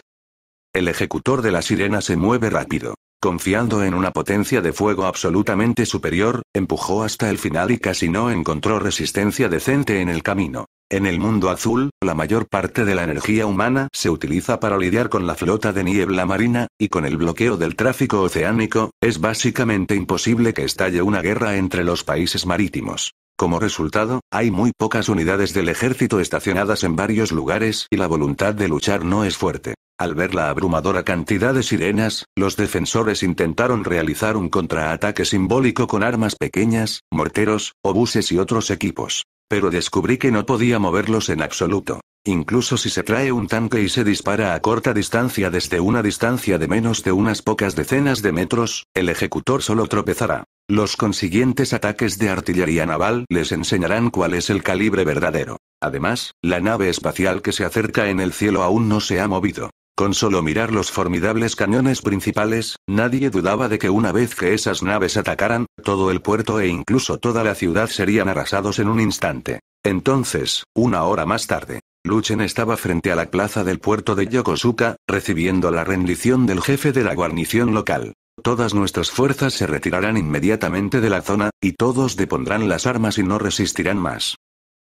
El ejecutor de la sirena se mueve rápido confiando en una potencia de fuego absolutamente superior, empujó hasta el final y casi no encontró resistencia decente en el camino. En el mundo azul, la mayor parte de la energía humana se utiliza para lidiar con la flota de niebla marina, y con el bloqueo del tráfico oceánico, es básicamente imposible que estalle una guerra entre los países marítimos. Como resultado, hay muy pocas unidades del ejército estacionadas en varios lugares y la voluntad de luchar no es fuerte. Al ver la abrumadora cantidad de sirenas, los defensores intentaron realizar un contraataque simbólico con armas pequeñas, morteros, obuses y otros equipos. Pero descubrí que no podía moverlos en absoluto. Incluso si se trae un tanque y se dispara a corta distancia desde una distancia de menos de unas pocas decenas de metros, el ejecutor solo tropezará. Los consiguientes ataques de artillería naval les enseñarán cuál es el calibre verdadero. Además, la nave espacial que se acerca en el cielo aún no se ha movido. Con solo mirar los formidables cañones principales, nadie dudaba de que una vez que esas naves atacaran, todo el puerto e incluso toda la ciudad serían arrasados en un instante. Entonces, una hora más tarde, Luchen estaba frente a la plaza del puerto de Yokosuka, recibiendo la rendición del jefe de la guarnición local todas nuestras fuerzas se retirarán inmediatamente de la zona, y todos depondrán las armas y no resistirán más.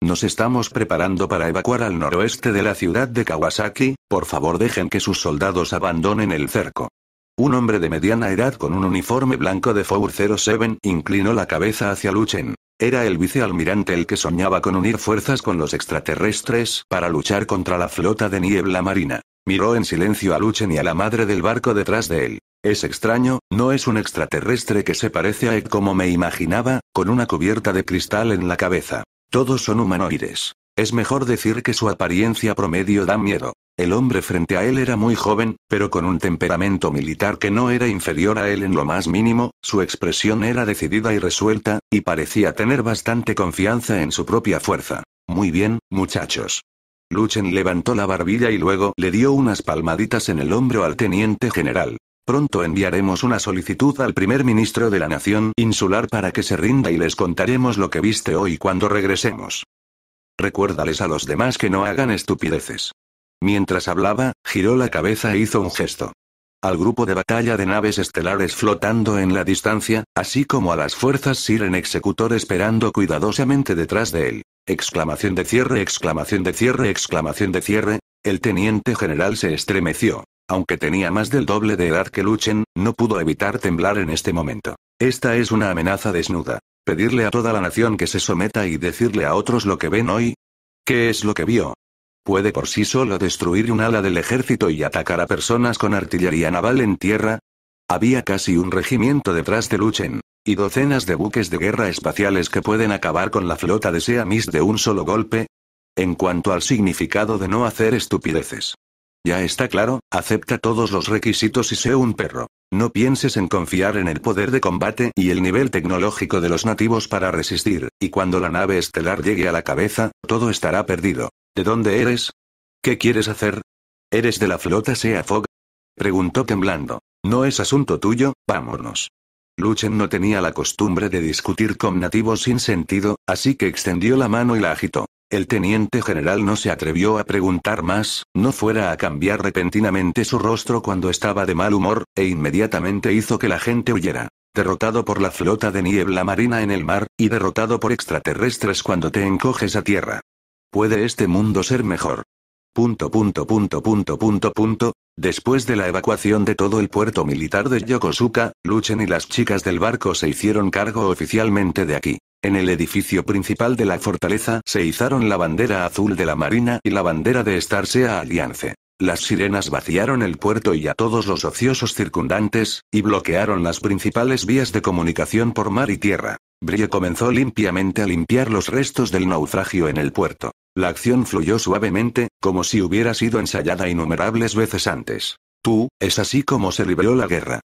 Nos estamos preparando para evacuar al noroeste de la ciudad de Kawasaki, por favor dejen que sus soldados abandonen el cerco. Un hombre de mediana edad con un uniforme blanco de Four 07 inclinó la cabeza hacia Luchen. Era el vicealmirante el que soñaba con unir fuerzas con los extraterrestres para luchar contra la flota de niebla marina. Miró en silencio a Luchen y a la madre del barco detrás de él. Es extraño, no es un extraterrestre que se parece a Ed como me imaginaba, con una cubierta de cristal en la cabeza. Todos son humanoides. Es mejor decir que su apariencia promedio da miedo. El hombre frente a él era muy joven, pero con un temperamento militar que no era inferior a él en lo más mínimo, su expresión era decidida y resuelta, y parecía tener bastante confianza en su propia fuerza. Muy bien, muchachos. Luchen levantó la barbilla y luego le dio unas palmaditas en el hombro al teniente general. Pronto enviaremos una solicitud al primer ministro de la nación insular para que se rinda y les contaremos lo que viste hoy cuando regresemos. Recuérdales a los demás que no hagan estupideces. Mientras hablaba, giró la cabeza e hizo un gesto. Al grupo de batalla de naves estelares flotando en la distancia, así como a las fuerzas Siren Executor esperando cuidadosamente detrás de él. Exclamación de cierre, exclamación de cierre, exclamación de cierre. El teniente general se estremeció. Aunque tenía más del doble de edad que Luchen, no pudo evitar temblar en este momento. Esta es una amenaza desnuda. Pedirle a toda la nación que se someta y decirle a otros lo que ven hoy. ¿Qué es lo que vio? ¿Puede por sí solo destruir un ala del ejército y atacar a personas con artillería naval en tierra? Había casi un regimiento detrás de Luchen, y docenas de buques de guerra espaciales que pueden acabar con la flota de Seamis de un solo golpe. En cuanto al significado de no hacer estupideces, ya está claro, acepta todos los requisitos y sé un perro. No pienses en confiar en el poder de combate y el nivel tecnológico de los nativos para resistir, y cuando la nave estelar llegue a la cabeza, todo estará perdido. ¿De dónde eres? ¿Qué quieres hacer? ¿Eres de la flota Sea Fog? Preguntó temblando. No es asunto tuyo, vámonos. Luchen no tenía la costumbre de discutir con nativos sin sentido, así que extendió la mano y la agitó. El teniente general no se atrevió a preguntar más, no fuera a cambiar repentinamente su rostro cuando estaba de mal humor, e inmediatamente hizo que la gente huyera. Derrotado por la flota de niebla marina en el mar, y derrotado por extraterrestres cuando te encoges a tierra. ¿Puede este mundo ser mejor? Después de la evacuación de todo el puerto militar de Yokosuka, Luchen y las chicas del barco se hicieron cargo oficialmente de aquí. En el edificio principal de la fortaleza se izaron la bandera azul de la Marina y la bandera de a Alliance. Las sirenas vaciaron el puerto y a todos los ociosos circundantes, y bloquearon las principales vías de comunicación por mar y tierra. Brie comenzó limpiamente a limpiar los restos del naufragio en el puerto. La acción fluyó suavemente, como si hubiera sido ensayada innumerables veces antes. Tú, es así como se libró la guerra.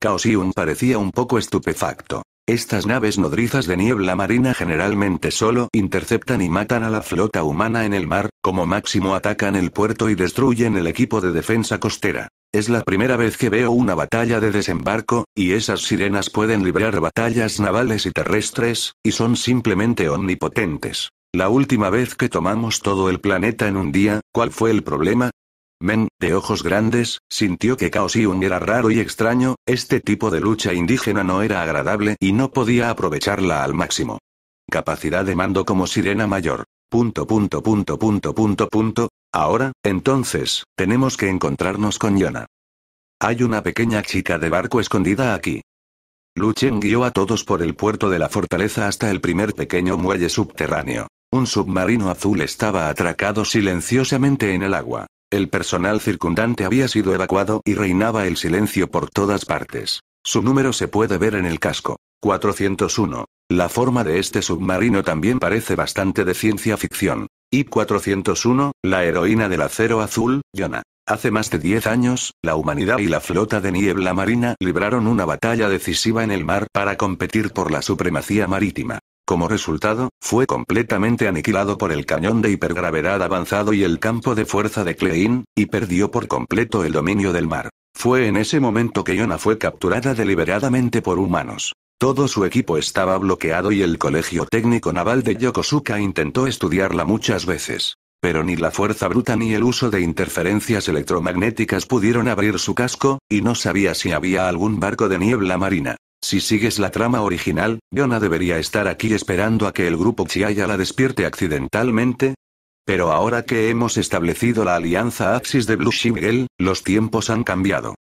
Caosium parecía un poco estupefacto. Estas naves nodrizas de niebla marina generalmente solo interceptan y matan a la flota humana en el mar, como máximo atacan el puerto y destruyen el equipo de defensa costera. Es la primera vez que veo una batalla de desembarco, y esas sirenas pueden librar batallas navales y terrestres, y son simplemente omnipotentes. La última vez que tomamos todo el planeta en un día, ¿cuál fue el problema? Men, de ojos grandes, sintió que Kaohsiung era raro y extraño, este tipo de lucha indígena no era agradable y no podía aprovecharla al máximo. Capacidad de mando como sirena mayor. Punto punto punto punto punto punto. Ahora, entonces, tenemos que encontrarnos con Yona. Hay una pequeña chica de barco escondida aquí. Luchen guió a todos por el puerto de la fortaleza hasta el primer pequeño muelle subterráneo. Un submarino azul estaba atracado silenciosamente en el agua. El personal circundante había sido evacuado y reinaba el silencio por todas partes. Su número se puede ver en el casco. 401. La forma de este submarino también parece bastante de ciencia ficción. Y 401, la heroína del acero azul, Yona. Hace más de 10 años, la humanidad y la flota de niebla marina libraron una batalla decisiva en el mar para competir por la supremacía marítima. Como resultado, fue completamente aniquilado por el cañón de hipergravedad avanzado y el campo de fuerza de Klein, y perdió por completo el dominio del mar. Fue en ese momento que Yona fue capturada deliberadamente por humanos. Todo su equipo estaba bloqueado y el Colegio Técnico Naval de Yokosuka intentó estudiarla muchas veces. Pero ni la fuerza bruta ni el uso de interferencias electromagnéticas pudieron abrir su casco, y no sabía si había algún barco de niebla marina. Si sigues la trama original, Yona debería estar aquí esperando a que el grupo Chiaya la despierte accidentalmente. Pero ahora que hemos establecido la alianza Axis de Blue Shingle, los tiempos han cambiado.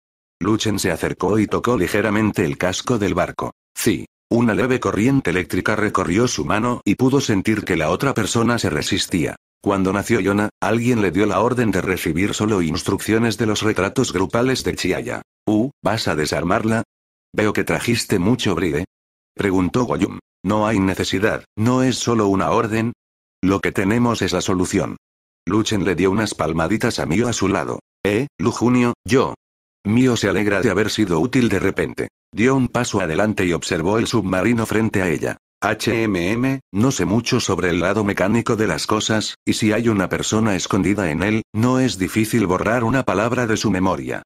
Luchen se acercó y tocó ligeramente el casco del barco. Sí. Una leve corriente eléctrica recorrió su mano y pudo sentir que la otra persona se resistía. Cuando nació Yona, alguien le dio la orden de recibir solo instrucciones de los retratos grupales de Chiaya. Uh, ¿vas a desarmarla? Veo que trajiste mucho bride. Preguntó Goyum. No hay necesidad, no es solo una orden. Lo que tenemos es la solución. Luchen le dio unas palmaditas a Mio a su lado. Eh, Lujunio, yo. Mio se alegra de haber sido útil de repente. Dio un paso adelante y observó el submarino frente a ella. HMM, no sé mucho sobre el lado mecánico de las cosas, y si hay una persona escondida en él, no es difícil borrar una palabra de su memoria.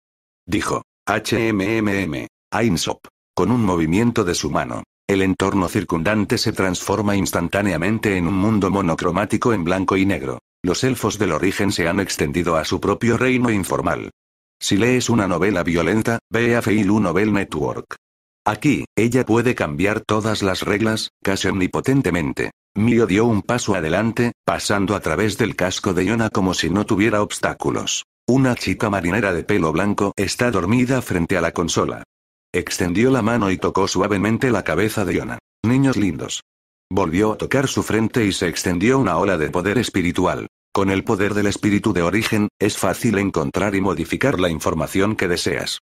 Dijo. HMMM. Ainsop, Con un movimiento de su mano, el entorno circundante se transforma instantáneamente en un mundo monocromático en blanco y negro. Los elfos del origen se han extendido a su propio reino informal. Si lees una novela violenta, ve a Feilu Novel Network. Aquí, ella puede cambiar todas las reglas, casi omnipotentemente. Mio dio un paso adelante, pasando a través del casco de Yona como si no tuviera obstáculos. Una chica marinera de pelo blanco está dormida frente a la consola. Extendió la mano y tocó suavemente la cabeza de Yona. Niños lindos. Volvió a tocar su frente y se extendió una ola de poder espiritual. Con el poder del espíritu de origen, es fácil encontrar y modificar la información que deseas.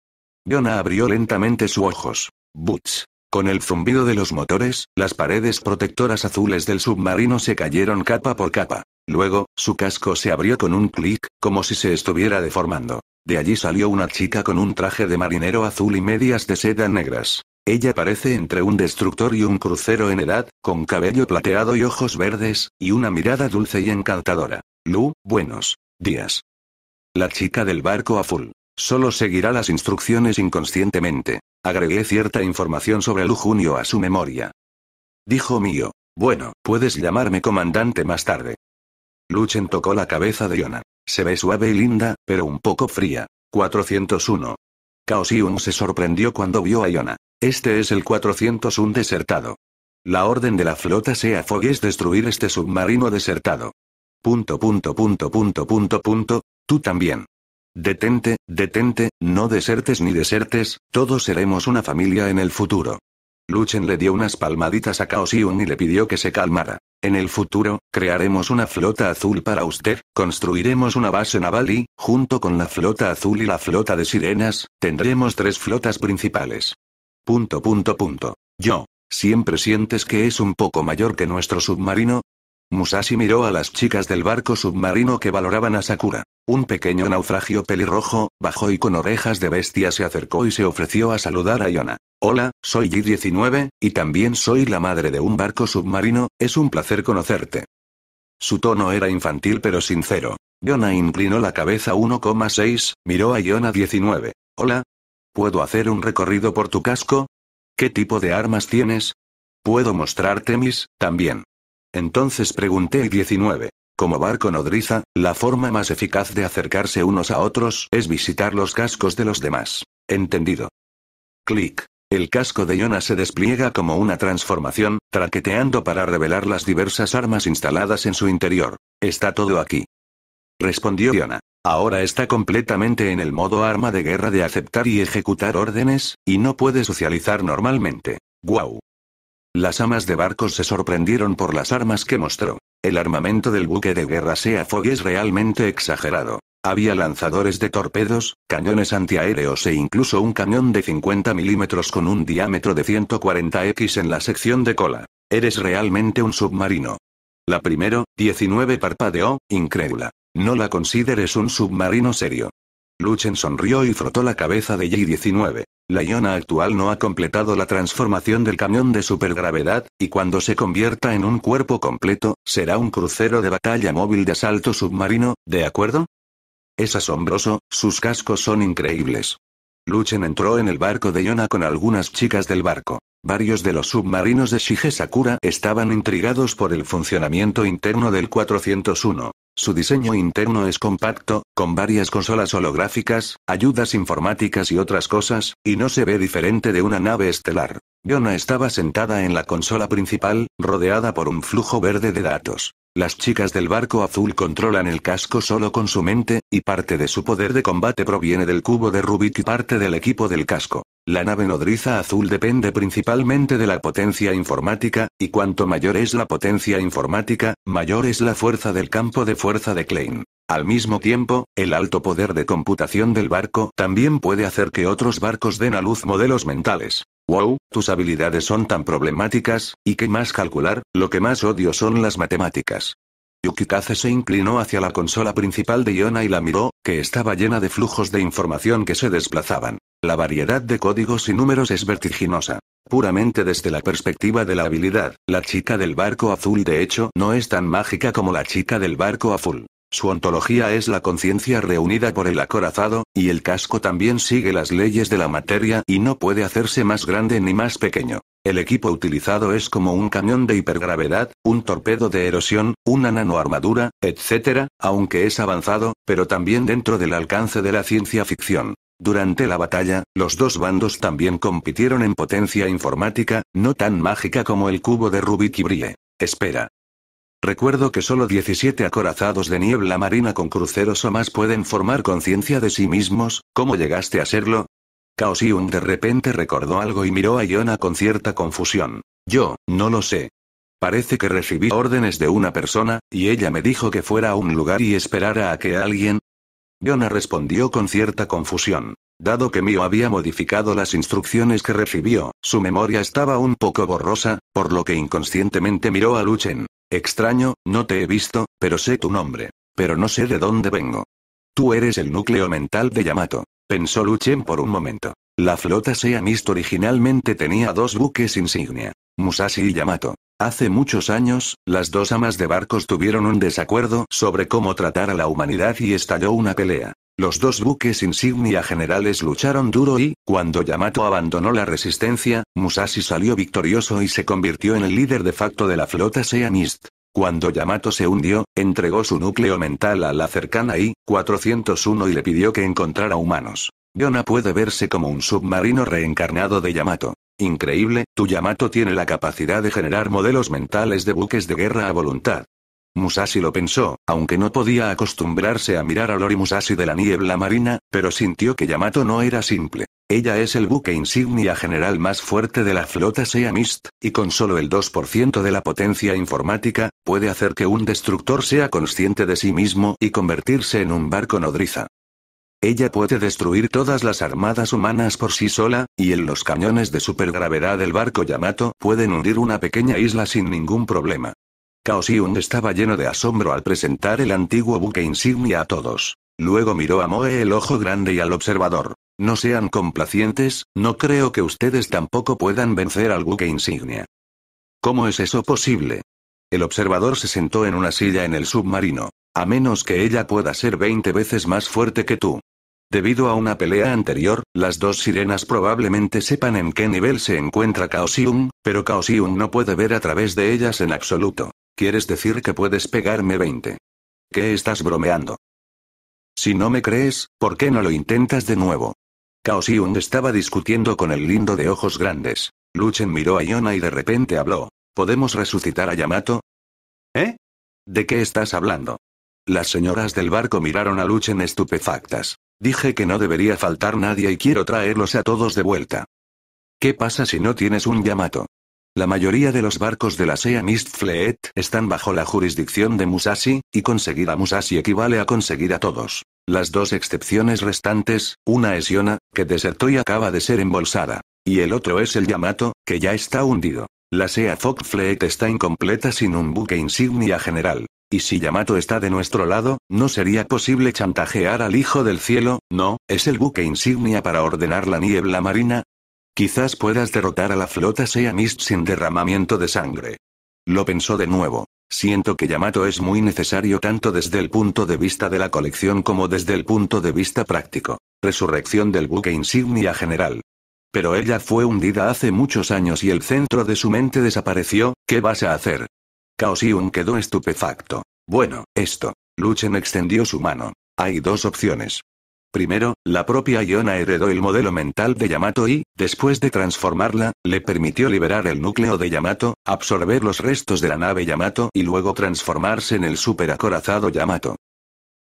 Yona abrió lentamente sus ojos. Butch. Con el zumbido de los motores, las paredes protectoras azules del submarino se cayeron capa por capa. Luego, su casco se abrió con un clic, como si se estuviera deformando. De allí salió una chica con un traje de marinero azul y medias de seda negras. Ella parece entre un destructor y un crucero en edad, con cabello plateado y ojos verdes, y una mirada dulce y encantadora. Lu, buenos días. La chica del barco azul. Solo seguirá las instrucciones inconscientemente. Agregué cierta información sobre Lu Junio a su memoria. Dijo mío. Bueno, puedes llamarme comandante más tarde. Luchen tocó la cabeza de Yona. Se ve suave y linda, pero un poco fría. 401. Kaohsiung se sorprendió cuando vio a Iona. Este es el 401 desertado. La orden de la flota sea Fog es destruir este submarino desertado. Punto, punto, punto, punto, punto, punto, tú también. Detente, detente, no desertes ni desertes, todos seremos una familia en el futuro. Luchen le dio unas palmaditas a Kaohsiung y le pidió que se calmara. En el futuro, crearemos una flota azul para usted, construiremos una base naval y, junto con la flota azul y la flota de sirenas, tendremos tres flotas principales. Punto punto punto. Yo. ¿Siempre sientes que es un poco mayor que nuestro submarino? Musashi miró a las chicas del barco submarino que valoraban a Sakura. Un pequeño naufragio pelirrojo, bajó y con orejas de bestia se acercó y se ofreció a saludar a Yona. Hola, soy G19, y también soy la madre de un barco submarino, es un placer conocerte. Su tono era infantil pero sincero. Yona inclinó la cabeza 1,6, miró a Yona 19. Hola. ¿Puedo hacer un recorrido por tu casco? ¿Qué tipo de armas tienes? Puedo mostrarte mis, también. Entonces pregunté y 19. Como barco nodriza, la forma más eficaz de acercarse unos a otros es visitar los cascos de los demás. Entendido. Clic. El casco de Yona se despliega como una transformación, traqueteando para revelar las diversas armas instaladas en su interior. Está todo aquí. Respondió Yona. Ahora está completamente en el modo arma de guerra de aceptar y ejecutar órdenes, y no puede socializar normalmente. ¡Guau! Las amas de barcos se sorprendieron por las armas que mostró. El armamento del buque de guerra sea es realmente exagerado. Había lanzadores de torpedos, cañones antiaéreos e incluso un cañón de 50 milímetros con un diámetro de 140x en la sección de cola. Eres realmente un submarino. La primero, 19 parpadeó, incrédula. No la consideres un submarino serio. Luchen sonrió y frotó la cabeza de y 19 La iona actual no ha completado la transformación del camión de supergravedad, y cuando se convierta en un cuerpo completo, será un crucero de batalla móvil de asalto submarino, ¿de acuerdo? Es asombroso, sus cascos son increíbles. Luchen entró en el barco de Yona con algunas chicas del barco. Varios de los submarinos de Shige Sakura estaban intrigados por el funcionamiento interno del 401. Su diseño interno es compacto, con varias consolas holográficas, ayudas informáticas y otras cosas, y no se ve diferente de una nave estelar. Yona estaba sentada en la consola principal, rodeada por un flujo verde de datos. Las chicas del barco azul controlan el casco solo con su mente, y parte de su poder de combate proviene del cubo de Rubik y parte del equipo del casco. La nave nodriza azul depende principalmente de la potencia informática, y cuanto mayor es la potencia informática, mayor es la fuerza del campo de fuerza de Klein. Al mismo tiempo, el alto poder de computación del barco también puede hacer que otros barcos den a luz modelos mentales. Wow, tus habilidades son tan problemáticas, y que más calcular, lo que más odio son las matemáticas. Yukikaze se inclinó hacia la consola principal de Iona y la miró, que estaba llena de flujos de información que se desplazaban. La variedad de códigos y números es vertiginosa. Puramente desde la perspectiva de la habilidad, la chica del barco azul de hecho no es tan mágica como la chica del barco azul. Su ontología es la conciencia reunida por el acorazado, y el casco también sigue las leyes de la materia y no puede hacerse más grande ni más pequeño. El equipo utilizado es como un camión de hipergravedad, un torpedo de erosión, una nanoarmadura, etc., aunque es avanzado, pero también dentro del alcance de la ciencia ficción. Durante la batalla, los dos bandos también compitieron en potencia informática, no tan mágica como el cubo de Rubik y Brie. Espera. Recuerdo que solo 17 acorazados de niebla marina con cruceros o más pueden formar conciencia de sí mismos, ¿cómo llegaste a serlo? Caosium de repente recordó algo y miró a Iona con cierta confusión. Yo, no lo sé. Parece que recibí órdenes de una persona, y ella me dijo que fuera a un lugar y esperara a que alguien, Yona respondió con cierta confusión. Dado que Mio había modificado las instrucciones que recibió, su memoria estaba un poco borrosa, por lo que inconscientemente miró a Luchen. Extraño, no te he visto, pero sé tu nombre. Pero no sé de dónde vengo. Tú eres el núcleo mental de Yamato, pensó Luchen por un momento. La flota Seamist originalmente tenía dos buques insignia, Musashi y Yamato. Hace muchos años, las dos amas de barcos tuvieron un desacuerdo sobre cómo tratar a la humanidad y estalló una pelea. Los dos buques insignia generales lucharon duro y, cuando Yamato abandonó la resistencia, Musashi salió victorioso y se convirtió en el líder de facto de la flota Mist. Cuando Yamato se hundió, entregó su núcleo mental a la cercana I-401 y le pidió que encontrara humanos. Yona puede verse como un submarino reencarnado de Yamato. Increíble, tu Yamato tiene la capacidad de generar modelos mentales de buques de guerra a voluntad. Musashi lo pensó, aunque no podía acostumbrarse a mirar a Lori Musashi de la niebla marina, pero sintió que Yamato no era simple. Ella es el buque insignia general más fuerte de la flota Sea Mist, y con solo el 2% de la potencia informática, puede hacer que un destructor sea consciente de sí mismo y convertirse en un barco nodriza. Ella puede destruir todas las armadas humanas por sí sola, y en los cañones de supergravedad del barco Yamato pueden hundir una pequeña isla sin ningún problema. kaosium estaba lleno de asombro al presentar el antiguo buque insignia a todos. Luego miró a Moe el ojo grande y al observador. No sean complacientes, no creo que ustedes tampoco puedan vencer al buque insignia. ¿Cómo es eso posible? El observador se sentó en una silla en el submarino. A menos que ella pueda ser 20 veces más fuerte que tú. Debido a una pelea anterior, las dos sirenas probablemente sepan en qué nivel se encuentra Kaosium, pero Kaosium no puede ver a través de ellas en absoluto. ¿Quieres decir que puedes pegarme 20? ¿Qué estás bromeando? Si no me crees, ¿por qué no lo intentas de nuevo? Kaosium estaba discutiendo con el lindo de ojos grandes. Luchen miró a Iona y de repente habló. ¿Podemos resucitar a Yamato? ¿Eh? ¿De qué estás hablando? Las señoras del barco miraron a Luchen estupefactas. Dije que no debería faltar nadie y quiero traerlos a todos de vuelta. ¿Qué pasa si no tienes un Yamato? La mayoría de los barcos de la SEA Mist Fleet están bajo la jurisdicción de Musashi, y conseguir a Musashi equivale a conseguir a todos. Las dos excepciones restantes, una es Yona, que desertó y acaba de ser embolsada, y el otro es el Yamato, que ya está hundido. La SEA Fog Fleet está incompleta sin un buque insignia general. Y si Yamato está de nuestro lado, no sería posible chantajear al Hijo del Cielo, ¿no? ¿Es el buque insignia para ordenar la niebla marina? Quizás puedas derrotar a la flota Sea Mist sin derramamiento de sangre. Lo pensó de nuevo. Siento que Yamato es muy necesario tanto desde el punto de vista de la colección como desde el punto de vista práctico. Resurrección del buque insignia general. Pero ella fue hundida hace muchos años y el centro de su mente desapareció, ¿qué vas a hacer? Kaohsiung quedó estupefacto. Bueno, esto. Luchen extendió su mano. Hay dos opciones. Primero, la propia Iona heredó el modelo mental de Yamato y, después de transformarla, le permitió liberar el núcleo de Yamato, absorber los restos de la nave Yamato y luego transformarse en el superacorazado Yamato.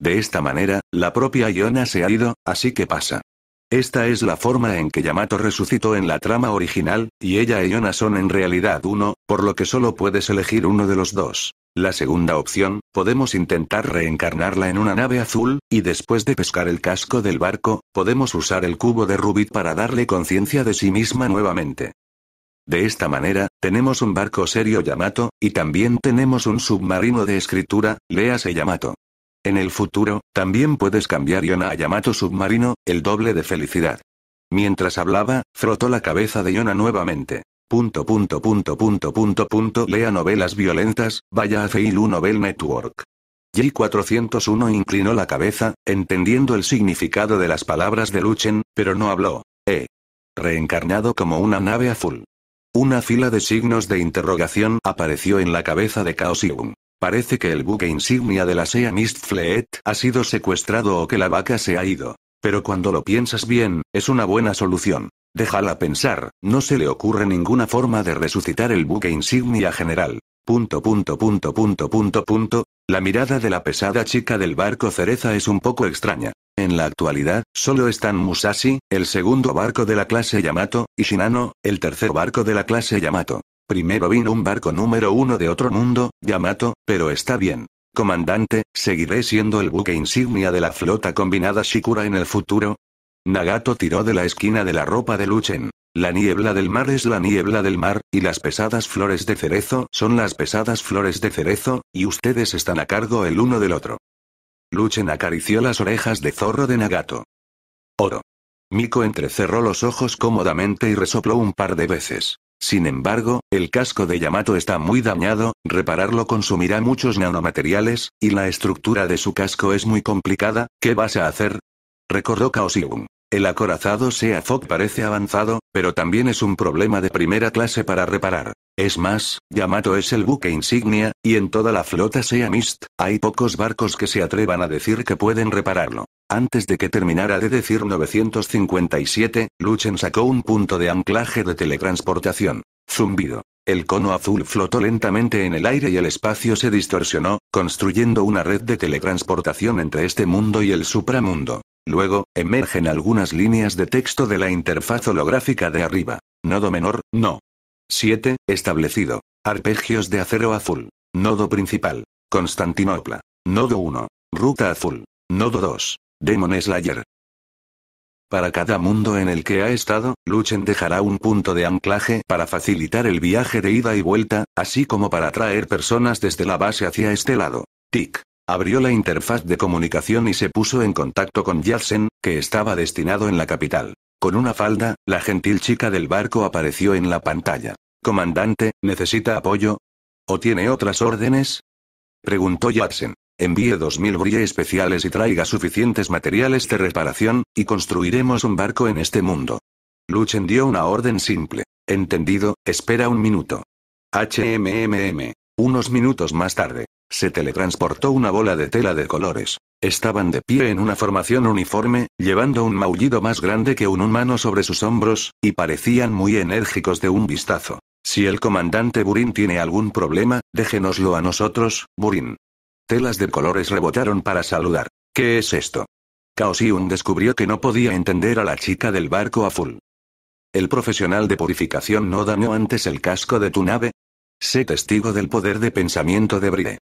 De esta manera, la propia Iona se ha ido, así que pasa. Esta es la forma en que Yamato resucitó en la trama original, y ella y Yona son en realidad uno, por lo que solo puedes elegir uno de los dos. La segunda opción, podemos intentar reencarnarla en una nave azul, y después de pescar el casco del barco, podemos usar el cubo de Rubik para darle conciencia de sí misma nuevamente. De esta manera, tenemos un barco serio Yamato, y también tenemos un submarino de escritura, léase Yamato. En el futuro, también puedes cambiar Yona a Yamato submarino, el doble de felicidad. Mientras hablaba, frotó la cabeza de Yona nuevamente. Punto punto punto punto punto punto lea novelas violentas, vaya a Feilu Novel Network. J401 inclinó la cabeza, entendiendo el significado de las palabras de Luchen, pero no habló. E. Reencarnado como una nave azul. Una fila de signos de interrogación apareció en la cabeza de Kaosium. Parece que el buque insignia de la SEA Mist Fleet ha sido secuestrado o que la vaca se ha ido. Pero cuando lo piensas bien, es una buena solución. Déjala pensar, no se le ocurre ninguna forma de resucitar el buque insignia general. Punto punto punto punto punto punto. La mirada de la pesada chica del barco cereza es un poco extraña. En la actualidad, solo están Musashi, el segundo barco de la clase Yamato, y Shinano, el tercer barco de la clase Yamato. Primero vino un barco número uno de otro mundo, Yamato, pero está bien. Comandante, ¿seguiré siendo el buque insignia de la flota combinada Shikura en el futuro? Nagato tiró de la esquina de la ropa de Luchen. La niebla del mar es la niebla del mar, y las pesadas flores de cerezo son las pesadas flores de cerezo, y ustedes están a cargo el uno del otro. Luchen acarició las orejas de zorro de Nagato. Oro. Miko entrecerró los ojos cómodamente y resopló un par de veces. Sin embargo, el casco de Yamato está muy dañado, repararlo consumirá muchos nanomateriales, y la estructura de su casco es muy complicada, ¿qué vas a hacer? Recordó Kaosium. El acorazado Sea Fog parece avanzado, pero también es un problema de primera clase para reparar. Es más, Yamato es el buque insignia, y en toda la flota Sea Mist, hay pocos barcos que se atrevan a decir que pueden repararlo. Antes de que terminara de decir 957, Luchen sacó un punto de anclaje de teletransportación. Zumbido. El cono azul flotó lentamente en el aire y el espacio se distorsionó, construyendo una red de teletransportación entre este mundo y el supramundo. Luego, emergen algunas líneas de texto de la interfaz holográfica de arriba. Nodo menor, no. 7. Establecido. Arpegios de acero azul. Nodo principal. Constantinopla. Nodo 1. Ruta azul. Nodo 2. Demon Slayer. Para cada mundo en el que ha estado, Luchen dejará un punto de anclaje para facilitar el viaje de ida y vuelta, así como para atraer personas desde la base hacia este lado. Tic. Abrió la interfaz de comunicación y se puso en contacto con Yatsen, que estaba destinado en la capital. Con una falda, la gentil chica del barco apareció en la pantalla. Comandante, ¿necesita apoyo? ¿O tiene otras órdenes? Preguntó Yatsen. Envíe 2000 brie especiales y traiga suficientes materiales de reparación, y construiremos un barco en este mundo. Luchen dio una orden simple. Entendido, espera un minuto. HMMM. Unos minutos más tarde, se teletransportó una bola de tela de colores. Estaban de pie en una formación uniforme, llevando un maullido más grande que un humano sobre sus hombros, y parecían muy enérgicos de un vistazo. Si el comandante Burin tiene algún problema, déjenoslo a nosotros, Burin. Telas de colores rebotaron para saludar. ¿Qué es esto? Kaosiun descubrió que no podía entender a la chica del barco full. ¿El profesional de purificación no dañó antes el casco de tu nave? Sé testigo del poder de pensamiento de Bride.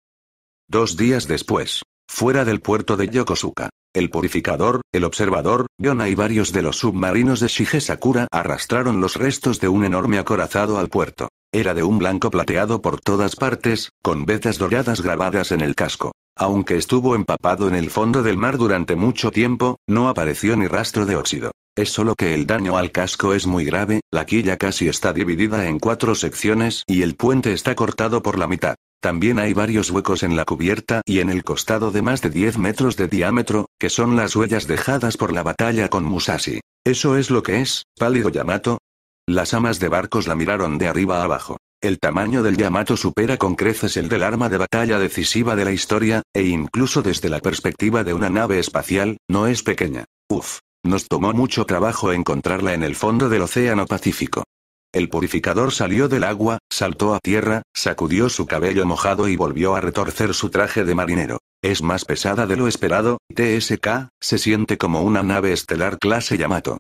Dos días después, fuera del puerto de Yokosuka, el purificador, el observador, Yona y varios de los submarinos de Shige Sakura arrastraron los restos de un enorme acorazado al puerto. Era de un blanco plateado por todas partes, con vetas doradas grabadas en el casco. Aunque estuvo empapado en el fondo del mar durante mucho tiempo, no apareció ni rastro de óxido. Es solo que el daño al casco es muy grave, la quilla casi está dividida en cuatro secciones y el puente está cortado por la mitad. También hay varios huecos en la cubierta y en el costado de más de 10 metros de diámetro, que son las huellas dejadas por la batalla con Musashi. Eso es lo que es, pálido Yamato, las amas de barcos la miraron de arriba abajo. El tamaño del Yamato supera con creces el del arma de batalla decisiva de la historia, e incluso desde la perspectiva de una nave espacial, no es pequeña. Uf. Nos tomó mucho trabajo encontrarla en el fondo del Océano Pacífico. El purificador salió del agua, saltó a tierra, sacudió su cabello mojado y volvió a retorcer su traje de marinero. Es más pesada de lo esperado, TSK, se siente como una nave estelar clase Yamato.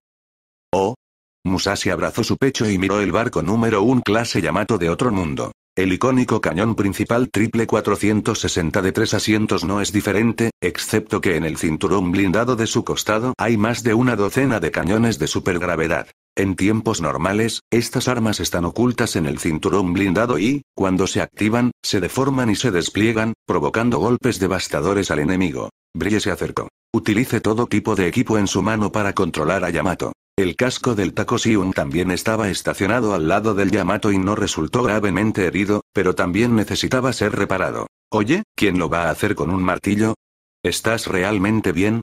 Oh, Musashi abrazó su pecho y miró el barco número 1 clase Yamato de otro mundo. El icónico cañón principal triple 460 de tres asientos no es diferente, excepto que en el cinturón blindado de su costado hay más de una docena de cañones de supergravedad. En tiempos normales, estas armas están ocultas en el cinturón blindado y, cuando se activan, se deforman y se despliegan, provocando golpes devastadores al enemigo. Brille se acercó. Utilice todo tipo de equipo en su mano para controlar a Yamato. El casco del Takosiun también estaba estacionado al lado del Yamato y no resultó gravemente herido, pero también necesitaba ser reparado. Oye, ¿quién lo va a hacer con un martillo? ¿Estás realmente bien?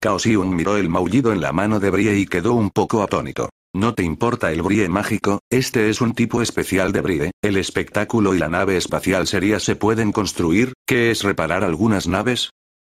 Kaosiun miró el maullido en la mano de Brie y quedó un poco atónito. No te importa el Brie mágico, este es un tipo especial de Brie, el espectáculo y la nave espacial sería se pueden construir, ¿qué es reparar algunas naves,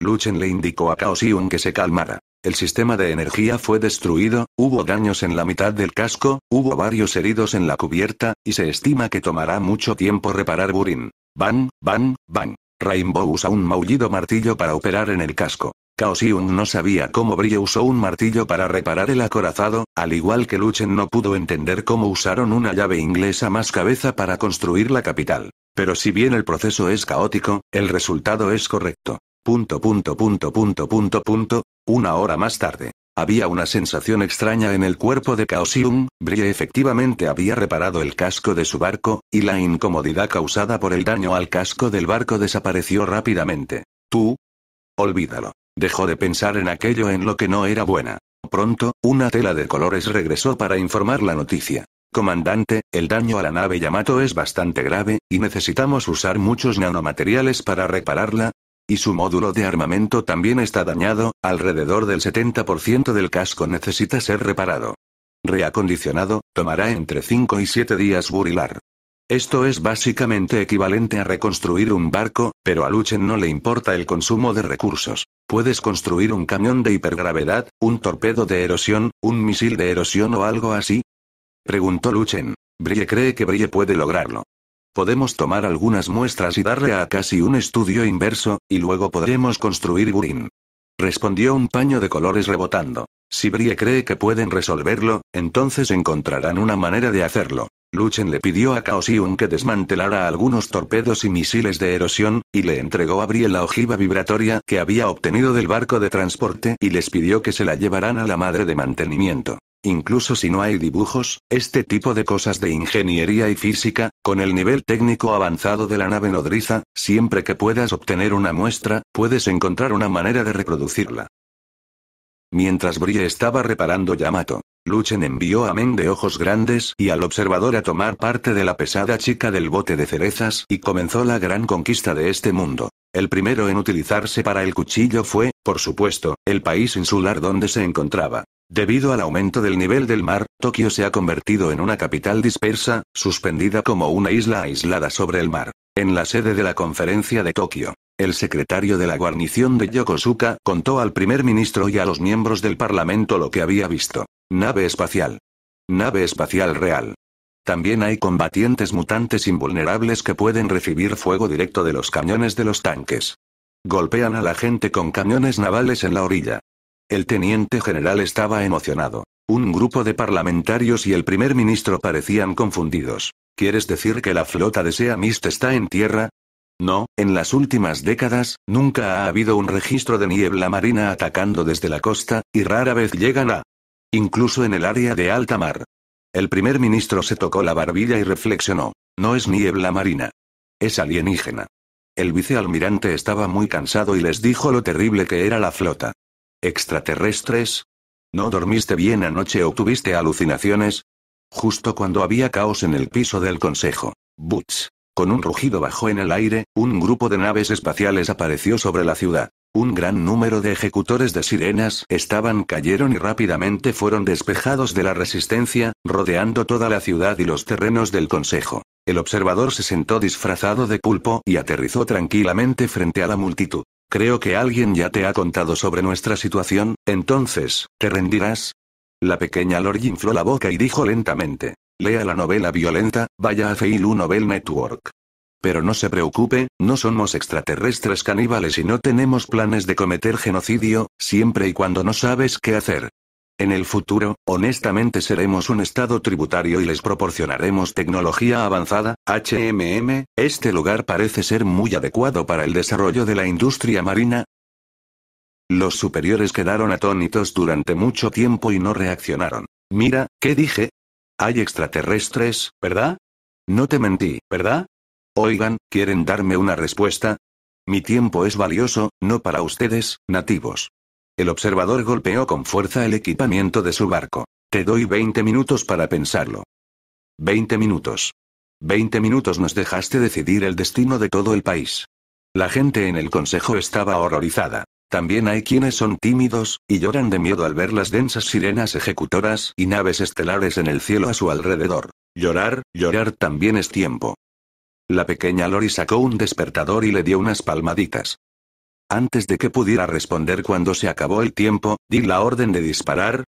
Luchen le indicó a Cao que se calmara. El sistema de energía fue destruido, hubo daños en la mitad del casco, hubo varios heridos en la cubierta, y se estima que tomará mucho tiempo reparar Burin. Van, Van, Van. Rainbow usa un maullido martillo para operar en el casco. Cao no sabía cómo Brillo usó un martillo para reparar el acorazado, al igual que Luchen no pudo entender cómo usaron una llave inglesa más cabeza para construir la capital. Pero si bien el proceso es caótico, el resultado es correcto. Punto punto punto punto punto punto. Una hora más tarde. Había una sensación extraña en el cuerpo de Caosium, Brie efectivamente había reparado el casco de su barco, y la incomodidad causada por el daño al casco del barco desapareció rápidamente. Tú. Olvídalo. Dejó de pensar en aquello en lo que no era buena. Pronto, una tela de colores regresó para informar la noticia. Comandante, el daño a la nave Yamato es bastante grave, y necesitamos usar muchos nanomateriales para repararla, y su módulo de armamento también está dañado, alrededor del 70% del casco necesita ser reparado. Reacondicionado, tomará entre 5 y 7 días burilar. Esto es básicamente equivalente a reconstruir un barco, pero a Luchen no le importa el consumo de recursos. Puedes construir un camión de hipergravedad, un torpedo de erosión, un misil de erosión o algo así. Preguntó Luchen. Brie cree que Brille puede lograrlo. Podemos tomar algunas muestras y darle a casi un estudio inverso, y luego podremos construir Burin. Respondió un paño de colores rebotando. Si Brie cree que pueden resolverlo, entonces encontrarán una manera de hacerlo. Luchen le pidió a Cao que desmantelara algunos torpedos y misiles de erosión, y le entregó a Brie la ojiva vibratoria que había obtenido del barco de transporte y les pidió que se la llevaran a la madre de mantenimiento. Incluso si no hay dibujos, este tipo de cosas de ingeniería y física, con el nivel técnico avanzado de la nave nodriza, siempre que puedas obtener una muestra, puedes encontrar una manera de reproducirla. Mientras Brie estaba reparando Yamato, Luchen envió a Men de ojos grandes y al observador a tomar parte de la pesada chica del bote de cerezas y comenzó la gran conquista de este mundo. El primero en utilizarse para el cuchillo fue, por supuesto, el país insular donde se encontraba. Debido al aumento del nivel del mar, Tokio se ha convertido en una capital dispersa, suspendida como una isla aislada sobre el mar. En la sede de la conferencia de Tokio, el secretario de la guarnición de Yokosuka contó al primer ministro y a los miembros del parlamento lo que había visto. Nave espacial. Nave espacial real. También hay combatientes mutantes invulnerables que pueden recibir fuego directo de los cañones de los tanques. Golpean a la gente con cañones navales en la orilla. El teniente general estaba emocionado. Un grupo de parlamentarios y el primer ministro parecían confundidos. ¿Quieres decir que la flota de Sea Mist está en tierra? No, en las últimas décadas, nunca ha habido un registro de niebla marina atacando desde la costa, y rara vez llegan a... Incluso en el área de alta mar. El primer ministro se tocó la barbilla y reflexionó. No es niebla marina. Es alienígena. El vicealmirante estaba muy cansado y les dijo lo terrible que era la flota. ¿Extraterrestres? ¿No dormiste bien anoche o tuviste alucinaciones? Justo cuando había caos en el piso del Consejo. Butch. Con un rugido bajó en el aire, un grupo de naves espaciales apareció sobre la ciudad. Un gran número de ejecutores de sirenas estaban cayeron y rápidamente fueron despejados de la resistencia, rodeando toda la ciudad y los terrenos del consejo. El observador se sentó disfrazado de pulpo y aterrizó tranquilamente frente a la multitud. Creo que alguien ya te ha contado sobre nuestra situación, entonces, ¿te rendirás? La pequeña Lori infló la boca y dijo lentamente. Lea la novela violenta, vaya a Feilu Novel Network. Pero no se preocupe, no somos extraterrestres caníbales y no tenemos planes de cometer genocidio, siempre y cuando no sabes qué hacer. En el futuro, honestamente seremos un estado tributario y les proporcionaremos tecnología avanzada, HMM, este lugar parece ser muy adecuado para el desarrollo de la industria marina. Los superiores quedaron atónitos durante mucho tiempo y no reaccionaron. Mira, ¿qué dije? Hay extraterrestres, ¿verdad? No te mentí, ¿verdad? Oigan, ¿quieren darme una respuesta? Mi tiempo es valioso, no para ustedes, nativos. El observador golpeó con fuerza el equipamiento de su barco. Te doy 20 minutos para pensarlo. 20 minutos. 20 minutos nos dejaste decidir el destino de todo el país. La gente en el consejo estaba horrorizada. También hay quienes son tímidos, y lloran de miedo al ver las densas sirenas ejecutoras y naves estelares en el cielo a su alrededor. Llorar, llorar también es tiempo. La pequeña Lori sacó un despertador y le dio unas palmaditas. Antes de que pudiera responder cuando se acabó el tiempo, di la orden de disparar.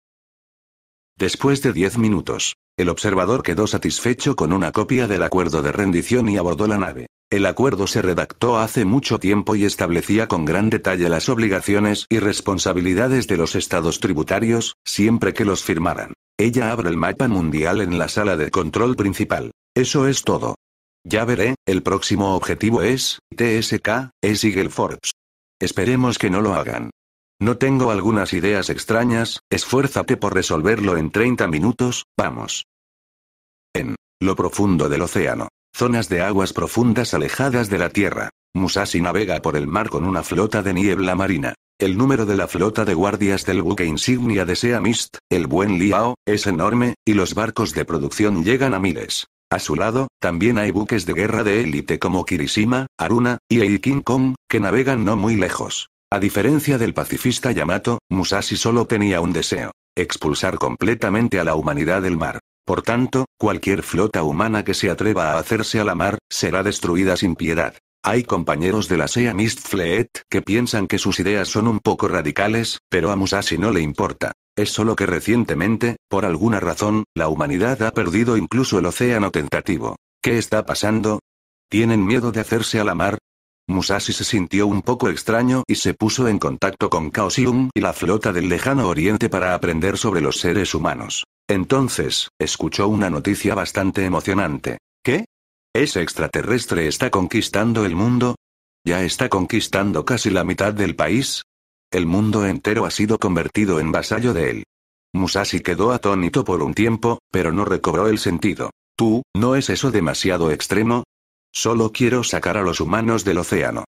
Después de diez minutos, el observador quedó satisfecho con una copia del acuerdo de rendición y abordó la nave. El acuerdo se redactó hace mucho tiempo y establecía con gran detalle las obligaciones y responsabilidades de los estados tributarios, siempre que los firmaran. Ella abre el mapa mundial en la sala de control principal. Eso es todo. Ya veré, el próximo objetivo es, TSK, es Eagle Forbes. Esperemos que no lo hagan. No tengo algunas ideas extrañas, esfuérzate por resolverlo en 30 minutos, vamos. En lo profundo del océano, zonas de aguas profundas alejadas de la Tierra, Musashi navega por el mar con una flota de niebla marina. El número de la flota de guardias del buque insignia de Sea Mist, el buen Liao, es enorme, y los barcos de producción llegan a miles. A su lado, también hay buques de guerra de élite como Kirishima, Aruna, y King Kong, que navegan no muy lejos. A diferencia del pacifista Yamato, Musashi solo tenía un deseo. Expulsar completamente a la humanidad del mar. Por tanto, cualquier flota humana que se atreva a hacerse a la mar, será destruida sin piedad. Hay compañeros de la Sea Mist Fleet que piensan que sus ideas son un poco radicales, pero a Musashi no le importa. Es solo que recientemente, por alguna razón, la humanidad ha perdido incluso el océano tentativo. ¿Qué está pasando? ¿Tienen miedo de hacerse a la mar? Musashi se sintió un poco extraño y se puso en contacto con Kaosium y la flota del lejano oriente para aprender sobre los seres humanos. Entonces, escuchó una noticia bastante emocionante. ¿Qué? ¿Ese extraterrestre está conquistando el mundo? ¿Ya está conquistando casi la mitad del país? El mundo entero ha sido convertido en vasallo de él. Musashi quedó atónito por un tiempo, pero no recobró el sentido. Tú, ¿no es eso demasiado extremo? Solo quiero sacar a los humanos del océano.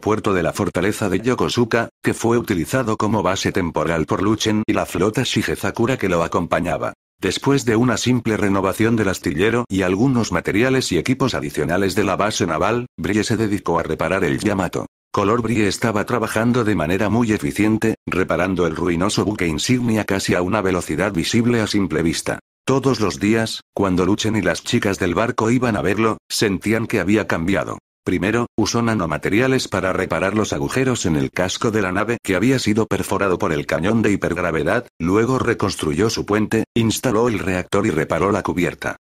Puerto de la fortaleza de Yokosuka, que fue utilizado como base temporal por Luchen y la flota Shigezakura que lo acompañaba. Después de una simple renovación del astillero y algunos materiales y equipos adicionales de la base naval, Brie se dedicó a reparar el Yamato. Color estaba trabajando de manera muy eficiente, reparando el ruinoso buque insignia casi a una velocidad visible a simple vista. Todos los días, cuando Luchen y las chicas del barco iban a verlo, sentían que había cambiado. Primero, usó nanomateriales para reparar los agujeros en el casco de la nave que había sido perforado por el cañón de hipergravedad, luego reconstruyó su puente, instaló el reactor y reparó la cubierta.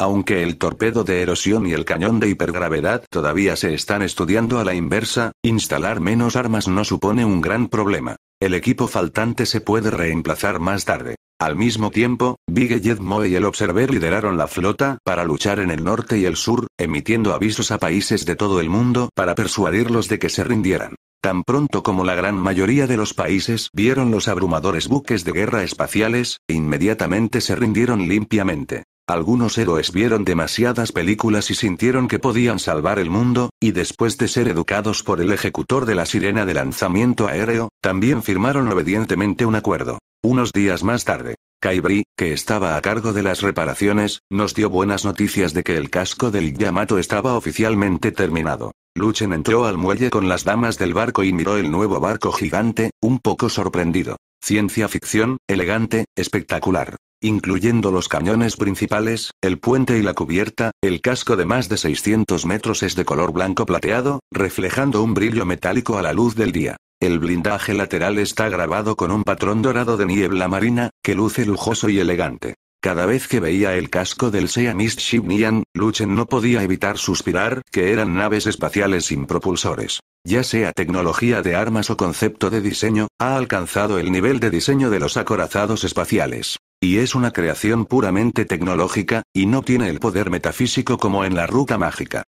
Aunque el torpedo de erosión y el cañón de hipergravedad todavía se están estudiando a la inversa, instalar menos armas no supone un gran problema. El equipo faltante se puede reemplazar más tarde. Al mismo tiempo, Big Jet y el Observer lideraron la flota para luchar en el norte y el sur, emitiendo avisos a países de todo el mundo para persuadirlos de que se rindieran. Tan pronto como la gran mayoría de los países vieron los abrumadores buques de guerra espaciales, inmediatamente se rindieron limpiamente. Algunos héroes vieron demasiadas películas y sintieron que podían salvar el mundo, y después de ser educados por el ejecutor de la sirena de lanzamiento aéreo, también firmaron obedientemente un acuerdo. Unos días más tarde, Kaibri, que estaba a cargo de las reparaciones, nos dio buenas noticias de que el casco del Yamato estaba oficialmente terminado. Luchen entró al muelle con las damas del barco y miró el nuevo barco gigante, un poco sorprendido. Ciencia ficción, elegante, espectacular incluyendo los cañones principales, el puente y la cubierta, el casco de más de 600 metros es de color blanco plateado, reflejando un brillo metálico a la luz del día. El blindaje lateral está grabado con un patrón dorado de niebla marina, que luce lujoso y elegante. Cada vez que veía el casco del Sea Ship Nian, Luchen no podía evitar suspirar que eran naves espaciales sin propulsores. Ya sea tecnología de armas o concepto de diseño, ha alcanzado el nivel de diseño de los acorazados espaciales. Y es una creación puramente tecnológica, y no tiene el poder metafísico como en la ruta mágica.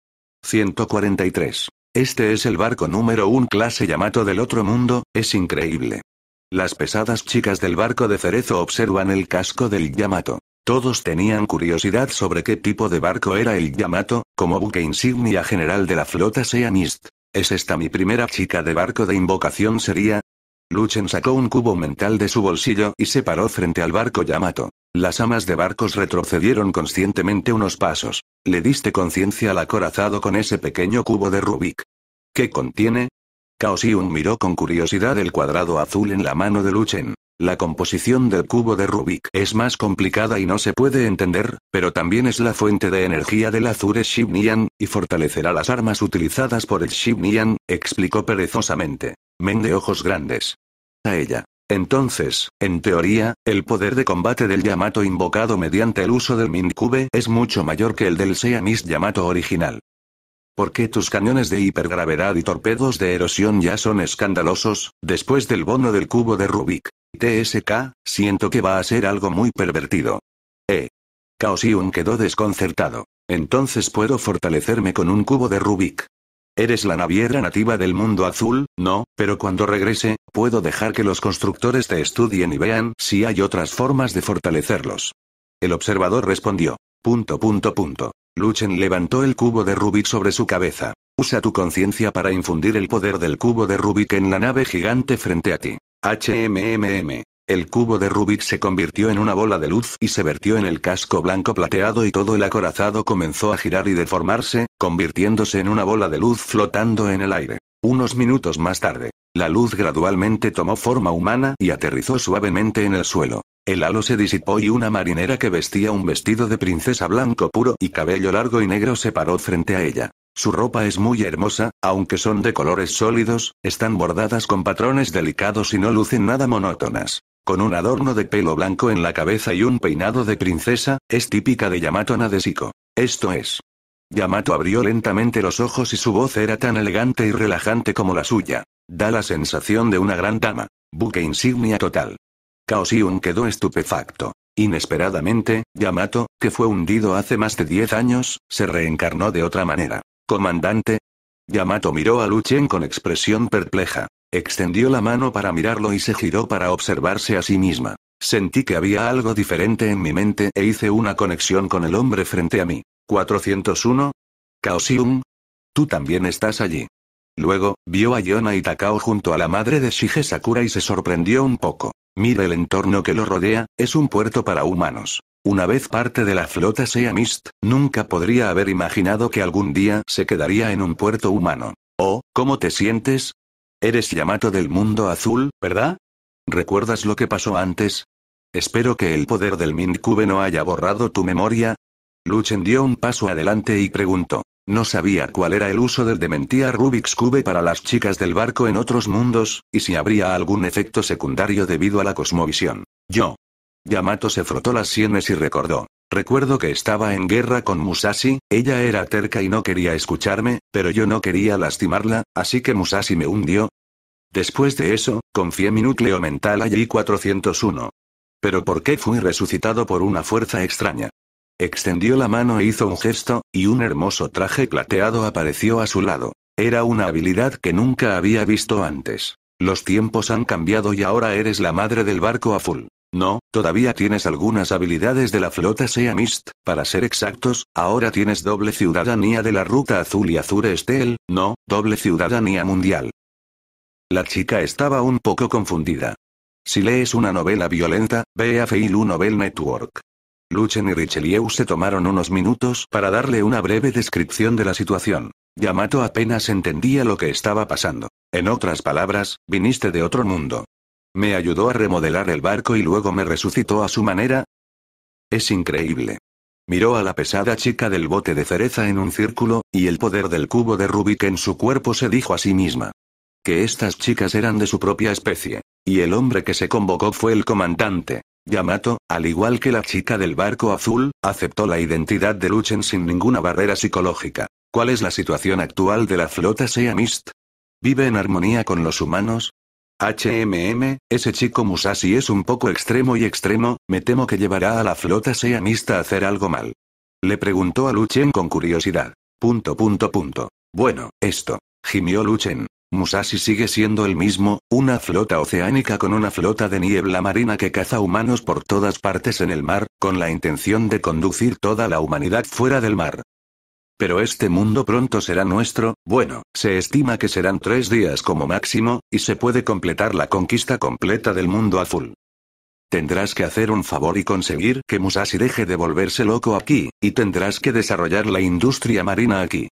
143. Este es el barco número 1 clase Yamato del otro mundo, es increíble. Las pesadas chicas del barco de Cerezo observan el casco del Yamato. Todos tenían curiosidad sobre qué tipo de barco era el Yamato, como buque insignia general de la flota Sea Mist. ¿Es esta mi primera chica de barco de invocación sería? Luchen sacó un cubo mental de su bolsillo y se paró frente al barco Yamato. Las amas de barcos retrocedieron conscientemente unos pasos. Le diste conciencia al acorazado con ese pequeño cubo de Rubik. ¿Qué contiene? un miró con curiosidad el cuadrado azul en la mano de Luchen. La composición del cubo de Rubik es más complicada y no se puede entender, pero también es la fuente de energía del Azure Shibnian, y fortalecerá las armas utilizadas por el Shibnian, explicó perezosamente men de ojos grandes. A ella. Entonces, en teoría, el poder de combate del Yamato invocado mediante el uso del Cube es mucho mayor que el del Seamis Yamato original. Porque tus cañones de hipergravedad y torpedos de erosión ya son escandalosos, después del bono del cubo de Rubik? TSK, siento que va a ser algo muy pervertido. Eh. Kaosium quedó desconcertado. Entonces puedo fortalecerme con un cubo de Rubik. Eres la naviera nativa del mundo azul, no, pero cuando regrese, puedo dejar que los constructores te estudien y vean si hay otras formas de fortalecerlos. El observador respondió. Punto punto punto. Luchen levantó el cubo de Rubik sobre su cabeza. Usa tu conciencia para infundir el poder del cubo de Rubik en la nave gigante frente a ti. HMMM. El cubo de Rubik se convirtió en una bola de luz y se vertió en el casco blanco plateado y todo el acorazado comenzó a girar y deformarse, convirtiéndose en una bola de luz flotando en el aire. Unos minutos más tarde, la luz gradualmente tomó forma humana y aterrizó suavemente en el suelo. El halo se disipó y una marinera que vestía un vestido de princesa blanco puro y cabello largo y negro se paró frente a ella. Su ropa es muy hermosa, aunque son de colores sólidos, están bordadas con patrones delicados y no lucen nada monótonas. Con un adorno de pelo blanco en la cabeza y un peinado de princesa, es típica de Yamato Nadeshiko. Esto es. Yamato abrió lentamente los ojos y su voz era tan elegante y relajante como la suya. Da la sensación de una gran dama. Buque insignia total. Kaosiun quedó estupefacto. Inesperadamente, Yamato, que fue hundido hace más de 10 años, se reencarnó de otra manera. Comandante. Yamato miró a Luchen con expresión perpleja. Extendió la mano para mirarlo y se giró para observarse a sí misma. Sentí que había algo diferente en mi mente e hice una conexión con el hombre frente a mí. 401. Kaosium. Tú también estás allí. Luego, vio a Yona y Takao junto a la madre de Shige Sakura y se sorprendió un poco. Mira el entorno que lo rodea, es un puerto para humanos. Una vez parte de la flota sea Mist, nunca podría haber imaginado que algún día se quedaría en un puerto humano. Oh, ¿cómo te sientes? Eres Yamato del mundo azul, ¿verdad? ¿Recuerdas lo que pasó antes? Espero que el poder del Cube no haya borrado tu memoria. Luchen dio un paso adelante y preguntó. No sabía cuál era el uso del dementía Rubik's Cube para las chicas del barco en otros mundos, y si habría algún efecto secundario debido a la cosmovisión. Yo, Yamato se frotó las sienes y recordó. Recuerdo que estaba en guerra con Musashi, ella era terca y no quería escucharme, pero yo no quería lastimarla, así que Musashi me hundió. Después de eso, confié mi núcleo mental allí 401 Pero ¿por qué fui resucitado por una fuerza extraña? Extendió la mano e hizo un gesto, y un hermoso traje plateado apareció a su lado. Era una habilidad que nunca había visto antes. Los tiempos han cambiado y ahora eres la madre del barco full. No, todavía tienes algunas habilidades de la flota Sea Mist, para ser exactos, ahora tienes doble ciudadanía de la Ruta Azul y azul Estel, no, doble ciudadanía mundial. La chica estaba un poco confundida. Si lees una novela violenta, ve a Feilu Novel Network. Luchen y Richelieu se tomaron unos minutos para darle una breve descripción de la situación. Yamato apenas entendía lo que estaba pasando. En otras palabras, viniste de otro mundo. Me ayudó a remodelar el barco y luego me resucitó a su manera. Es increíble. Miró a la pesada chica del bote de cereza en un círculo, y el poder del cubo de Rubik en su cuerpo se dijo a sí misma. Que estas chicas eran de su propia especie. Y el hombre que se convocó fue el comandante. Yamato, al igual que la chica del barco azul, aceptó la identidad de Luchen sin ninguna barrera psicológica. ¿Cuál es la situación actual de la flota Sea Mist? ¿Vive en armonía con los humanos? HMM, ese chico Musashi es un poco extremo y extremo, me temo que llevará a la flota seamista a hacer algo mal. Le preguntó a Luchen con curiosidad. Punto punto punto. Bueno, esto. Gimió Luchen. Musashi sigue siendo el mismo, una flota oceánica con una flota de niebla marina que caza humanos por todas partes en el mar, con la intención de conducir toda la humanidad fuera del mar. Pero este mundo pronto será nuestro, bueno, se estima que serán tres días como máximo, y se puede completar la conquista completa del mundo azul. Tendrás que hacer un favor y conseguir que Musashi deje de volverse loco aquí, y tendrás que desarrollar la industria marina aquí.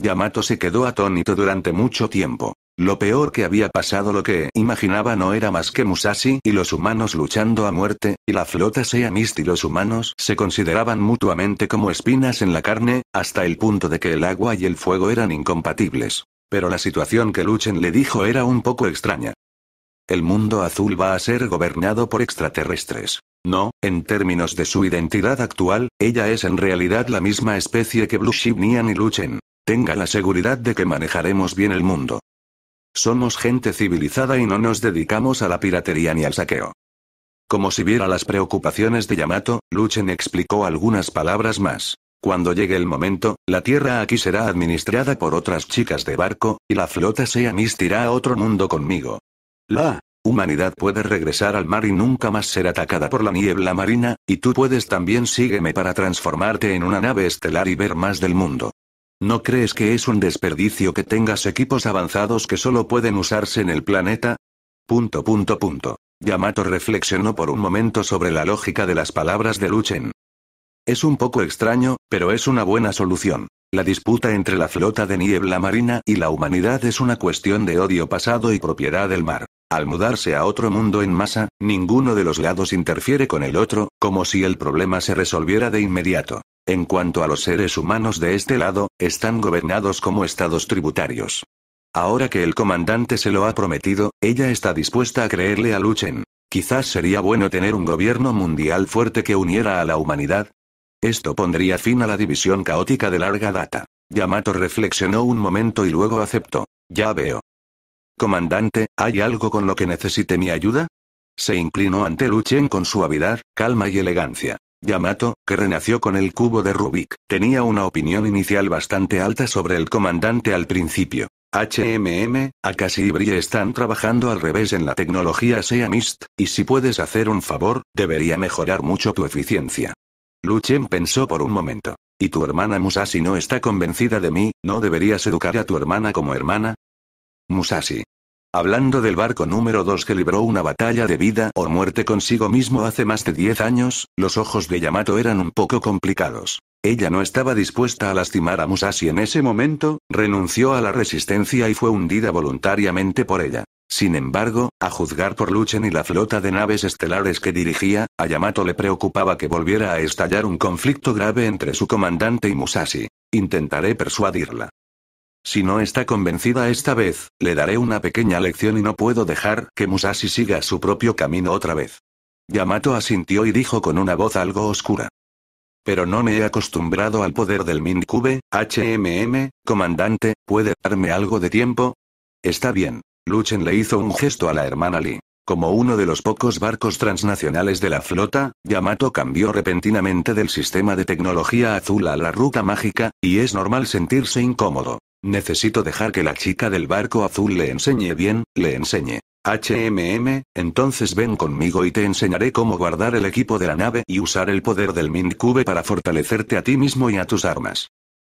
Yamato se quedó atónito durante mucho tiempo. Lo peor que había pasado lo que imaginaba no era más que Musashi y los humanos luchando a muerte, y la flota Sea Mist y los humanos se consideraban mutuamente como espinas en la carne, hasta el punto de que el agua y el fuego eran incompatibles. Pero la situación que Luchen le dijo era un poco extraña. El mundo azul va a ser gobernado por extraterrestres. No, en términos de su identidad actual, ella es en realidad la misma especie que Blue Shibnian y Luchen. Tenga la seguridad de que manejaremos bien el mundo. Somos gente civilizada y no nos dedicamos a la piratería ni al saqueo. Como si viera las preocupaciones de Yamato, Luchen explicó algunas palabras más. Cuando llegue el momento, la tierra aquí será administrada por otras chicas de barco, y la flota se amistirá a otro mundo conmigo. La humanidad puede regresar al mar y nunca más ser atacada por la niebla marina, y tú puedes también sígueme para transformarte en una nave estelar y ver más del mundo. ¿No crees que es un desperdicio que tengas equipos avanzados que solo pueden usarse en el planeta? Punto punto punto. Yamato reflexionó por un momento sobre la lógica de las palabras de Luchen. Es un poco extraño, pero es una buena solución. La disputa entre la flota de niebla marina y la humanidad es una cuestión de odio pasado y propiedad del mar. Al mudarse a otro mundo en masa, ninguno de los lados interfiere con el otro, como si el problema se resolviera de inmediato. En cuanto a los seres humanos de este lado, están gobernados como estados tributarios. Ahora que el comandante se lo ha prometido, ella está dispuesta a creerle a Luchen. Quizás sería bueno tener un gobierno mundial fuerte que uniera a la humanidad, esto pondría fin a la división caótica de larga data. Yamato reflexionó un momento y luego aceptó. Ya veo. Comandante, ¿hay algo con lo que necesite mi ayuda? Se inclinó ante Luchen con suavidad, calma y elegancia. Yamato, que renació con el cubo de Rubik, tenía una opinión inicial bastante alta sobre el comandante al principio. HMM, Akashi y Brie están trabajando al revés en la tecnología SEA Mist, y si puedes hacer un favor, debería mejorar mucho tu eficiencia. Luchen pensó por un momento. ¿Y tu hermana Musashi no está convencida de mí? ¿No deberías educar a tu hermana como hermana? Musashi. Hablando del barco número 2 que libró una batalla de vida o muerte consigo mismo hace más de 10 años, los ojos de Yamato eran un poco complicados. Ella no estaba dispuesta a lastimar a Musashi en ese momento, renunció a la resistencia y fue hundida voluntariamente por ella. Sin embargo, a juzgar por Luchen y la flota de naves estelares que dirigía, a Yamato le preocupaba que volviera a estallar un conflicto grave entre su comandante y Musashi. Intentaré persuadirla. Si no está convencida esta vez, le daré una pequeña lección y no puedo dejar que Musashi siga su propio camino otra vez. Yamato asintió y dijo con una voz algo oscura. Pero no me he acostumbrado al poder del Minikube, HMM, comandante, ¿puede darme algo de tiempo? Está bien. Luchen le hizo un gesto a la hermana Lee. Como uno de los pocos barcos transnacionales de la flota, Yamato cambió repentinamente del sistema de tecnología azul a la ruta mágica, y es normal sentirse incómodo. Necesito dejar que la chica del barco azul le enseñe bien, le enseñe. HMM, entonces ven conmigo y te enseñaré cómo guardar el equipo de la nave y usar el poder del Mind Cube para fortalecerte a ti mismo y a tus armas.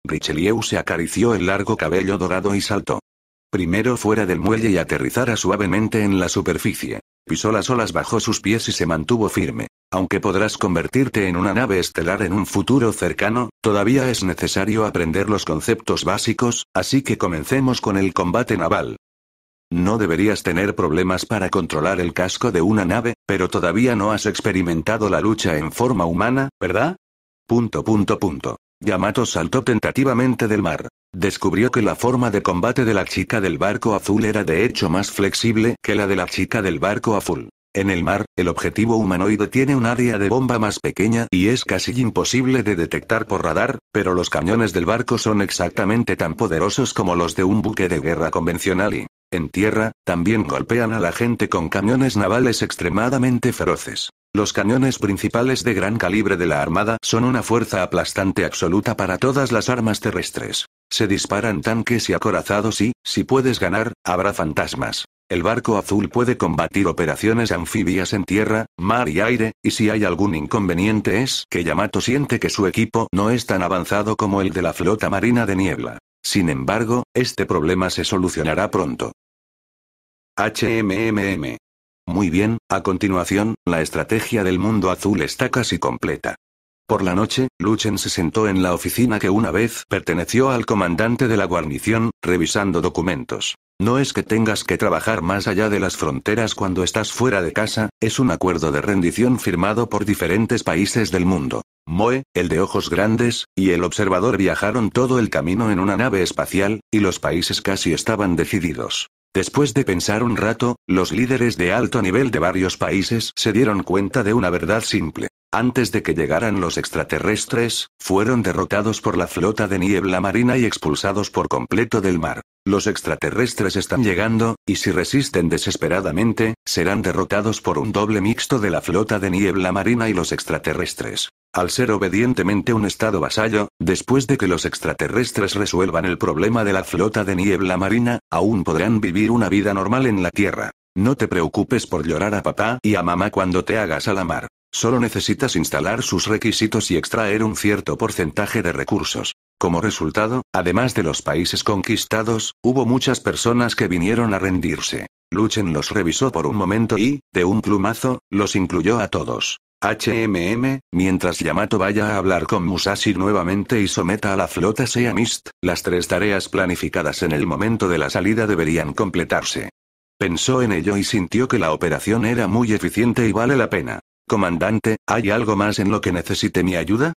Richelieu se acarició el largo cabello dorado y saltó. Primero fuera del muelle y aterrizara suavemente en la superficie. Pisó las olas bajo sus pies y se mantuvo firme. Aunque podrás convertirte en una nave estelar en un futuro cercano, todavía es necesario aprender los conceptos básicos, así que comencemos con el combate naval. No deberías tener problemas para controlar el casco de una nave, pero todavía no has experimentado la lucha en forma humana, ¿verdad? Punto punto punto. Yamato saltó tentativamente del mar. Descubrió que la forma de combate de la chica del barco azul era de hecho más flexible que la de la chica del barco azul. En el mar, el objetivo humanoide tiene un área de bomba más pequeña y es casi imposible de detectar por radar, pero los cañones del barco son exactamente tan poderosos como los de un buque de guerra convencional y, en tierra, también golpean a la gente con cañones navales extremadamente feroces. Los cañones principales de gran calibre de la Armada son una fuerza aplastante absoluta para todas las armas terrestres. Se disparan tanques y acorazados y, si puedes ganar, habrá fantasmas. El barco azul puede combatir operaciones anfibias en tierra, mar y aire, y si hay algún inconveniente es que Yamato siente que su equipo no es tan avanzado como el de la flota marina de niebla. Sin embargo, este problema se solucionará pronto. HMMM muy bien, a continuación, la estrategia del mundo azul está casi completa. Por la noche, Luchen se sentó en la oficina que una vez perteneció al comandante de la guarnición, revisando documentos. No es que tengas que trabajar más allá de las fronteras cuando estás fuera de casa, es un acuerdo de rendición firmado por diferentes países del mundo. Moe, el de ojos grandes, y el observador viajaron todo el camino en una nave espacial, y los países casi estaban decididos. Después de pensar un rato, los líderes de alto nivel de varios países se dieron cuenta de una verdad simple. Antes de que llegaran los extraterrestres, fueron derrotados por la flota de niebla marina y expulsados por completo del mar. Los extraterrestres están llegando, y si resisten desesperadamente, serán derrotados por un doble mixto de la flota de niebla marina y los extraterrestres. Al ser obedientemente un estado vasallo, después de que los extraterrestres resuelvan el problema de la flota de niebla marina, aún podrán vivir una vida normal en la Tierra. No te preocupes por llorar a papá y a mamá cuando te hagas a la mar. Solo necesitas instalar sus requisitos y extraer un cierto porcentaje de recursos. Como resultado, además de los países conquistados, hubo muchas personas que vinieron a rendirse. Luchen los revisó por un momento y, de un plumazo, los incluyó a todos. HMM, mientras Yamato vaya a hablar con Musashi nuevamente y someta a la flota Sea Mist, las tres tareas planificadas en el momento de la salida deberían completarse. Pensó en ello y sintió que la operación era muy eficiente y vale la pena. Comandante, ¿hay algo más en lo que necesite mi ayuda?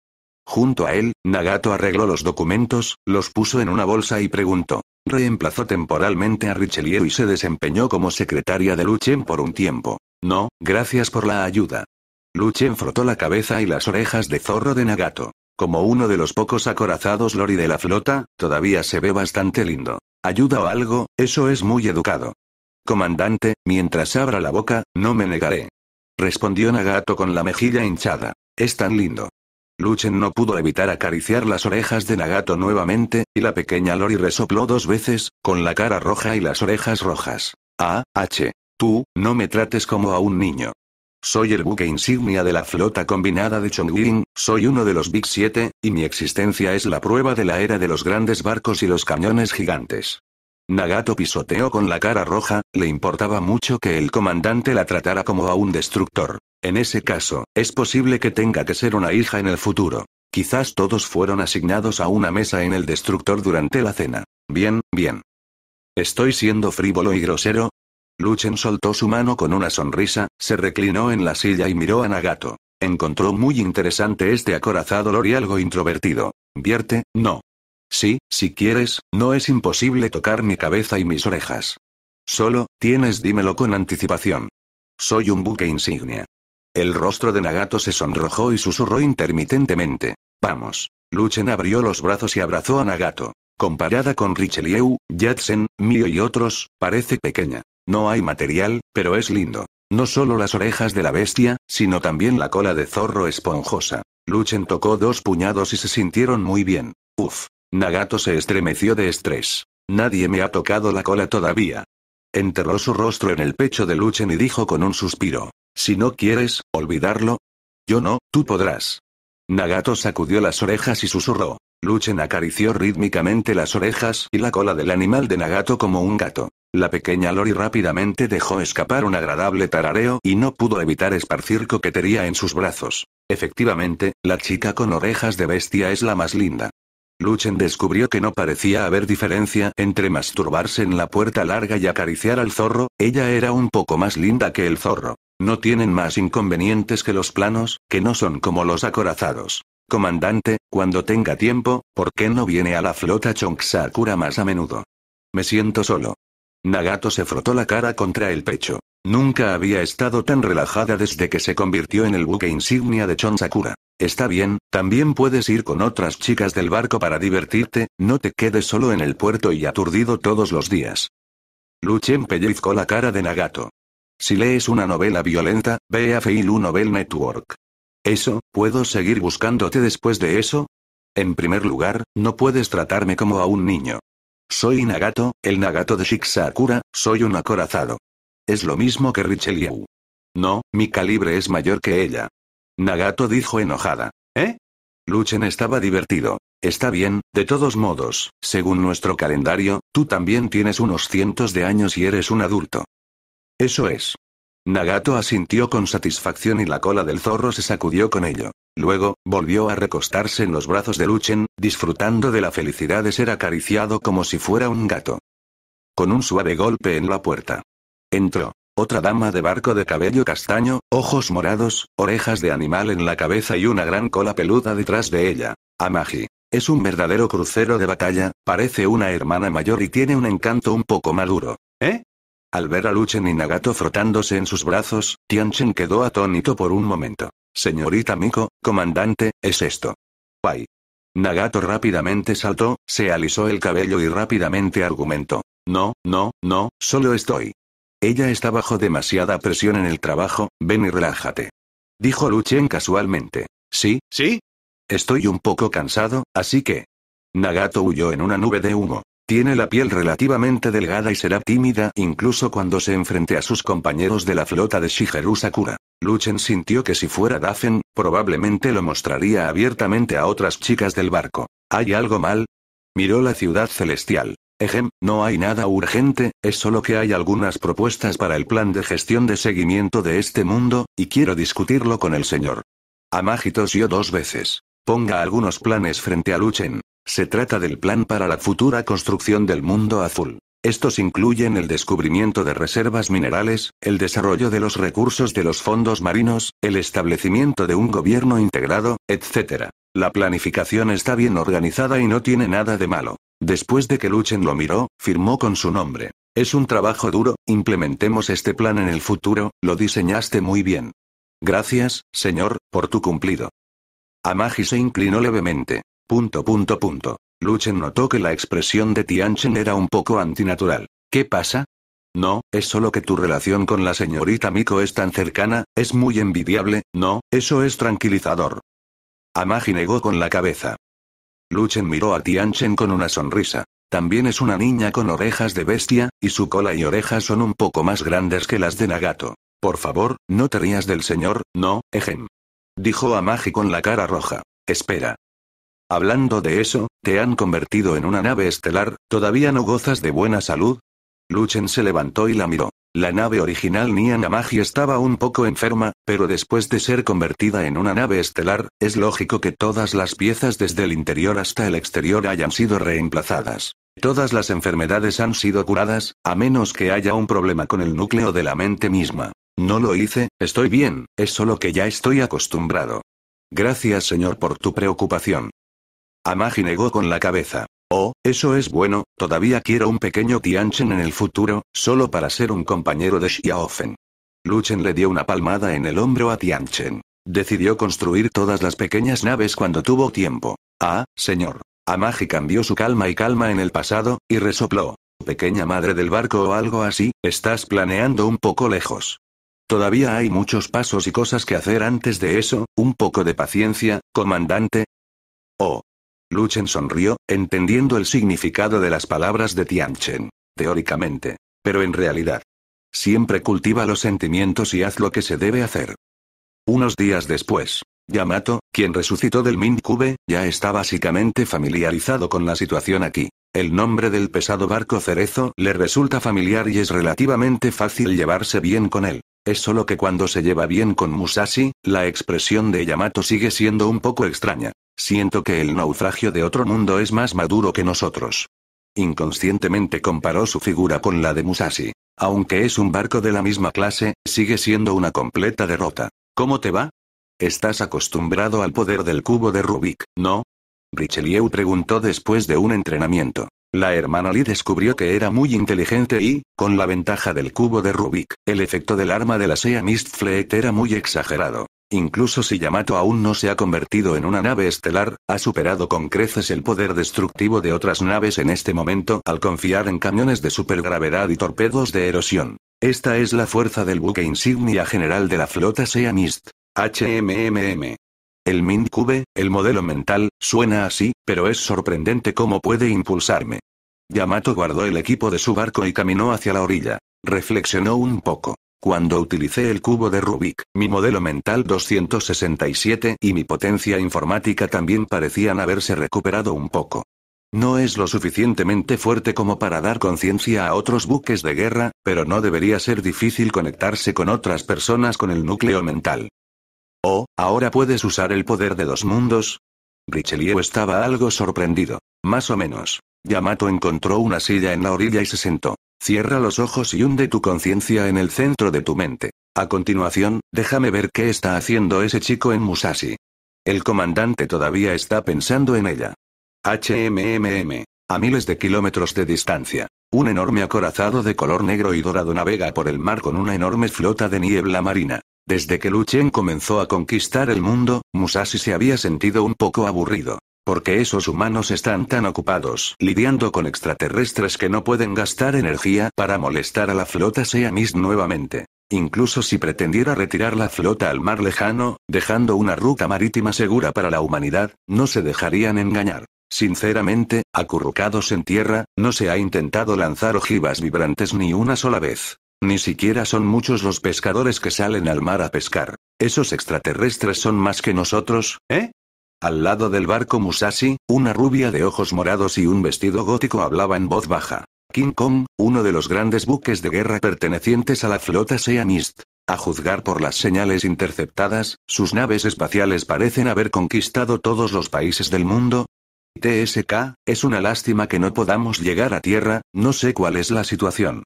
Junto a él, Nagato arregló los documentos, los puso en una bolsa y preguntó. Reemplazó temporalmente a Richelieu y se desempeñó como secretaria de Luchen por un tiempo. No, gracias por la ayuda. Luchen frotó la cabeza y las orejas de zorro de Nagato. Como uno de los pocos acorazados lori de la flota, todavía se ve bastante lindo. Ayuda o algo, eso es muy educado. Comandante, mientras abra la boca, no me negaré. Respondió Nagato con la mejilla hinchada. Es tan lindo. Luchen no pudo evitar acariciar las orejas de Nagato nuevamente, y la pequeña Lori resopló dos veces, con la cara roja y las orejas rojas. Ah, H. Tú, no me trates como a un niño. Soy el buque insignia de la flota combinada de Chongqing, soy uno de los Big 7, y mi existencia es la prueba de la era de los grandes barcos y los cañones gigantes. Nagato pisoteó con la cara roja, le importaba mucho que el comandante la tratara como a un destructor. En ese caso, es posible que tenga que ser una hija en el futuro. Quizás todos fueron asignados a una mesa en el destructor durante la cena. Bien, bien. ¿Estoy siendo frívolo y grosero? Luchen soltó su mano con una sonrisa, se reclinó en la silla y miró a Nagato. Encontró muy interesante este acorazado lori algo introvertido. Vierte, no. Sí, si quieres, no es imposible tocar mi cabeza y mis orejas. Solo, tienes dímelo con anticipación. Soy un buque insignia. El rostro de Nagato se sonrojó y susurró intermitentemente. Vamos. Luchen abrió los brazos y abrazó a Nagato. Comparada con Richelieu, Jadsen, Mio y otros, parece pequeña. No hay material, pero es lindo. No solo las orejas de la bestia, sino también la cola de zorro esponjosa. Luchen tocó dos puñados y se sintieron muy bien. Uf. Nagato se estremeció de estrés. Nadie me ha tocado la cola todavía. Enterró su rostro en el pecho de Luchen y dijo con un suspiro. Si no quieres, olvidarlo. Yo no, tú podrás. Nagato sacudió las orejas y susurró. Luchen acarició rítmicamente las orejas y la cola del animal de Nagato como un gato. La pequeña Lori rápidamente dejó escapar un agradable tarareo y no pudo evitar esparcir coquetería en sus brazos. Efectivamente, la chica con orejas de bestia es la más linda. Luchen descubrió que no parecía haber diferencia entre masturbarse en la puerta larga y acariciar al zorro, ella era un poco más linda que el zorro. No tienen más inconvenientes que los planos, que no son como los acorazados. Comandante, cuando tenga tiempo, ¿por qué no viene a la flota Sakura más a menudo? Me siento solo. Nagato se frotó la cara contra el pecho. Nunca había estado tan relajada desde que se convirtió en el buque insignia de Chon Sakura. Está bien, también puedes ir con otras chicas del barco para divertirte, no te quedes solo en el puerto y aturdido todos los días. Luchen pellizcó la cara de Nagato. Si lees una novela violenta, ve a Feilu Novel Network. Eso, ¿puedo seguir buscándote después de eso? En primer lugar, no puedes tratarme como a un niño. Soy Nagato, el Nagato de Shiksa soy un acorazado. Es lo mismo que Richelieu. No, mi calibre es mayor que ella. Nagato dijo enojada. ¿Eh? Luchen estaba divertido. Está bien, de todos modos, según nuestro calendario, tú también tienes unos cientos de años y eres un adulto. Eso es. Nagato asintió con satisfacción y la cola del zorro se sacudió con ello. Luego, volvió a recostarse en los brazos de Luchen, disfrutando de la felicidad de ser acariciado como si fuera un gato. Con un suave golpe en la puerta. Entró. Otra dama de barco de cabello castaño, ojos morados, orejas de animal en la cabeza y una gran cola peluda detrás de ella. Amagi. Es un verdadero crucero de batalla, parece una hermana mayor y tiene un encanto un poco maduro. ¿Eh? Al ver a Luchen y Nagato frotándose en sus brazos, Tianchen quedó atónito por un momento. Señorita Miko, comandante, es esto. Pai. Nagato rápidamente saltó, se alisó el cabello y rápidamente argumentó. No, no, no, solo estoy. Ella está bajo demasiada presión en el trabajo, ven y relájate. Dijo Luchen casualmente. Sí, sí. Estoy un poco cansado, así que... Nagato huyó en una nube de humo. Tiene la piel relativamente delgada y será tímida incluso cuando se enfrente a sus compañeros de la flota de Shigeru Sakura. Luchen sintió que si fuera Dafen, probablemente lo mostraría abiertamente a otras chicas del barco. ¿Hay algo mal? Miró la ciudad celestial. Ejem, no hay nada urgente, es solo que hay algunas propuestas para el plan de gestión de seguimiento de este mundo, y quiero discutirlo con el señor. Amágitos yo dos veces. Ponga algunos planes frente a Luchen. Se trata del plan para la futura construcción del mundo azul. Estos incluyen el descubrimiento de reservas minerales, el desarrollo de los recursos de los fondos marinos, el establecimiento de un gobierno integrado, etc. La planificación está bien organizada y no tiene nada de malo. Después de que Luchen lo miró, firmó con su nombre. Es un trabajo duro, implementemos este plan en el futuro, lo diseñaste muy bien. Gracias, señor, por tu cumplido. Amagi se inclinó levemente. Punto punto punto. Luchen notó que la expresión de Tianchen era un poco antinatural. ¿Qué pasa? No, es solo que tu relación con la señorita Miko es tan cercana, es muy envidiable, no, eso es tranquilizador. Amagi negó con la cabeza. Luchen miró a Tianchen con una sonrisa. También es una niña con orejas de bestia, y su cola y orejas son un poco más grandes que las de Nagato. Por favor, no te rías del señor, no, Ejem. Dijo Amagi con la cara roja. Espera. Hablando de eso, ¿te han convertido en una nave estelar? ¿Todavía no gozas de buena salud? Luchen se levantó y la miró. La nave original Nian Amagi estaba un poco enferma, pero después de ser convertida en una nave estelar, es lógico que todas las piezas desde el interior hasta el exterior hayan sido reemplazadas. Todas las enfermedades han sido curadas, a menos que haya un problema con el núcleo de la mente misma. No lo hice, estoy bien, es solo que ya estoy acostumbrado. Gracias señor por tu preocupación. Amagi negó con la cabeza. Oh, eso es bueno, todavía quiero un pequeño Tianchen en el futuro, solo para ser un compañero de Xiaofen. Luchen le dio una palmada en el hombro a Tianchen. Decidió construir todas las pequeñas naves cuando tuvo tiempo. Ah, señor. Amagi cambió su calma y calma en el pasado, y resopló. Pequeña madre del barco o algo así, estás planeando un poco lejos. Todavía hay muchos pasos y cosas que hacer antes de eso, un poco de paciencia, comandante. Oh, Luchen sonrió, entendiendo el significado de las palabras de Tianchen. Teóricamente. Pero en realidad. Siempre cultiva los sentimientos y haz lo que se debe hacer. Unos días después, Yamato, quien resucitó del Min ya está básicamente familiarizado con la situación aquí. El nombre del pesado barco cerezo le resulta familiar y es relativamente fácil llevarse bien con él. Es solo que cuando se lleva bien con Musashi, la expresión de Yamato sigue siendo un poco extraña. Siento que el naufragio de otro mundo es más maduro que nosotros. Inconscientemente comparó su figura con la de Musashi. Aunque es un barco de la misma clase, sigue siendo una completa derrota. ¿Cómo te va? Estás acostumbrado al poder del cubo de Rubik, ¿no? Richelieu preguntó después de un entrenamiento. La hermana Lee descubrió que era muy inteligente y, con la ventaja del cubo de Rubik, el efecto del arma de la Sea Mist Fleet era muy exagerado. Incluso si Yamato aún no se ha convertido en una nave estelar, ha superado con creces el poder destructivo de otras naves en este momento al confiar en camiones de supergravedad y torpedos de erosión. Esta es la fuerza del buque insignia general de la flota SEA MIST. HMMM. El Mind Cube, el modelo mental, suena así, pero es sorprendente cómo puede impulsarme. Yamato guardó el equipo de su barco y caminó hacia la orilla. Reflexionó un poco. Cuando utilicé el cubo de Rubik, mi modelo mental 267 y mi potencia informática también parecían haberse recuperado un poco. No es lo suficientemente fuerte como para dar conciencia a otros buques de guerra, pero no debería ser difícil conectarse con otras personas con el núcleo mental. Oh, ahora puedes usar el poder de dos mundos. Richelieu estaba algo sorprendido. Más o menos. Yamato encontró una silla en la orilla y se sentó. Cierra los ojos y hunde tu conciencia en el centro de tu mente. A continuación, déjame ver qué está haciendo ese chico en Musashi. El comandante todavía está pensando en ella. HMMM. A miles de kilómetros de distancia. Un enorme acorazado de color negro y dorado navega por el mar con una enorme flota de niebla marina. Desde que Luchen comenzó a conquistar el mundo, Musashi se había sentido un poco aburrido. Porque esos humanos están tan ocupados lidiando con extraterrestres que no pueden gastar energía para molestar a la flota Sea Seamis nuevamente. Incluso si pretendiera retirar la flota al mar lejano, dejando una ruta marítima segura para la humanidad, no se dejarían engañar. Sinceramente, acurrucados en tierra, no se ha intentado lanzar ojivas vibrantes ni una sola vez. Ni siquiera son muchos los pescadores que salen al mar a pescar. Esos extraterrestres son más que nosotros, ¿eh? Al lado del barco Musashi, una rubia de ojos morados y un vestido gótico hablaba en voz baja. King Kong, uno de los grandes buques de guerra pertenecientes a la flota Sea Mist. A juzgar por las señales interceptadas, sus naves espaciales parecen haber conquistado todos los países del mundo. TSK, es una lástima que no podamos llegar a tierra, no sé cuál es la situación.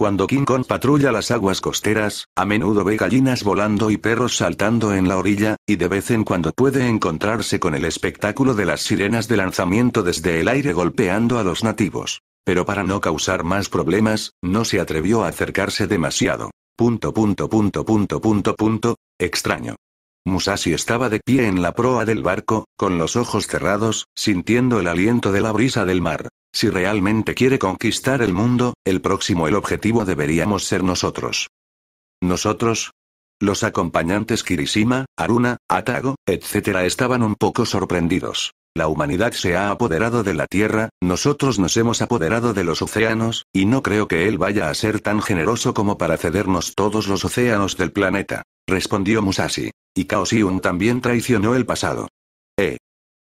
Cuando King Kong patrulla las aguas costeras, a menudo ve gallinas volando y perros saltando en la orilla, y de vez en cuando puede encontrarse con el espectáculo de las sirenas de lanzamiento desde el aire golpeando a los nativos. Pero para no causar más problemas, no se atrevió a acercarse demasiado. Punto punto punto punto punto punto, extraño. Musashi estaba de pie en la proa del barco, con los ojos cerrados, sintiendo el aliento de la brisa del mar. Si realmente quiere conquistar el mundo, el próximo el objetivo deberíamos ser nosotros. ¿Nosotros? Los acompañantes Kirishima, Aruna, Atago, etc. estaban un poco sorprendidos. La humanidad se ha apoderado de la Tierra, nosotros nos hemos apoderado de los océanos, y no creo que él vaya a ser tan generoso como para cedernos todos los océanos del planeta, respondió Musashi. Y Kaosiun también traicionó el pasado.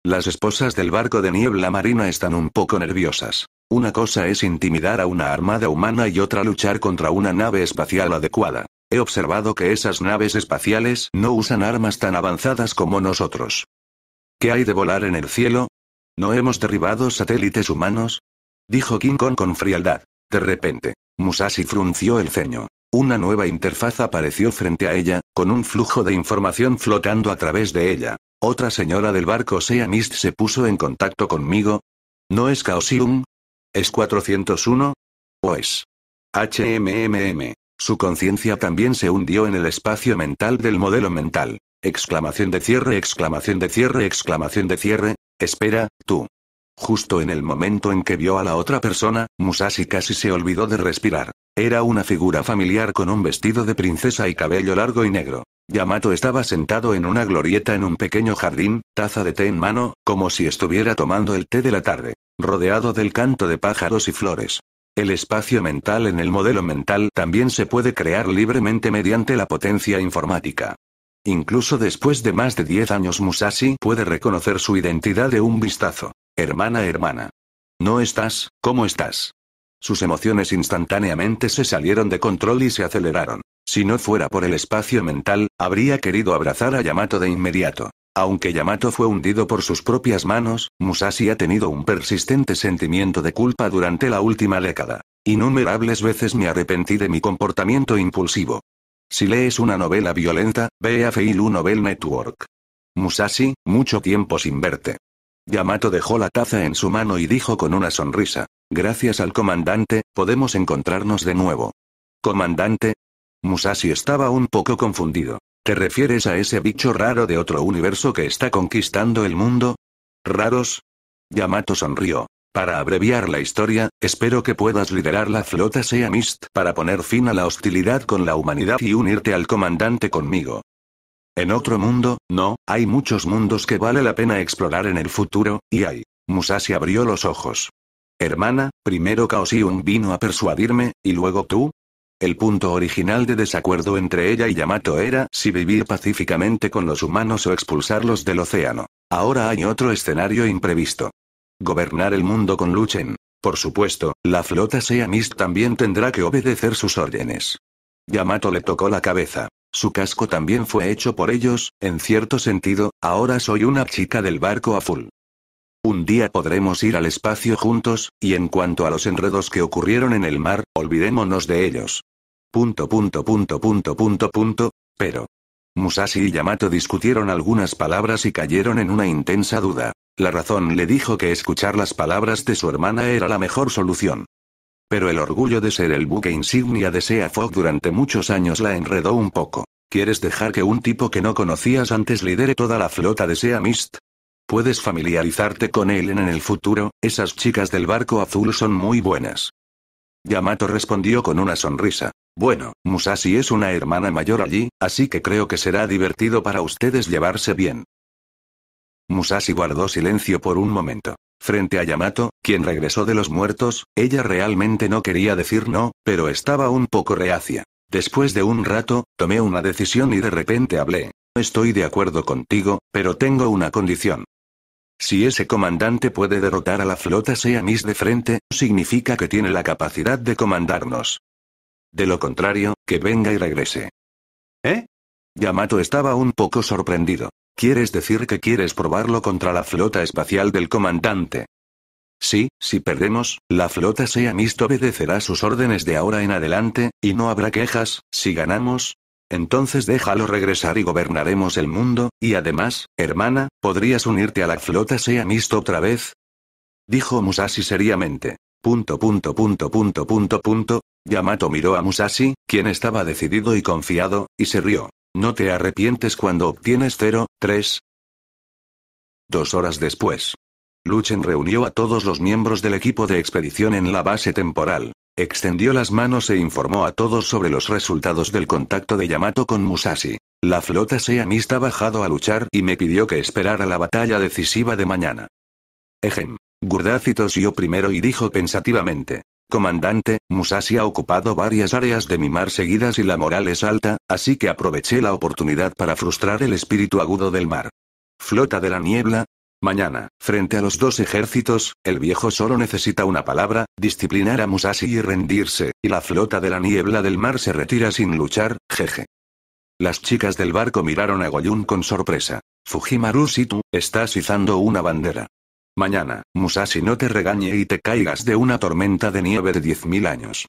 Las esposas del barco de niebla marina están un poco nerviosas. Una cosa es intimidar a una armada humana y otra luchar contra una nave espacial adecuada. He observado que esas naves espaciales no usan armas tan avanzadas como nosotros. ¿Qué hay de volar en el cielo? ¿No hemos derribado satélites humanos? Dijo King Kong con frialdad. De repente, Musashi frunció el ceño. Una nueva interfaz apareció frente a ella, con un flujo de información flotando a través de ella. Otra señora del barco Sea Mist se puso en contacto conmigo. ¿No es Caosium? ¿Es 401? ¿O es? HMMM. Su conciencia también se hundió en el espacio mental del modelo mental. Exclamación de cierre, exclamación de cierre, exclamación de cierre. Espera, tú. Justo en el momento en que vio a la otra persona, Musashi casi se olvidó de respirar. Era una figura familiar con un vestido de princesa y cabello largo y negro. Yamato estaba sentado en una glorieta en un pequeño jardín, taza de té en mano, como si estuviera tomando el té de la tarde, rodeado del canto de pájaros y flores. El espacio mental en el modelo mental también se puede crear libremente mediante la potencia informática. Incluso después de más de 10 años Musashi puede reconocer su identidad de un vistazo. Hermana, hermana. ¿No estás? ¿Cómo estás? Sus emociones instantáneamente se salieron de control y se aceleraron. Si no fuera por el espacio mental, habría querido abrazar a Yamato de inmediato. Aunque Yamato fue hundido por sus propias manos, Musashi ha tenido un persistente sentimiento de culpa durante la última década. Innumerables veces me arrepentí de mi comportamiento impulsivo. Si lees una novela violenta, ve a Feilu Novel Network. Musashi, mucho tiempo sin verte. Yamato dejó la taza en su mano y dijo con una sonrisa, gracias al comandante, podemos encontrarnos de nuevo. Comandante, Musashi estaba un poco confundido. ¿Te refieres a ese bicho raro de otro universo que está conquistando el mundo? ¿Raros? Yamato sonrió. Para abreviar la historia, espero que puedas liderar la flota Sea Mist para poner fin a la hostilidad con la humanidad y unirte al comandante conmigo. En otro mundo, no, hay muchos mundos que vale la pena explorar en el futuro, y hay. Musashi abrió los ojos. Hermana, primero un vino a persuadirme, y luego tú, el punto original de desacuerdo entre ella y Yamato era si vivir pacíficamente con los humanos o expulsarlos del océano. Ahora hay otro escenario imprevisto. Gobernar el mundo con Luchen. Por supuesto, la flota Seamist también tendrá que obedecer sus órdenes. Yamato le tocó la cabeza. Su casco también fue hecho por ellos, en cierto sentido, ahora soy una chica del barco full. Un día podremos ir al espacio juntos, y en cuanto a los enredos que ocurrieron en el mar, olvidémonos de ellos. Punto punto punto punto punto pero. Musashi y Yamato discutieron algunas palabras y cayeron en una intensa duda. La razón le dijo que escuchar las palabras de su hermana era la mejor solución. Pero el orgullo de ser el buque insignia de Sea Fog durante muchos años la enredó un poco. ¿Quieres dejar que un tipo que no conocías antes lidere toda la flota de Sea Mist? Puedes familiarizarte con Ellen en el futuro, esas chicas del barco azul son muy buenas. Yamato respondió con una sonrisa. Bueno, Musashi es una hermana mayor allí, así que creo que será divertido para ustedes llevarse bien. Musashi guardó silencio por un momento. Frente a Yamato, quien regresó de los muertos, ella realmente no quería decir no, pero estaba un poco reacia. Después de un rato, tomé una decisión y de repente hablé. Estoy de acuerdo contigo, pero tengo una condición. Si ese comandante puede derrotar a la flota Seamis de frente, significa que tiene la capacidad de comandarnos. De lo contrario, que venga y regrese. ¿Eh? Yamato estaba un poco sorprendido. ¿Quieres decir que quieres probarlo contra la flota espacial del comandante? Sí, si perdemos, la flota Seamist obedecerá sus órdenes de ahora en adelante, y no habrá quejas, si ganamos, entonces déjalo regresar y gobernaremos el mundo, y además, hermana, ¿podrías unirte a la flota Seamist otra vez? Dijo Musashi seriamente. punto punto punto punto punto. Yamato miró a Musashi, quien estaba decidido y confiado, y se rió. No te arrepientes cuando obtienes cero, tres? Dos horas después. Luchen reunió a todos los miembros del equipo de expedición en la base temporal. Extendió las manos e informó a todos sobre los resultados del contacto de Yamato con Musashi. La flota Seamista ha bajado a luchar y me pidió que esperara la batalla decisiva de mañana. Ejem. Gurdazi yo primero y dijo pensativamente. Comandante, Musashi ha ocupado varias áreas de mi mar seguidas y la moral es alta, así que aproveché la oportunidad para frustrar el espíritu agudo del mar. Flota de la niebla, Mañana, frente a los dos ejércitos, el viejo solo necesita una palabra, disciplinar a Musashi y rendirse, y la flota de la niebla del mar se retira sin luchar, jeje. Las chicas del barco miraron a Goyun con sorpresa. Fujimaru tú estás izando una bandera. Mañana, Musashi no te regañe y te caigas de una tormenta de nieve de 10.000 años.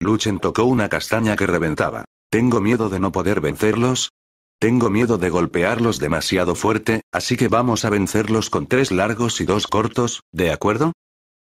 Luchen tocó una castaña que reventaba. Tengo miedo de no poder vencerlos, tengo miedo de golpearlos demasiado fuerte, así que vamos a vencerlos con tres largos y dos cortos, ¿de acuerdo?